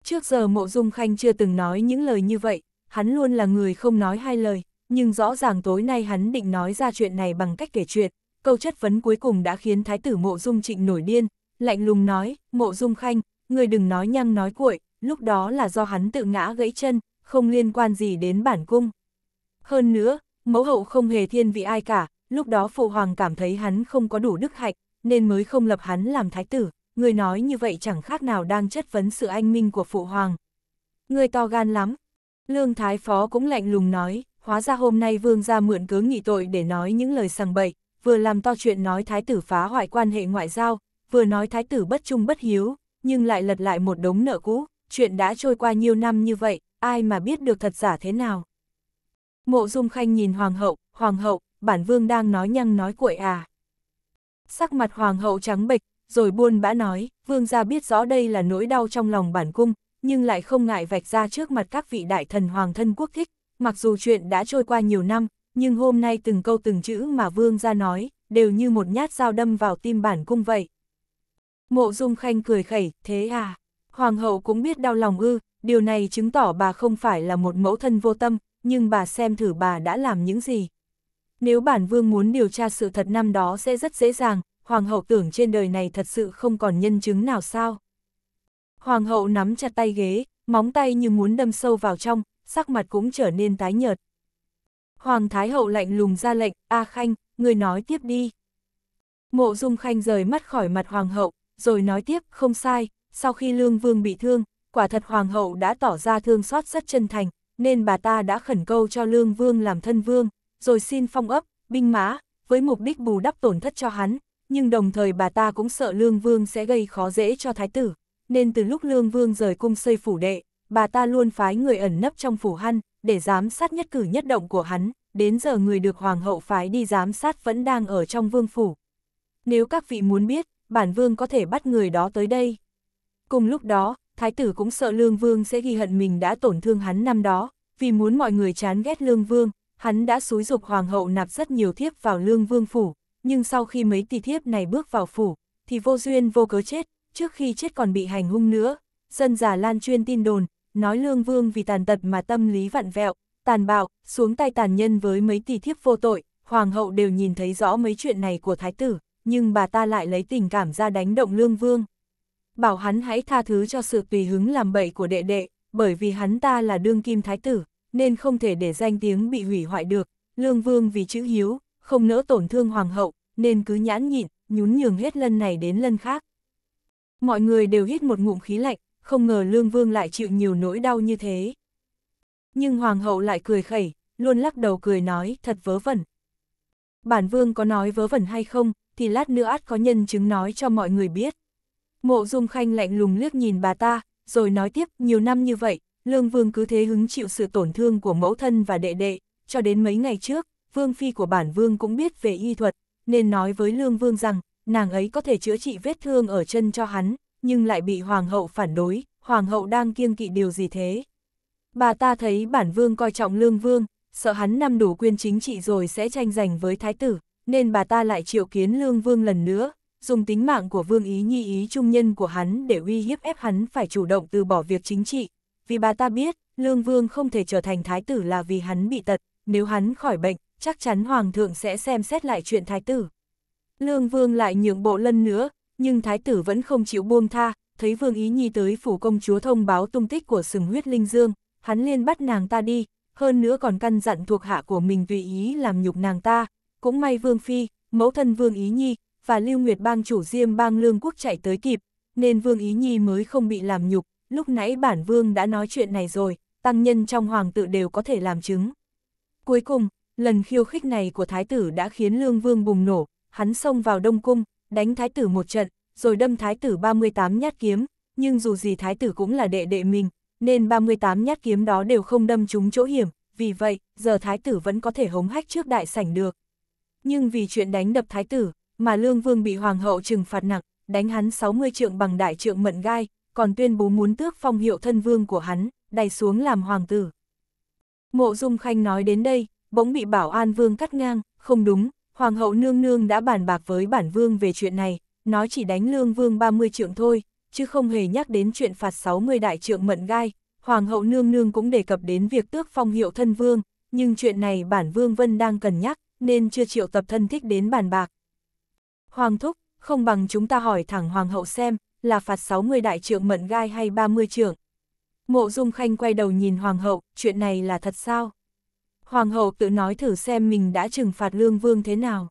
Trước giờ Mộ Dung Khanh chưa từng nói những lời như vậy, hắn luôn là người không nói hai lời, nhưng rõ ràng tối nay hắn định nói ra chuyện này bằng cách kể chuyện. Câu chất vấn cuối cùng đã khiến thái tử Mộ Dung Trịnh nổi điên, lạnh lùng nói, Mộ Dung Khanh, người đừng nói nhăng nói cuội, lúc đó là do hắn tự ngã gãy chân, không liên quan gì đến bản cung. Hơn nữa, mẫu hậu không hề thiên vị ai cả, lúc đó phụ hoàng cảm thấy hắn không có đủ đức hạnh, nên mới không lập hắn làm thái tử, người nói như vậy chẳng khác nào đang chất vấn sự anh minh của phụ hoàng. Người to gan lắm. Lương Thái Phó cũng lạnh lùng nói, hóa ra hôm nay vương gia mượn cớ nghị tội để nói những lời sằng bậy, vừa làm to chuyện nói thái tử phá hoại quan hệ ngoại giao, vừa nói thái tử bất trung bất hiếu, nhưng lại lật lại một đống nợ cũ, chuyện đã trôi qua nhiều năm như vậy, ai mà biết được thật giả thế nào. Mộ Dung Khanh nhìn hoàng hậu, hoàng hậu, bản vương đang nói nhăng nói cuội à. Sắc mặt hoàng hậu trắng bệch, rồi buôn bã nói, vương gia biết rõ đây là nỗi đau trong lòng bản cung, nhưng lại không ngại vạch ra trước mặt các vị đại thần hoàng thân quốc thích, mặc dù chuyện đã trôi qua nhiều năm, nhưng hôm nay từng câu từng chữ mà vương gia nói, đều như một nhát dao đâm vào tim bản cung vậy. Mộ Dung Khanh cười khẩy, thế à, hoàng hậu cũng biết đau lòng ư, điều này chứng tỏ bà không phải là một mẫu thân vô tâm, nhưng bà xem thử bà đã làm những gì. Nếu bản vương muốn điều tra sự thật năm đó sẽ rất dễ dàng, hoàng hậu tưởng trên đời này thật sự không còn nhân chứng nào sao. Hoàng hậu nắm chặt tay ghế, móng tay như muốn đâm sâu vào trong, sắc mặt cũng trở nên tái nhợt. Hoàng Thái Hậu lạnh lùng ra lệnh, A Khanh, người nói tiếp đi. Mộ Dung Khanh rời mắt khỏi mặt Hoàng hậu, rồi nói tiếp, không sai, sau khi Lương Vương bị thương, quả thật Hoàng hậu đã tỏ ra thương xót rất chân thành, nên bà ta đã khẩn câu cho Lương Vương làm thân vương, rồi xin phong ấp, binh mã, với mục đích bù đắp tổn thất cho hắn, nhưng đồng thời bà ta cũng sợ Lương Vương sẽ gây khó dễ cho thái tử, nên từ lúc Lương Vương rời cung xây phủ đệ, bà ta luôn phái người ẩn nấp trong phủ hắn, để giám sát nhất cử nhất động của hắn, đến giờ người được hoàng hậu phái đi giám sát vẫn đang ở trong vương phủ. Nếu các vị muốn biết, bản vương có thể bắt người đó tới đây. Cùng lúc đó, thái tử cũng sợ Lương Vương sẽ ghi hận mình đã tổn thương hắn năm đó, vì muốn mọi người chán ghét Lương Vương, hắn đã xúi dục hoàng hậu nạp rất nhiều thiếp vào Lương Vương phủ, nhưng sau khi mấy tỷ thiếp này bước vào phủ, thì vô duyên vô cớ chết, trước khi chết còn bị hành hung nữa. Dân già lan chuyên tin đồn, nói lương vương vì tàn tật mà tâm lý vặn vẹo, tàn bạo, xuống tay tàn nhân với mấy tỷ thiếp vô tội, hoàng hậu đều nhìn thấy rõ mấy chuyện này của thái tử, nhưng bà ta lại lấy tình cảm ra đánh động lương vương. Bảo hắn hãy tha thứ cho sự tùy hứng làm bậy của đệ đệ, bởi vì hắn ta là đương kim thái tử, nên không thể để danh tiếng bị hủy hoại được. Lương vương vì chữ hiếu, không nỡ tổn thương hoàng hậu, nên cứ nhãn nhịn, nhún nhường hết lần này đến lần khác. Mọi người đều hít một ngụm khí lạnh, không ngờ Lương Vương lại chịu nhiều nỗi đau như thế. Nhưng hoàng hậu lại cười khẩy, luôn lắc đầu cười nói thật vớ vẩn. Bản Vương có nói vớ vẩn hay không, thì lát nữa át có nhân chứng nói cho mọi người biết. Mộ Dung Khanh lạnh lùng liếc nhìn bà ta, rồi nói tiếp nhiều năm như vậy, Lương Vương cứ thế hứng chịu sự tổn thương của mẫu thân và đệ đệ, cho đến mấy ngày trước, vương phi của bản vương cũng biết về y thuật, nên nói với lương vương rằng, nàng ấy có thể chữa trị vết thương ở chân cho hắn, nhưng lại bị hoàng hậu phản đối, hoàng hậu đang kiêng kỵ điều gì thế. Bà ta thấy bản vương coi trọng lương vương, sợ hắn năm đủ quyền chính trị rồi sẽ tranh giành với thái tử, nên bà ta lại triệu kiến lương vương lần nữa, dùng tính mạng của vương ý nhi ý trung nhân của hắn để uy hiếp ép hắn phải chủ động từ bỏ việc chính trị, vì bà ta biết, lương vương không thể trở thành thái tử là vì hắn bị tật, nếu hắn khỏi bệnh, chắc chắn Hoàng thượng sẽ xem xét lại chuyện thái tử. Lương Vương lại nhượng bộ lần nữa, nhưng thái tử vẫn không chịu buông tha, thấy Vương Ý Nhi tới phủ công chúa thông báo tung tích của sừng huyết linh dương, hắn liền bắt nàng ta đi, hơn nữa còn căn dặn thuộc hạ của mình tùy ý làm nhục nàng ta. Cũng may Vương Phi, mẫu thân Vương Ý Nhi và Lưu Nguyệt bang chủ Diêm bang Lương Quốc chạy tới kịp, nên Vương Ý Nhi mới không bị làm nhục, lúc nãy bản Vương đã nói chuyện này rồi, tăng nhân trong hoàng tự đều có thể làm chứng. Cuối cùng, Lần khiêu khích này của thái tử đã khiến Lương Vương bùng nổ, hắn xông vào Đông Cung, đánh thái tử một trận, rồi đâm thái tử 38 nhát kiếm, nhưng dù gì thái tử cũng là đệ đệ mình, nên 38 nhát kiếm đó đều không đâm trúng chỗ hiểm, vì vậy, giờ thái tử vẫn có thể hống hách trước đại sảnh được. Nhưng vì chuyện đánh đập thái tử, mà Lương Vương bị hoàng hậu trừng phạt nặng, đánh hắn 60 trượng bằng đại trượng mận gai, còn tuyên bố muốn tước phong hiệu thân vương của hắn, đày xuống làm hoàng tử. Mộ Dung Khanh nói đến đây, bỗng bị bảo an vương cắt ngang, không đúng, hoàng hậu nương nương đã bàn bạc với bản vương về chuyện này, nói chỉ đánh lương vương 30 trượng thôi, chứ không hề nhắc đến chuyện phạt 60 đại trượng mận gai, hoàng hậu nương nương cũng đề cập đến việc tước phong hiệu thân vương, nhưng chuyện này bản vương vân đang cần nhắc, nên chưa triệu tập thân thích đến bàn bạc. Hoàng thúc, không bằng chúng ta hỏi thẳng hoàng hậu xem, là phạt 60 đại trượng mận gai hay 30 trượng. Mộ Dung Khanh quay đầu nhìn hoàng hậu, chuyện này là thật sao? Hoàng hậu tự nói thử xem mình đã trừng phạt lương vương thế nào.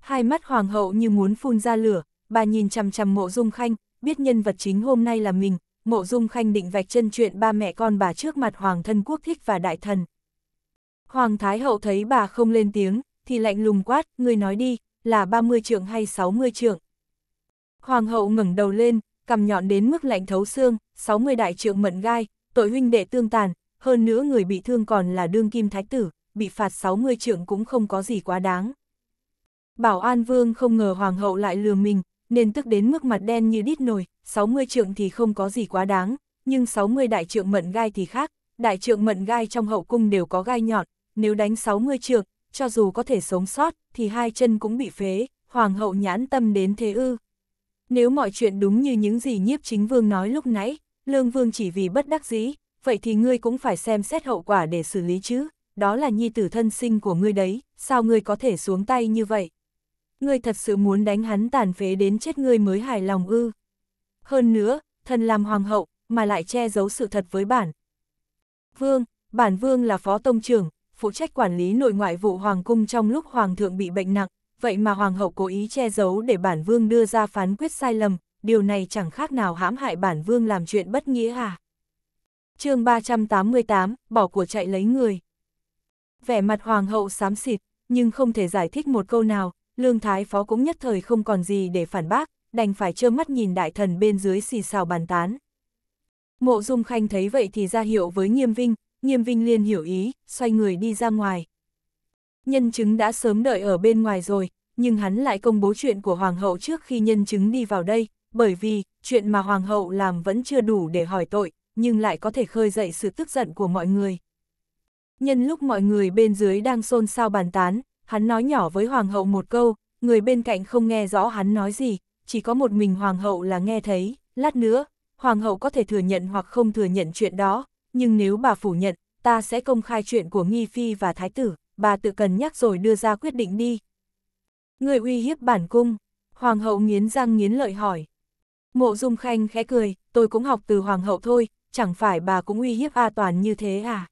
Hai mắt hoàng hậu như muốn phun ra lửa, bà nhìn chằm chằm mộ dung khanh, biết nhân vật chính hôm nay là mình, mộ dung khanh định vạch chân chuyện ba mẹ con bà trước mặt hoàng thân quốc thích và đại thần. Hoàng thái hậu thấy bà không lên tiếng, thì lạnh lùng quát, ngươi nói đi, là 30 trượng hay 60 trượng. Hoàng hậu ngẩng đầu lên, cầm nhọn đến mức lạnh thấu xương, 60 đại trượng mận gai, tội huynh đệ tương tàn, hơn nữa người bị thương còn là đương kim thái tử, bị phạt 60 trượng cũng không có gì quá đáng. Bảo An Vương không ngờ Hoàng hậu lại lừa mình, nên tức đến mức mặt đen như đít nồi, 60 trượng thì không có gì quá đáng, nhưng 60 đại trượng mận gai thì khác, đại trượng mận gai trong hậu cung đều có gai nhọn, nếu đánh 60 trượng, cho dù có thể sống sót, thì hai chân cũng bị phế, Hoàng hậu nhãn tâm đến thế ư. Nếu mọi chuyện đúng như những gì nhiếp chính vương nói lúc nãy, Lương Vương chỉ vì bất đắc dĩ, vậy thì ngươi cũng phải xem xét hậu quả để xử lý chứ, đó là nhi tử thân sinh của ngươi đấy, sao ngươi có thể xuống tay như vậy? Ngươi thật sự muốn đánh hắn tàn phế đến chết ngươi mới hài lòng ư. Hơn nữa, thần làm hoàng hậu, mà lại che giấu sự thật với bản. Vương, bản vương là phó tông trưởng, phụ trách quản lý nội ngoại vụ hoàng cung trong lúc hoàng thượng bị bệnh nặng, vậy mà hoàng hậu cố ý che giấu để bản vương đưa ra phán quyết sai lầm, điều này chẳng khác nào hãm hại bản vương làm chuyện bất nghĩa à? chương 388, bỏ của chạy lấy người. Vẻ mặt hoàng hậu xám xịt, nhưng không thể giải thích một câu nào, lương thái phó cũng nhất thời không còn gì để phản bác, đành phải trơ mắt nhìn đại thần bên dưới xì xào bàn tán. Mộ dung khanh thấy vậy thì ra hiệu với nghiêm vinh, nghiêm vinh liền hiểu ý, xoay người đi ra ngoài. Nhân chứng đã sớm đợi ở bên ngoài rồi, nhưng hắn lại công bố chuyện của hoàng hậu trước khi nhân chứng đi vào đây, bởi vì, chuyện mà hoàng hậu làm vẫn chưa đủ để hỏi tội, nhưng lại có thể khơi dậy sự tức giận của mọi người. Nhân lúc mọi người bên dưới đang xôn xao bàn tán, hắn nói nhỏ với hoàng hậu một câu, người bên cạnh không nghe rõ hắn nói gì, chỉ có một mình hoàng hậu là nghe thấy, lát nữa, hoàng hậu có thể thừa nhận hoặc không thừa nhận chuyện đó, nhưng nếu bà phủ nhận, ta sẽ công khai chuyện của Nghi Phi và Thái tử, bà tự cần nhắc rồi đưa ra quyết định đi. Người uy hiếp bản cung, hoàng hậu nghiến răng nghiến lợi hỏi. Mộ Dung Khanh khẽ cười, tôi cũng học từ hoàng hậu thôi, chẳng phải bà cũng uy hiếp A Toàn như thế à?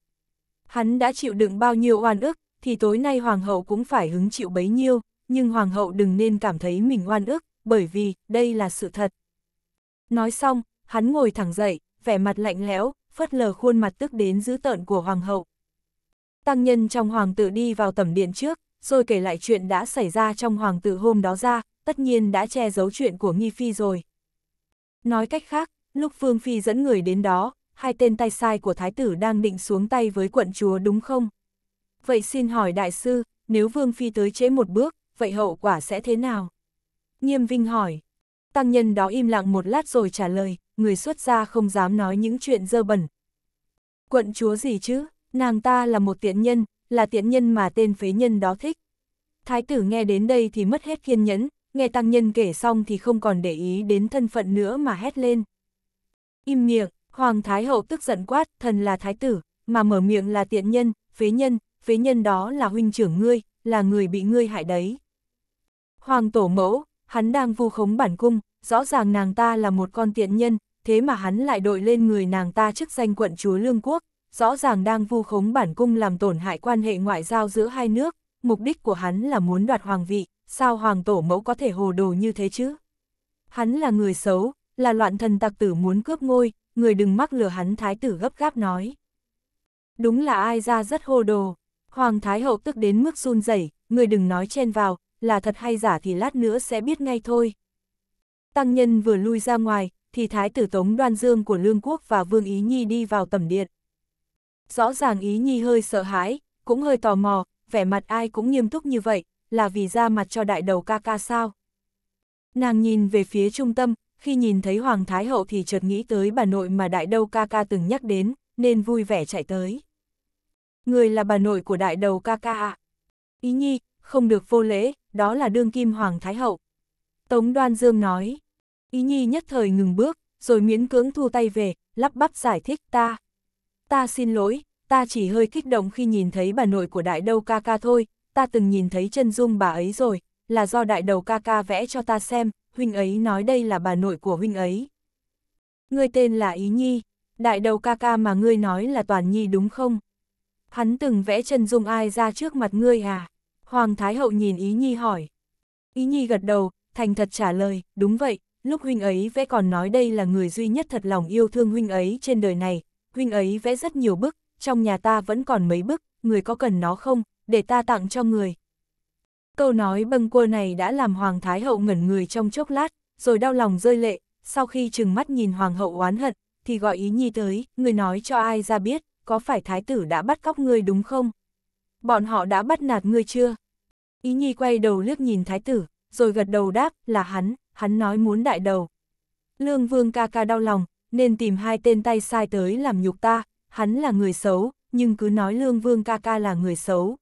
Hắn đã chịu đựng bao nhiêu oan ức, thì tối nay hoàng hậu cũng phải hứng chịu bấy nhiêu, nhưng hoàng hậu đừng nên cảm thấy mình oan ức, bởi vì đây là sự thật. Nói xong, hắn ngồi thẳng dậy, vẻ mặt lạnh lẽo, phớt lờ khuôn mặt tức đến dữ tợn của hoàng hậu. Tăng nhân trong hoàng tử đi vào tẩm điện trước, rồi kể lại chuyện đã xảy ra trong hoàng tử hôm đó ra, tất nhiên đã che giấu chuyện của Nghi Phi rồi. Nói cách khác, Lúc Vương Phi dẫn người đến đó, hai tên tay sai của thái tử đang định xuống tay với quận chúa đúng không? Vậy xin hỏi đại sư, nếu Vương Phi tới chế một bước, vậy hậu quả sẽ thế nào? Nghiêm Vinh hỏi. Tăng nhân đó im lặng một lát rồi trả lời, người xuất gia không dám nói những chuyện dơ bẩn. Quận chúa gì chứ, nàng ta là một tiện nhân, là tiện nhân mà tên phế nhân đó thích. Thái tử nghe đến đây thì mất hết kiên nhẫn, nghe tăng nhân kể xong thì không còn để ý đến thân phận nữa mà hét lên. Im miệng, Hoàng Thái Hậu tức giận quát, thần là thái tử, mà mở miệng là tiện nhân, phế nhân, phế nhân đó là huynh trưởng ngươi, là người bị ngươi hại đấy. Hoàng tổ mẫu, hắn đang vu khống bản cung, rõ ràng nàng ta là một con tiện nhân, thế mà hắn lại đội lên người nàng ta chức danh quận chúa Lương Quốc, rõ ràng đang vu khống bản cung làm tổn hại quan hệ ngoại giao giữa hai nước, mục đích của hắn là muốn đoạt hoàng vị, sao hoàng tổ mẫu có thể hồ đồ như thế chứ? Hắn là người xấu, là loạn thần tặc tử muốn cướp ngôi, người đừng mắc lừa hắn thái tử gấp gáp nói. Đúng là ai ra rất hô đồ, hoàng thái hậu tức đến mức run rẩy, người đừng nói chen vào, là thật hay giả thì lát nữa sẽ biết ngay thôi. Tăng nhân vừa lui ra ngoài, thì thái tử tống đoan dương của Lương Quốc và Vương Ý Nhi đi vào tầm điện. Rõ ràng Ý Nhi hơi sợ hãi, cũng hơi tò mò, vẻ mặt ai cũng nghiêm túc như vậy, là vì ra mặt cho đại đầu ca ca sao. Nàng nhìn về phía trung tâm, khi nhìn thấy Hoàng Thái Hậu thì chợt nghĩ tới bà nội mà đại đầu ca ca từng nhắc đến, nên vui vẻ chạy tới. Người là bà nội của đại đầu ca ca ạ. Ý nhi, không được vô lễ, đó là đương kim Hoàng Thái Hậu. Tống Đoan Dương nói. Ý nhi nhất thời ngừng bước, rồi miễn cưỡng thu tay về, lắp bắp giải thích ta. Ta xin lỗi, ta chỉ hơi kích động khi nhìn thấy bà nội của đại đầu ca ca thôi, ta từng nhìn thấy chân dung bà ấy rồi, là do đại đầu ca ca vẽ cho ta xem, huynh ấy nói đây là bà nội của huynh ấy. Ngươi tên là Ý Nhi, đại đầu ca ca mà ngươi nói là Toàn Nhi đúng không? Hắn từng vẽ chân dung ai ra trước mặt ngươi à? Hoàng Thái Hậu nhìn Ý Nhi hỏi. Ý Nhi gật đầu, thành thật trả lời, đúng vậy, lúc huynh ấy vẽ còn nói đây là người duy nhất thật lòng yêu thương huynh ấy trên đời này, huynh ấy vẽ rất nhiều bức, trong nhà ta vẫn còn mấy bức, người có cần nó không, để ta tặng cho người. Câu nói bâng quơ này đã làm Hoàng Thái Hậu ngẩn người trong chốc lát, rồi đau lòng rơi lệ, sau khi trừng mắt nhìn Hoàng Hậu oán hận, thì gọi ý nhi tới, người nói cho ai ra biết, có phải Thái tử đã bắt cóc ngươi đúng không? Bọn họ đã bắt nạt ngươi chưa? Ý nhi quay đầu liếc nhìn Thái tử, rồi gật đầu đáp, là hắn, hắn nói muốn đại đầu. Lương Vương ca ca đau lòng, nên tìm hai tên tay sai tới làm nhục ta, hắn là người xấu, nhưng cứ nói Lương Vương ca ca là người xấu,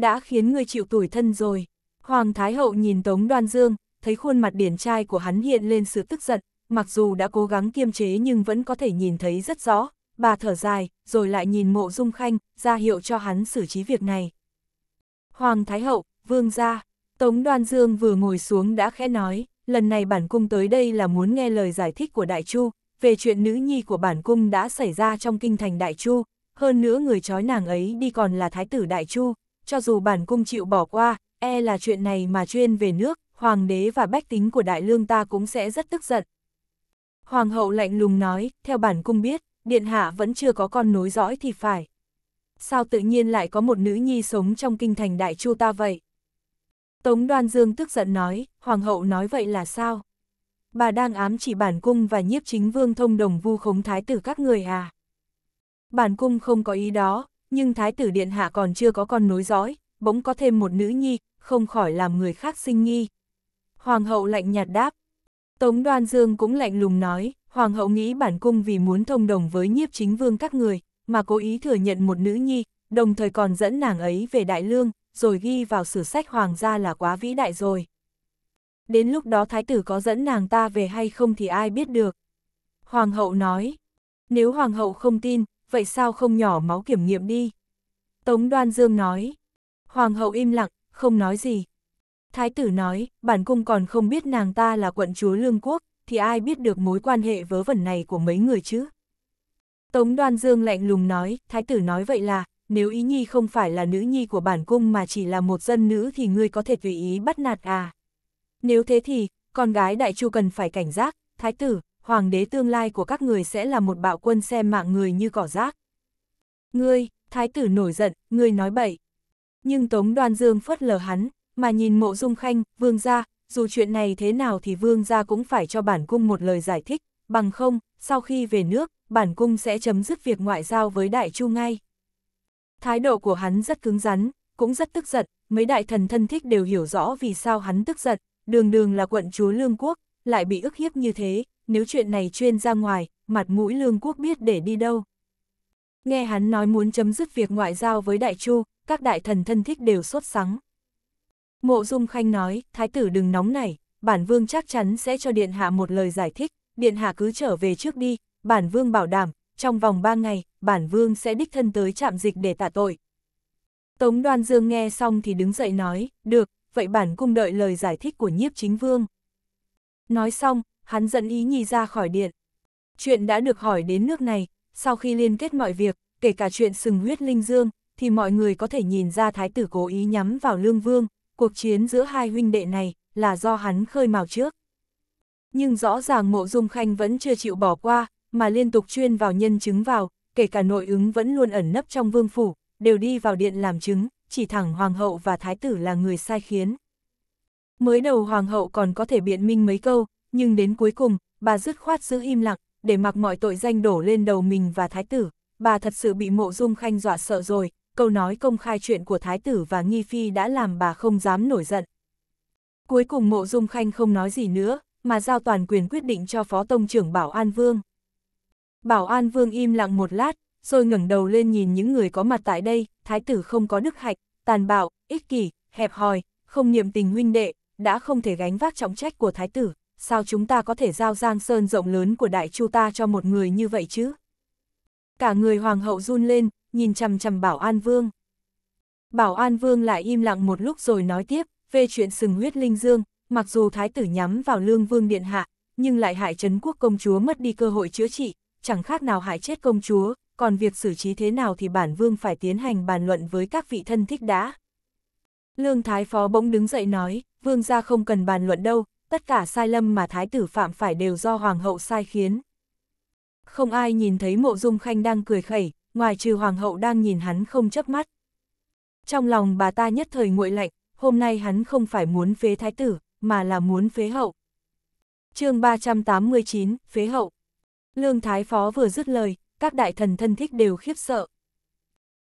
đã khiến người chịu tuổi thân rồi. Hoàng Thái Hậu nhìn Tống Đoan Dương, thấy khuôn mặt điển trai của hắn hiện lên sự tức giận, mặc dù đã cố gắng kiềm chế nhưng vẫn có thể nhìn thấy rất rõ, bà thở dài, rồi lại nhìn mộ dung khanh, ra hiệu cho hắn xử trí việc này. Hoàng Thái Hậu, Vương gia, Tống Đoan Dương vừa ngồi xuống đã khẽ nói, lần này bản cung tới đây là muốn nghe lời giải thích của Đại Chu, về chuyện nữ nhi của bản cung đã xảy ra trong kinh thành Đại Chu, hơn nữa người chói nàng ấy đi còn là Thái tử Đại Chu, cho dù bản cung chịu bỏ qua, e là chuyện này mà chuyên về nước, hoàng đế và bách tính của đại lương ta cũng sẽ rất tức giận. Hoàng hậu lạnh lùng nói, theo bản cung biết, điện hạ vẫn chưa có con nối dõi thì phải. Sao tự nhiên lại có một nữ nhi sống trong kinh thành đại chu ta vậy? Tống đoan dương tức giận nói, hoàng hậu nói vậy là sao? Bà đang ám chỉ bản cung và nhiếp chính vương thông đồng vu khống thái tử các người à? Bản cung không có ý đó, nhưng Thái tử Điện Hạ còn chưa có con nối dõi, bỗng có thêm một nữ nhi, không khỏi làm người khác sinh nghi. Hoàng hậu lạnh nhạt đáp. Tống Đoan Dương cũng lạnh lùng nói, Hoàng hậu nghĩ bản cung vì muốn thông đồng với nhiếp chính vương các người, mà cố ý thừa nhận một nữ nhi, đồng thời còn dẫn nàng ấy về Đại Lương, rồi ghi vào sử sách Hoàng gia là quá vĩ đại rồi. Đến lúc đó thái tử có dẫn nàng ta về hay không thì ai biết được. Hoàng hậu nói, nếu hoàng hậu không tin, vậy sao không nhỏ máu kiểm nghiệm đi? Tống Đoan Dương nói. Hoàng hậu im lặng, không nói gì. Thái tử nói, bản cung còn không biết nàng ta là quận chúa lương quốc, thì ai biết được mối quan hệ vớ vẩn này của mấy người chứ? Tống Đoan Dương lạnh lùng nói, thái tử nói vậy là, nếu ý nhi không phải là nữ nhi của bản cung mà chỉ là một dân nữ thì ngươi có thể tùy ý bắt nạt à? Nếu thế thì, con gái đại chu cần phải cảnh giác, thái tử, hoàng đế tương lai của các người sẽ là một bạo quân xem mạng người như cỏ rác. Ngươi, thái tử nổi giận, ngươi nói bậy. Nhưng Tống Đoan Dương phớt lờ hắn, mà nhìn mộ dung khanh, vương gia, dù chuyện này thế nào thì vương gia cũng phải cho bản cung một lời giải thích, bằng không, sau khi về nước, bản cung sẽ chấm dứt việc ngoại giao với đại chu ngay. Thái độ của hắn rất cứng rắn, cũng rất tức giận, mấy đại thần thân thích đều hiểu rõ vì sao hắn tức giận, đường đường là quận chúa lương quốc, lại bị ức hiếp như thế, nếu chuyện này chuyên ra ngoài, mặt mũi lương quốc biết để đi đâu. Nghe hắn nói muốn chấm dứt việc ngoại giao với đại chu, các đại thần thân thích đều sốt sắng. Mộ Dung Khanh nói, thái tử đừng nóng này, bản vương chắc chắn sẽ cho điện hạ một lời giải thích, điện hạ cứ trở về trước đi, bản vương bảo đảm, trong vòng 3 ngày, bản vương sẽ đích thân tới trạm dịch để tạ tội. Tống đoan dương nghe xong thì đứng dậy nói, được, vậy bản cung đợi lời giải thích của nhiếp chính vương. Nói xong, hắn dẫn ý nhi ra khỏi điện. Chuyện đã được hỏi đến nước này, sau khi liên kết mọi việc, kể cả chuyện sừng huyết linh dương, thì mọi người có thể nhìn ra thái tử cố ý nhắm vào lương vương, cuộc chiến giữa hai huynh đệ này là do hắn khơi mào trước. Nhưng rõ ràng mộ dung khanh vẫn chưa chịu bỏ qua, mà liên tục chuyên vào nhân chứng vào, kể cả nội ứng vẫn luôn ẩn nấp trong vương phủ, đều đi vào điện làm chứng, chỉ thẳng hoàng hậu và thái tử là người sai khiến. Mới đầu hoàng hậu còn có thể biện minh mấy câu, nhưng đến cuối cùng, bà dứt khoát giữ im lặng, để mặc mọi tội danh đổ lên đầu mình và thái tử, bà thật sự bị mộ dung khanh dọa sợ rồi, câu nói công khai chuyện của thái tử và nghi phi đã làm bà không dám nổi giận. Cuối cùng mộ dung khanh không nói gì nữa, mà giao toàn quyền quyết định cho phó tông trưởng Bảo An Vương. Bảo An Vương im lặng một lát, rồi ngẩng đầu lên nhìn những người có mặt tại đây, thái tử không có đức hạch, tàn bạo, ích kỷ, hẹp hòi, không niệm tình huynh đệ, đã không thể gánh vác trọng trách của thái tử, sao chúng ta có thể giao giang sơn rộng lớn của đại chu ta cho một người như vậy chứ? Cả người hoàng hậu run lên, nhìn chằm chằm bảo an vương. Bảo an vương lại im lặng một lúc rồi nói tiếp, về chuyện sừng huyết linh dương, mặc dù thái tử nhắm vào lương vương điện hạ, nhưng lại hại trấn quốc công chúa mất đi cơ hội chữa trị, chẳng khác nào hại chết công chúa, còn việc xử trí thế nào thì bản vương phải tiến hành bàn luận với các vị thân thích đã. Lương Thái Phó bỗng đứng dậy nói, vương gia không cần bàn luận đâu, tất cả sai lầm mà thái tử phạm phải đều do hoàng hậu sai khiến. Không ai nhìn thấy mộ dung khanh đang cười khẩy, ngoài trừ hoàng hậu đang nhìn hắn không chớp mắt. Trong lòng bà ta nhất thời nguội lạnh, hôm nay hắn không phải muốn phế thái tử, mà là muốn phế hậu. chương 389, phế hậu. Lương Thái Phó vừa dứt lời, các đại thần thân thích đều khiếp sợ.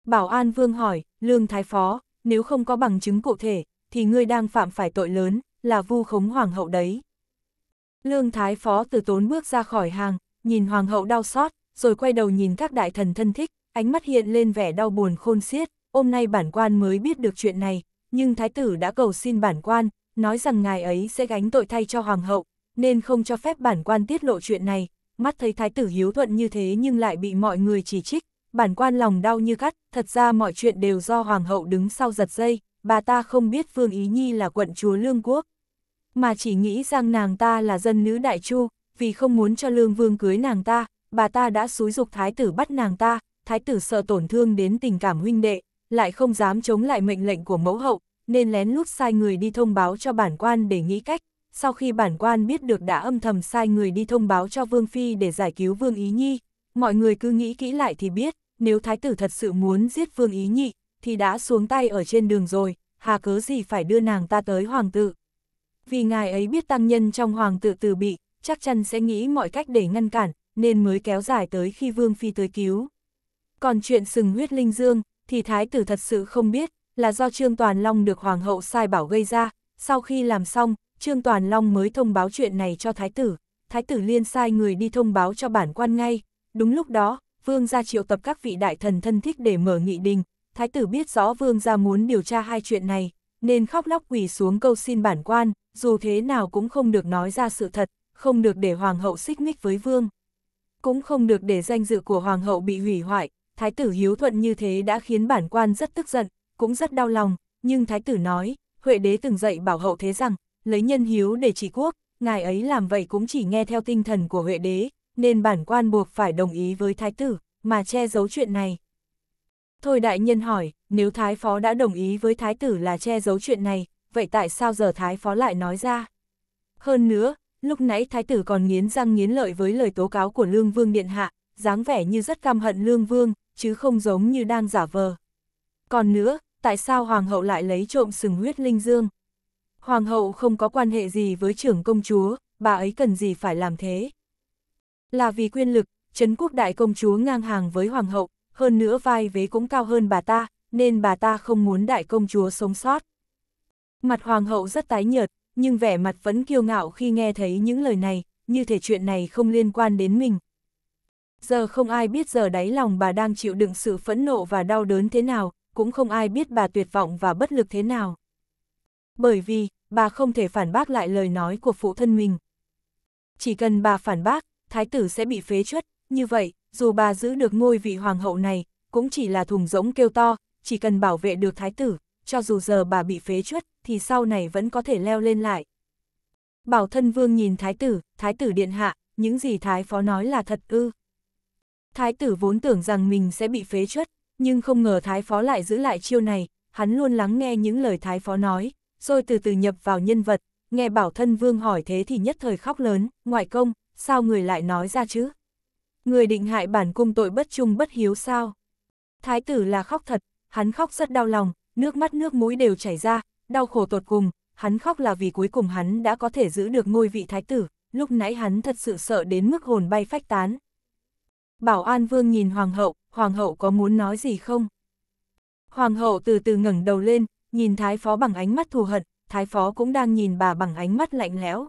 Bảo An Vương hỏi, Lương Thái Phó, nếu không có bằng chứng cụ thể, thì ngươi đang phạm phải tội lớn, là vu khống hoàng hậu đấy. Lương Thái Phó từ tốn bước ra khỏi hàng, nhìn hoàng hậu đau xót, rồi quay đầu nhìn các đại thần thân thích, ánh mắt hiện lên vẻ đau buồn khôn xiết, hôm nay bản quan mới biết được chuyện này, nhưng thái tử đã cầu xin bản quan, nói rằng ngài ấy sẽ gánh tội thay cho hoàng hậu, nên không cho phép bản quan tiết lộ chuyện này, mắt thấy thái tử hiếu thuận như thế nhưng lại bị mọi người chỉ trích, bản quan lòng đau như cắt, thật ra mọi chuyện đều do hoàng hậu đứng sau giật dây, bà ta không biết phương Ý Nhi là quận chúa Lương Quốc mà chỉ nghĩ rằng nàng ta là dân nữ đại chu, vì không muốn cho lương vương cưới nàng ta, bà ta đã xúi dục thái tử bắt nàng ta, thái tử sợ tổn thương đến tình cảm huynh đệ, lại không dám chống lại mệnh lệnh của mẫu hậu, nên lén lút sai người đi thông báo cho bản quan để nghĩ cách. Sau khi bản quan biết được đã âm thầm sai người đi thông báo cho Vương Phi để giải cứu Vương Ý Nhi, mọi người cứ nghĩ kỹ lại thì biết, nếu thái tử thật sự muốn giết Vương Ý Nhi, thì đã xuống tay ở trên đường rồi, hà cớ gì phải đưa nàng ta tới hoàng tử vì ngài ấy biết tăng nhân trong hoàng tự từ bị, chắc chắn sẽ nghĩ mọi cách để ngăn cản, nên mới kéo dài tới khi Vương Phi tới cứu. Còn chuyện sừng huyết linh dương, thì thái tử thật sự không biết, là do Trương Toàn Long được hoàng hậu sai bảo gây ra, sau khi làm xong, Trương Toàn Long mới thông báo chuyện này cho thái tử, thái tử liên sai người đi thông báo cho bản quan ngay, đúng lúc đó, vương gia triệu tập các vị đại thần thân thích để mở nghị đình, thái tử biết rõ vương gia muốn điều tra hai chuyện này, nên khóc lóc quỳ xuống câu xin bản quan, dù thế nào cũng không được nói ra sự thật, không được để hoàng hậu xích mích với vương. Cũng không được để danh dự của hoàng hậu bị hủy hoại, thái tử hiếu thuận như thế đã khiến bản quan rất tức giận, cũng rất đau lòng, nhưng thái tử nói, Huệ đế từng dạy bảo hậu thế rằng, lấy nhân hiếu để trị quốc, ngài ấy làm vậy cũng chỉ nghe theo tinh thần của Huệ đế, nên bản quan buộc phải đồng ý với thái tử, mà che giấu chuyện này. Thôi đại nhân hỏi, nếu thái phó đã đồng ý với thái tử là che giấu chuyện này, vậy tại sao giờ Thái Phó lại nói ra? Hơn nữa, lúc nãy Thái tử còn nghiến răng nghiến lợi với lời tố cáo của Lương Vương Điện Hạ, dáng vẻ như rất căm hận Lương Vương, chứ không giống như đang giả vờ. Còn nữa, tại sao Hoàng hậu lại lấy trộm sừng huyết linh dương? Hoàng hậu không có quan hệ gì với trưởng công chúa, bà ấy cần gì phải làm thế? Là vì quyền lực, Trấn quốc đại công chúa ngang hàng với Hoàng hậu, hơn nữa vai vế cũng cao hơn bà ta, nên bà ta không muốn đại công chúa sống sót. Mặt hoàng hậu rất tái nhợt, nhưng vẻ mặt vẫn kiêu ngạo khi nghe thấy những lời này, như thể chuyện này không liên quan đến mình. Giờ không ai biết giờ đáy lòng bà đang chịu đựng sự phẫn nộ và đau đớn thế nào, cũng không ai biết bà tuyệt vọng và bất lực thế nào. Bởi vì, bà không thể phản bác lại lời nói của phụ thân mình. Chỉ cần bà phản bác, thái tử sẽ bị phế chuất, như vậy, dù bà giữ được ngôi vị hoàng hậu này, cũng chỉ là thùng rỗng kêu to, chỉ cần bảo vệ được thái tử, cho dù giờ bà bị phế chuất, thì sau này vẫn có thể leo lên lại. Bảo thân vương nhìn thái tử, thái tử điện hạ, những gì thái phó nói là thật ư. Thái tử vốn tưởng rằng mình sẽ bị phế chuất, nhưng không ngờ thái phó lại giữ lại chiêu này, hắn luôn lắng nghe những lời thái phó nói, rồi từ từ nhập vào nhân vật, nghe bảo thân vương hỏi thế thì nhất thời khóc lớn, ngoại công, sao người lại nói ra chứ? Người định hại bản cung tội bất trung bất hiếu sao? Thái tử là khóc thật, hắn khóc rất đau lòng, nước mắt nước mũi đều chảy ra, đau khổ tột cùng, hắn khóc là vì cuối cùng hắn đã có thể giữ được ngôi vị thái tử, lúc nãy hắn thật sự sợ đến mức hồn bay phách tán. Bảo An Vương nhìn Hoàng hậu, Hoàng hậu có muốn nói gì không? Hoàng hậu từ từ ngẩng đầu lên, nhìn Thái Phó bằng ánh mắt thù hận, Thái Phó cũng đang nhìn bà bằng ánh mắt lạnh lẽo.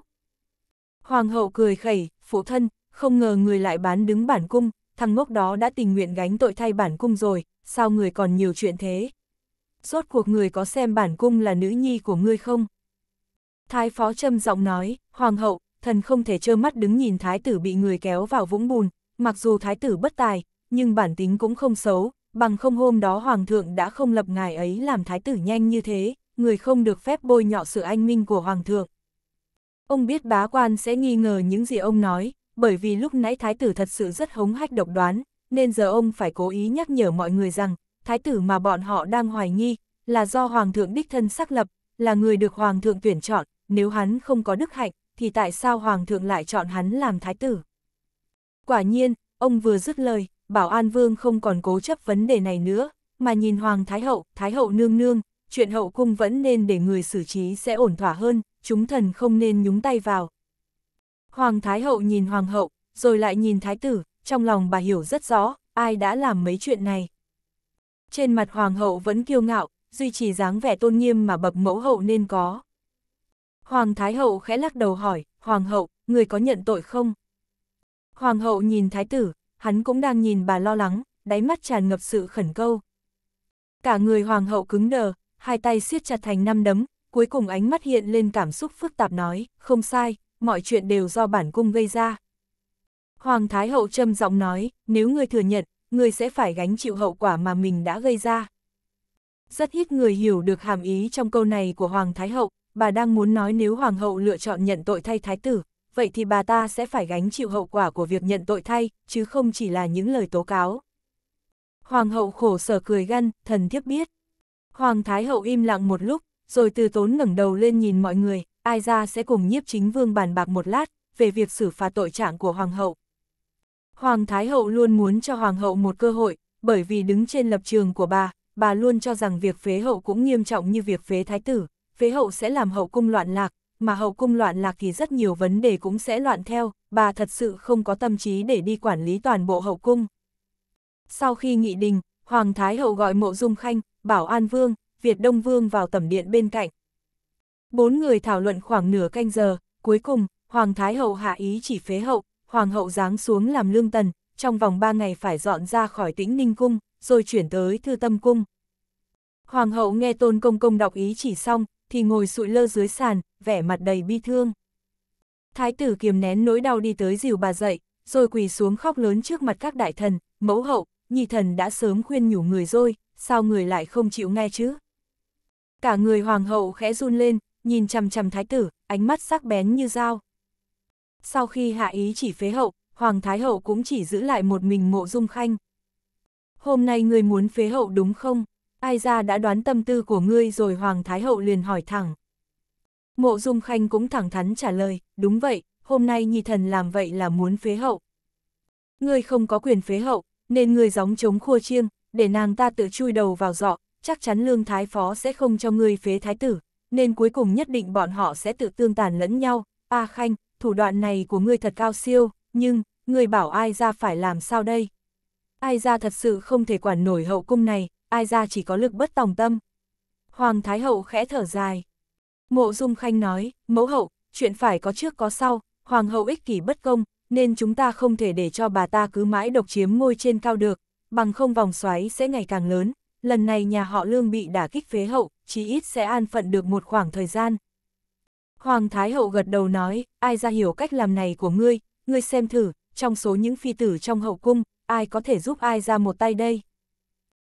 Hoàng hậu cười khẩy, phụ thân, không ngờ người lại bán đứng bản cung, thằng ngốc đó đã tình nguyện gánh tội thay bản cung rồi, sao người còn nhiều chuyện thế? rốt cuộc người có xem bản cung là nữ nhi của ngươi không? Thái phó trầm giọng nói, hoàng hậu, thần không thể trơ mắt đứng nhìn thái tử bị người kéo vào vũng bùn, mặc dù thái tử bất tài, nhưng bản tính cũng không xấu, bằng không hôm đó hoàng thượng đã không lập ngài ấy làm thái tử nhanh như thế, người không được phép bôi nhọ sự anh minh của hoàng thượng. Ông biết bá quan sẽ nghi ngờ những gì ông nói, bởi vì lúc nãy thái tử thật sự rất hống hách độc đoán, nên giờ ông phải cố ý nhắc nhở mọi người rằng, thái tử mà bọn họ đang hoài nghi, là do Hoàng thượng đích thân xác lập, là người được Hoàng thượng tuyển chọn, nếu hắn không có đức hạnh, thì tại sao Hoàng thượng lại chọn hắn làm thái tử? Quả nhiên, ông vừa dứt lời, Bảo An Vương không còn cố chấp vấn đề này nữa, mà nhìn Hoàng Thái Hậu, Thái Hậu nương nương, chuyện hậu cung vẫn nên để người xử trí sẽ ổn thỏa hơn, chúng thần không nên nhúng tay vào. Hoàng Thái Hậu nhìn Hoàng Hậu, rồi lại nhìn Thái tử, trong lòng bà hiểu rất rõ, ai đã làm mấy chuyện này. Trên mặt hoàng hậu vẫn kiêu ngạo, duy trì dáng vẻ tôn nghiêm mà bậc mẫu hậu nên có. Hoàng thái hậu khẽ lắc đầu hỏi, hoàng hậu, người có nhận tội không? Hoàng hậu nhìn thái tử, hắn cũng đang nhìn bà lo lắng, đáy mắt tràn ngập sự khẩn câu. Cả người hoàng hậu cứng đờ, hai tay siết chặt thành năm đấm, cuối cùng ánh mắt hiện lên cảm xúc phức tạp nói, không sai, mọi chuyện đều do bản cung gây ra. Hoàng Thái Hậu trầm giọng nói, nếu ngươi thừa nhận, người sẽ phải gánh chịu hậu quả mà mình đã gây ra. Rất ít người hiểu được hàm ý trong câu này của Hoàng Thái Hậu, bà đang muốn nói nếu Hoàng Hậu lựa chọn nhận tội thay Thái tử, vậy thì bà ta sẽ phải gánh chịu hậu quả của việc nhận tội thay, chứ không chỉ là những lời tố cáo. Hoàng Hậu khổ sở cười gân, thần thiếp biết. Hoàng Thái Hậu im lặng một lúc, rồi từ tốn ngẩng đầu lên nhìn mọi người, ai ra sẽ cùng nhiếp chính vương bàn bạc một lát, về việc xử phạt tội trạng của Hoàng Hậu. Hoàng Thái Hậu luôn muốn cho Hoàng Hậu một cơ hội, bởi vì đứng trên lập trường của bà, bà luôn cho rằng việc phế hậu cũng nghiêm trọng như việc phế thái tử, phế hậu sẽ làm hậu cung loạn lạc, mà hậu cung loạn lạc thì rất nhiều vấn đề cũng sẽ loạn theo, bà thật sự không có tâm trí để đi quản lý toàn bộ hậu cung. Sau khi nghị đình, Hoàng Thái Hậu gọi Mộ Dung Khanh, Bảo An Vương, Việt Đông Vương vào tẩm điện bên cạnh. Bốn người thảo luận khoảng nửa canh giờ, cuối cùng, Hoàng Thái Hậu hạ ý chỉ phế hậu, hoàng hậu giáng xuống làm lương tần, trong vòng 3 ngày phải dọn ra khỏi tĩnh ninh cung, rồi chuyển tới thư tâm cung. Hoàng hậu nghe tôn công công đọc ý chỉ xong, thì ngồi sụi lơ dưới sàn, vẻ mặt đầy bi thương. Thái tử kiềm nén nỗi đau đi tới dìu bà dậy, rồi quỳ xuống khóc lớn trước mặt các đại thần, mẫu hậu, nhị thần đã sớm khuyên nhủ người rồi, sao người lại không chịu nghe chứ? Cả người hoàng hậu khẽ run lên, nhìn chằm chằm thái tử, ánh mắt sắc bén như dao sau khi hạ ý chỉ phế hậu, Hoàng Thái Hậu cũng chỉ giữ lại một mình mộ dung khanh. Hôm nay ngươi muốn phế hậu đúng không? Ai ra đã đoán tâm tư của ngươi rồi Hoàng Thái Hậu liền hỏi thẳng. Mộ dung khanh cũng thẳng thắn trả lời, đúng vậy, hôm nay nhi thần làm vậy là muốn phế hậu. Ngươi không có quyền phế hậu, nên ngươi gióng chống khua chiêng, để nàng ta tự chui đầu vào dọ, chắc chắn lương thái phó sẽ không cho ngươi phế thái tử, nên cuối cùng nhất định bọn họ sẽ tự tương tàn lẫn nhau, A Khanh, thủ đoạn này của ngươi thật cao siêu, nhưng, ngươi bảo ai ra phải làm sao đây? Ai ra thật sự không thể quản nổi hậu cung này, ai ra chỉ có lực bất tòng tâm. Hoàng Thái Hậu khẽ thở dài. Mộ Dung Khanh nói, mẫu hậu, chuyện phải có trước có sau, Hoàng hậu ích kỷ bất công, nên chúng ta không thể để cho bà ta cứ mãi độc chiếm ngôi trên cao được, bằng không vòng xoáy sẽ ngày càng lớn. Lần này nhà họ Lương bị đả kích phế hậu, chỉ ít sẽ an phận được một khoảng thời gian, Hoàng Thái Hậu gật đầu nói, ai ra hiểu cách làm này của ngươi, ngươi xem thử, trong số những phi tử trong hậu cung, ai có thể giúp ai ra một tay đây.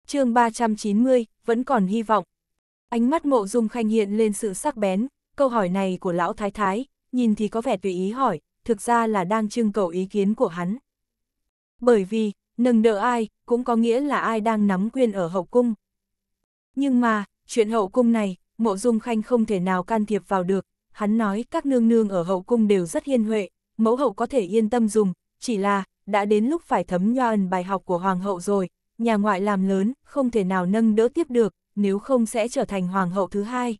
chương 390, vẫn còn hy vọng. Ánh mắt mộ dung khanh hiện lên sự sắc bén, câu hỏi này của lão thái thái, nhìn thì có vẻ tùy ý hỏi, thực ra là đang trưng cầu ý kiến của hắn. Bởi vì, nâng đỡ ai, cũng có nghĩa là ai đang nắm quyền ở hậu cung. Nhưng mà, chuyện hậu cung này, mộ dung khanh không thể nào can thiệp vào được, hắn nói các nương nương ở hậu cung đều rất hiên huệ, mẫu hậu có thể yên tâm dùng, chỉ là, đã đến lúc phải thấm nhoa ẩn bài học của hoàng hậu rồi, nhà ngoại làm lớn, không thể nào nâng đỡ tiếp được, nếu không sẽ trở thành hoàng hậu thứ hai.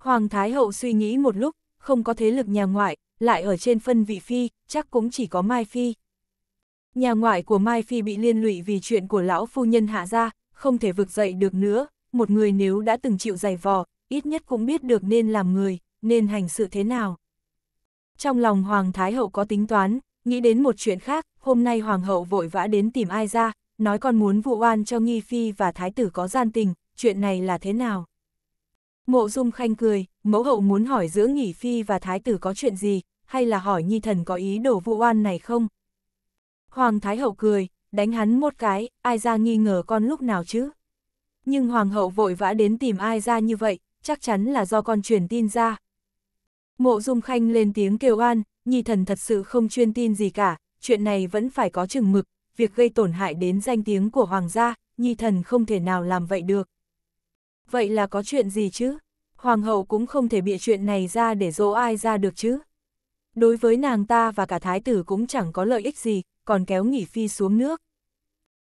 Hoàng Thái Hậu suy nghĩ một lúc, không có thế lực nhà ngoại, lại ở trên phân vị phi, chắc cũng chỉ có Mai Phi. Nhà ngoại của Mai Phi bị liên lụy vì chuyện của lão phu nhân hạ ra, không thể vực dậy được nữa, một người nếu đã từng chịu dày vò, ít nhất cũng biết được nên làm người nên hành sự thế nào. Trong lòng Hoàng Thái Hậu có tính toán, nghĩ đến một chuyện khác, hôm nay Hoàng Hậu vội vã đến tìm ai ra, nói còn muốn vụ oan cho Nghi Phi và Thái tử có gian tình, chuyện này là thế nào. Mộ Dung Khanh cười, mẫu hậu muốn hỏi giữa Nghỉ Phi và Thái tử có chuyện gì, hay là hỏi Nhi Thần có ý đổ vụ oan này không? Hoàng Thái Hậu cười, đánh hắn một cái, ai ra nghi ngờ con lúc nào chứ? Nhưng Hoàng Hậu vội vã đến tìm ai ra như vậy, chắc chắn là do con truyền tin ra, Mộ Dung Khanh lên tiếng kêu an, nhi thần thật sự không chuyên tin gì cả, chuyện này vẫn phải có chừng mực, việc gây tổn hại đến danh tiếng của hoàng gia, nhi thần không thể nào làm vậy được. Vậy là có chuyện gì chứ? Hoàng hậu cũng không thể bịa chuyện này ra để dỗ ai ra được chứ. Đối với nàng ta và cả thái tử cũng chẳng có lợi ích gì, còn kéo nghỉ phi xuống nước.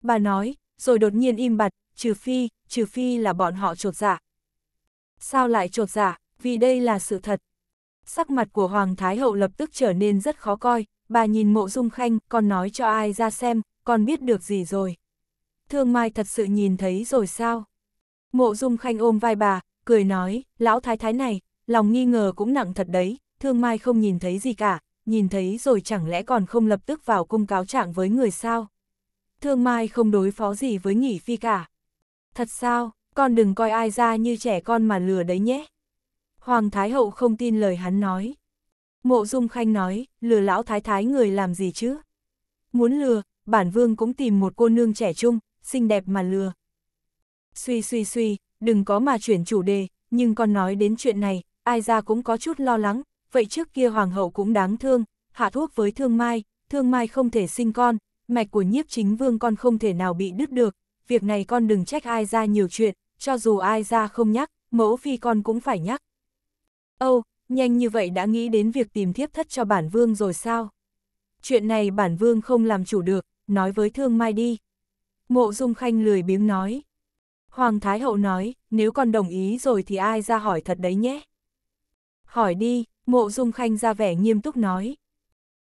Bà nói, rồi đột nhiên im bặt, trừ phi, trừ phi là bọn họ trột dạ. Sao lại trột dạ, vì đây là sự thật, sắc mặt của Hoàng Thái Hậu lập tức trở nên rất khó coi, bà nhìn mộ dung khanh, còn nói cho ai ra xem, còn biết được gì rồi. Thương Mai thật sự nhìn thấy rồi sao? Mộ dung khanh ôm vai bà, cười nói, lão thái thái này, lòng nghi ngờ cũng nặng thật đấy, Thương Mai không nhìn thấy gì cả, nhìn thấy rồi chẳng lẽ còn không lập tức vào cung cáo trạng với người sao? Thương Mai không đối phó gì với nghỉ phi cả. Thật sao, con đừng coi ai ra như trẻ con mà lừa đấy nhé. Hoàng Thái Hậu không tin lời hắn nói. Mộ Dung Khanh nói, lừa lão thái thái người làm gì chứ? Muốn lừa, bản vương cũng tìm một cô nương trẻ trung, xinh đẹp mà lừa. Suy suy suy, đừng có mà chuyển chủ đề, nhưng con nói đến chuyện này, ai ra cũng có chút lo lắng, vậy trước kia hoàng hậu cũng đáng thương, hạ thuốc với thương mai, thương mai không thể sinh con, mạch của nhiếp chính vương con không thể nào bị đứt được, việc này con đừng trách ai ra nhiều chuyện, cho dù ai ra không nhắc, mẫu phi con cũng phải nhắc. Âu, oh, nhanh như vậy đã nghĩ đến việc tìm thiếp thất cho bản vương rồi sao? Chuyện này bản vương không làm chủ được, nói với thương mai đi. Mộ Dung Khanh lười biếng nói. Hoàng Thái Hậu nói, nếu còn đồng ý rồi thì ai ra hỏi thật đấy nhé. Hỏi đi, Mộ Dung Khanh ra vẻ nghiêm túc nói.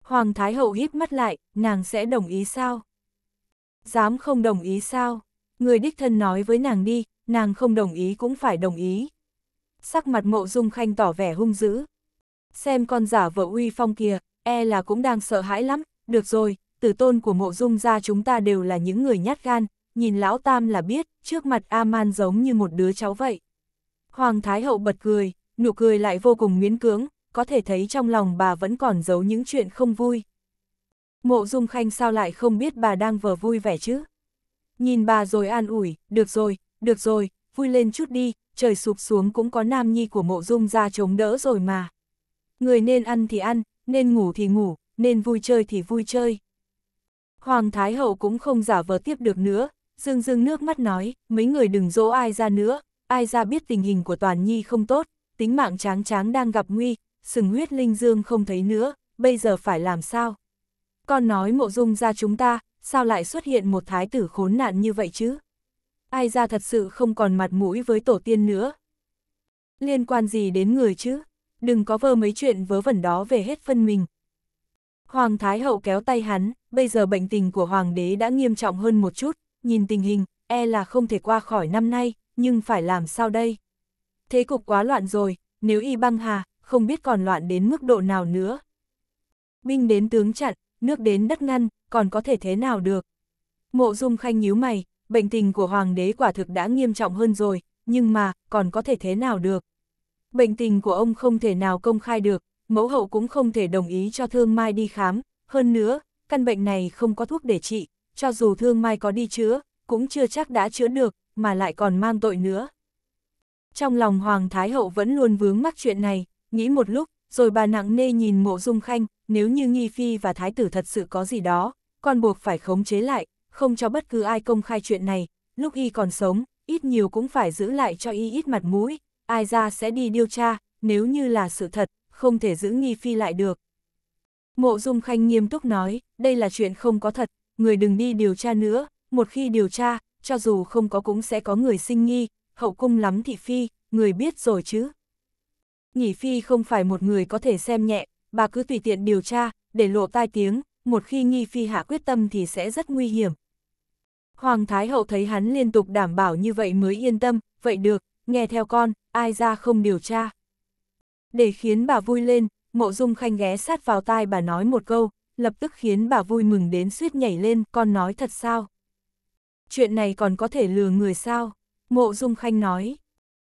Hoàng Thái Hậu hít mắt lại, nàng sẽ đồng ý sao? Dám không đồng ý sao? Người đích thân nói với nàng đi, nàng không đồng ý cũng phải đồng ý, sắc mặt mộ dung khanh tỏ vẻ hung dữ. Xem con giả vợ uy phong kia, e là cũng đang sợ hãi lắm, được rồi, tử tôn của mộ dung ra chúng ta đều là những người nhát gan, nhìn lão tam là biết, trước mặt A-man giống như một đứa cháu vậy. Hoàng Thái Hậu bật cười, nụ cười lại vô cùng miễn cưỡng, có thể thấy trong lòng bà vẫn còn giấu những chuyện không vui. Mộ Dung Khanh sao lại không biết bà đang vờ vui vẻ chứ? Nhìn bà rồi an ủi, được rồi, được rồi, vui lên chút đi, trời sụp xuống cũng có nam nhi của mộ dung ra chống đỡ rồi mà. Người nên ăn thì ăn, nên ngủ thì ngủ, nên vui chơi thì vui chơi. Hoàng Thái Hậu cũng không giả vờ tiếp được nữa, dương dương nước mắt nói, mấy người đừng dỗ ai ra nữa, ai ra biết tình hình của Toàn Nhi không tốt, tính mạng tráng tráng đang gặp nguy, sừng huyết linh dương không thấy nữa, bây giờ phải làm sao? Con nói mộ dung ra chúng ta, sao lại xuất hiện một thái tử khốn nạn như vậy chứ? ai ra thật sự không còn mặt mũi với tổ tiên nữa. Liên quan gì đến người chứ? Đừng có vơ mấy chuyện vớ vẩn đó về hết phân mình. Hoàng Thái Hậu kéo tay hắn, bây giờ bệnh tình của Hoàng đế đã nghiêm trọng hơn một chút, nhìn tình hình, e là không thể qua khỏi năm nay, nhưng phải làm sao đây? Thế cục quá loạn rồi, nếu y băng hà, không biết còn loạn đến mức độ nào nữa. Binh đến tướng chặn, nước đến đất ngăn, còn có thể thế nào được? Mộ Dung Khanh nhíu mày, bệnh tình của hoàng đế quả thực đã nghiêm trọng hơn rồi, nhưng mà, còn có thể thế nào được. Bệnh tình của ông không thể nào công khai được, mẫu hậu cũng không thể đồng ý cho Thương Mai đi khám, hơn nữa, căn bệnh này không có thuốc để trị, cho dù Thương Mai có đi chữa, cũng chưa chắc đã chữa được, mà lại còn mang tội nữa. Trong lòng Hoàng Thái Hậu vẫn luôn vướng mắc chuyện này, nghĩ một lúc, rồi bà nặng nê nhìn mộ dung khanh, nếu như Nghi Phi và Thái tử thật sự có gì đó, còn buộc phải khống chế lại, không cho bất cứ ai công khai chuyện này, lúc y còn sống, ít nhiều cũng phải giữ lại cho y ít mặt mũi, ai ra sẽ đi điều tra, nếu như là sự thật, không thể giữ nghi phi lại được. Mộ Dung Khanh nghiêm túc nói, đây là chuyện không có thật, người đừng đi điều tra nữa, một khi điều tra, cho dù không có cũng sẽ có người sinh nghi, hậu cung lắm thị phi, người biết rồi chứ. Nhỉ phi không phải một người có thể xem nhẹ, bà cứ tùy tiện điều tra, để lộ tai tiếng, một khi nghi phi hạ quyết tâm thì sẽ rất nguy hiểm, Hoàng Thái Hậu thấy hắn liên tục đảm bảo như vậy mới yên tâm, vậy được, nghe theo con, ai ra không điều tra. Để khiến bà vui lên, mộ dung khanh ghé sát vào tai bà nói một câu, lập tức khiến bà vui mừng đến suýt nhảy lên, con nói thật sao? Chuyện này còn có thể lừa người sao? Mộ dung khanh nói.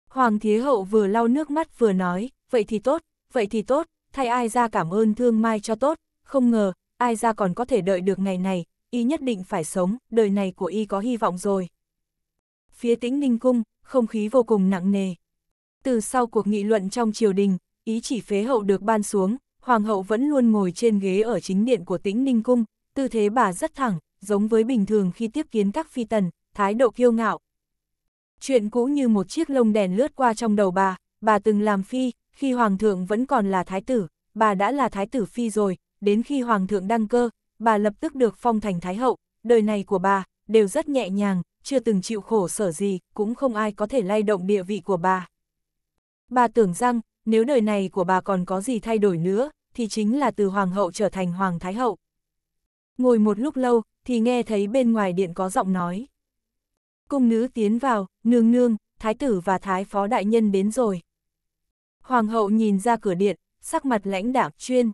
Hoàng Thế Hậu vừa lau nước mắt vừa nói, vậy thì tốt, vậy thì tốt, thay ai ra cảm ơn thương mai cho tốt, không ngờ, ai ra còn có thể đợi được ngày này, y nhất định phải sống, đời này của y có hy vọng rồi. Phía tĩnh ninh cung, không khí vô cùng nặng nề. Từ sau cuộc nghị luận trong triều đình, ý chỉ phế hậu được ban xuống, hoàng hậu vẫn luôn ngồi trên ghế ở chính điện của tĩnh ninh cung, tư thế bà rất thẳng, giống với bình thường khi tiếp kiến các phi tần, thái độ kiêu ngạo. Chuyện cũ như một chiếc lông đèn lướt qua trong đầu bà, bà từng làm phi, khi hoàng thượng vẫn còn là thái tử, bà đã là thái tử phi rồi, đến khi hoàng thượng đăng cơ, bà lập tức được phong thành Thái Hậu, đời này của bà, đều rất nhẹ nhàng, chưa từng chịu khổ sở gì, cũng không ai có thể lay động địa vị của bà. Bà tưởng rằng, nếu đời này của bà còn có gì thay đổi nữa, thì chính là từ Hoàng hậu trở thành Hoàng Thái Hậu. Ngồi một lúc lâu, thì nghe thấy bên ngoài điện có giọng nói. Cung nữ tiến vào, nương nương, thái tử và thái phó đại nhân đến rồi. Hoàng hậu nhìn ra cửa điện, sắc mặt lãnh đạm chuyên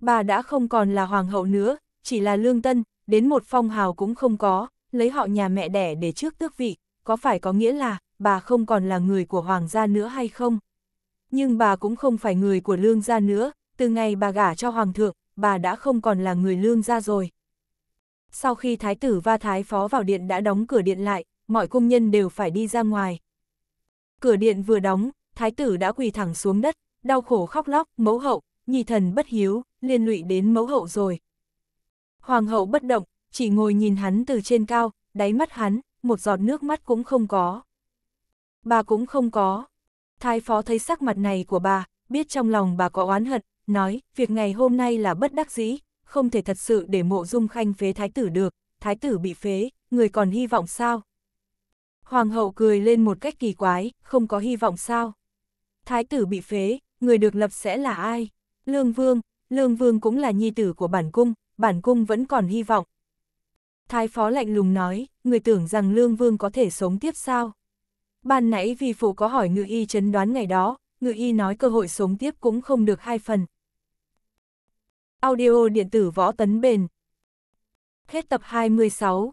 bà đã không còn là hoàng hậu nữa, chỉ là lương tân, đến một phong hào cũng không có, lấy họ nhà mẹ đẻ để trước tước vị, có phải có nghĩa là bà không còn là người của hoàng gia nữa hay không? Nhưng bà cũng không phải người của lương gia nữa, từ ngày bà gả cho hoàng thượng, bà đã không còn là người lương gia rồi. Sau khi thái tử và thái phó vào điện đã đóng cửa điện lại, mọi công nhân đều phải đi ra ngoài. Cửa điện vừa đóng, thái tử đã quỳ thẳng xuống đất, đau khổ khóc lóc, mẫu hậu, nhi thần bất hiếu, liên lụy đến mẫu hậu rồi. Hoàng hậu bất động, chỉ ngồi nhìn hắn từ trên cao, đáy mắt hắn, một giọt nước mắt cũng không có. Bà cũng không có. Thái phó thấy sắc mặt này của bà, biết trong lòng bà có oán hận, nói, việc ngày hôm nay là bất đắc dĩ, không thể thật sự để mộ dung khanh phế thái tử được, thái tử bị phế, người còn hy vọng sao? Hoàng hậu cười lên một cách kỳ quái, không có hy vọng sao? Thái tử bị phế, người được lập sẽ là ai? Lương Vương, Lương Vương cũng là nhi tử của bản cung, bản cung vẫn còn hy vọng. Thái phó lạnh lùng nói, người tưởng rằng Lương Vương có thể sống tiếp sao? Ban nãy vì phụ có hỏi ngự y chấn đoán ngày đó, ngự y nói cơ hội sống tiếp cũng không được hai phần. Audio điện tử võ tấn bền. Hết tập 26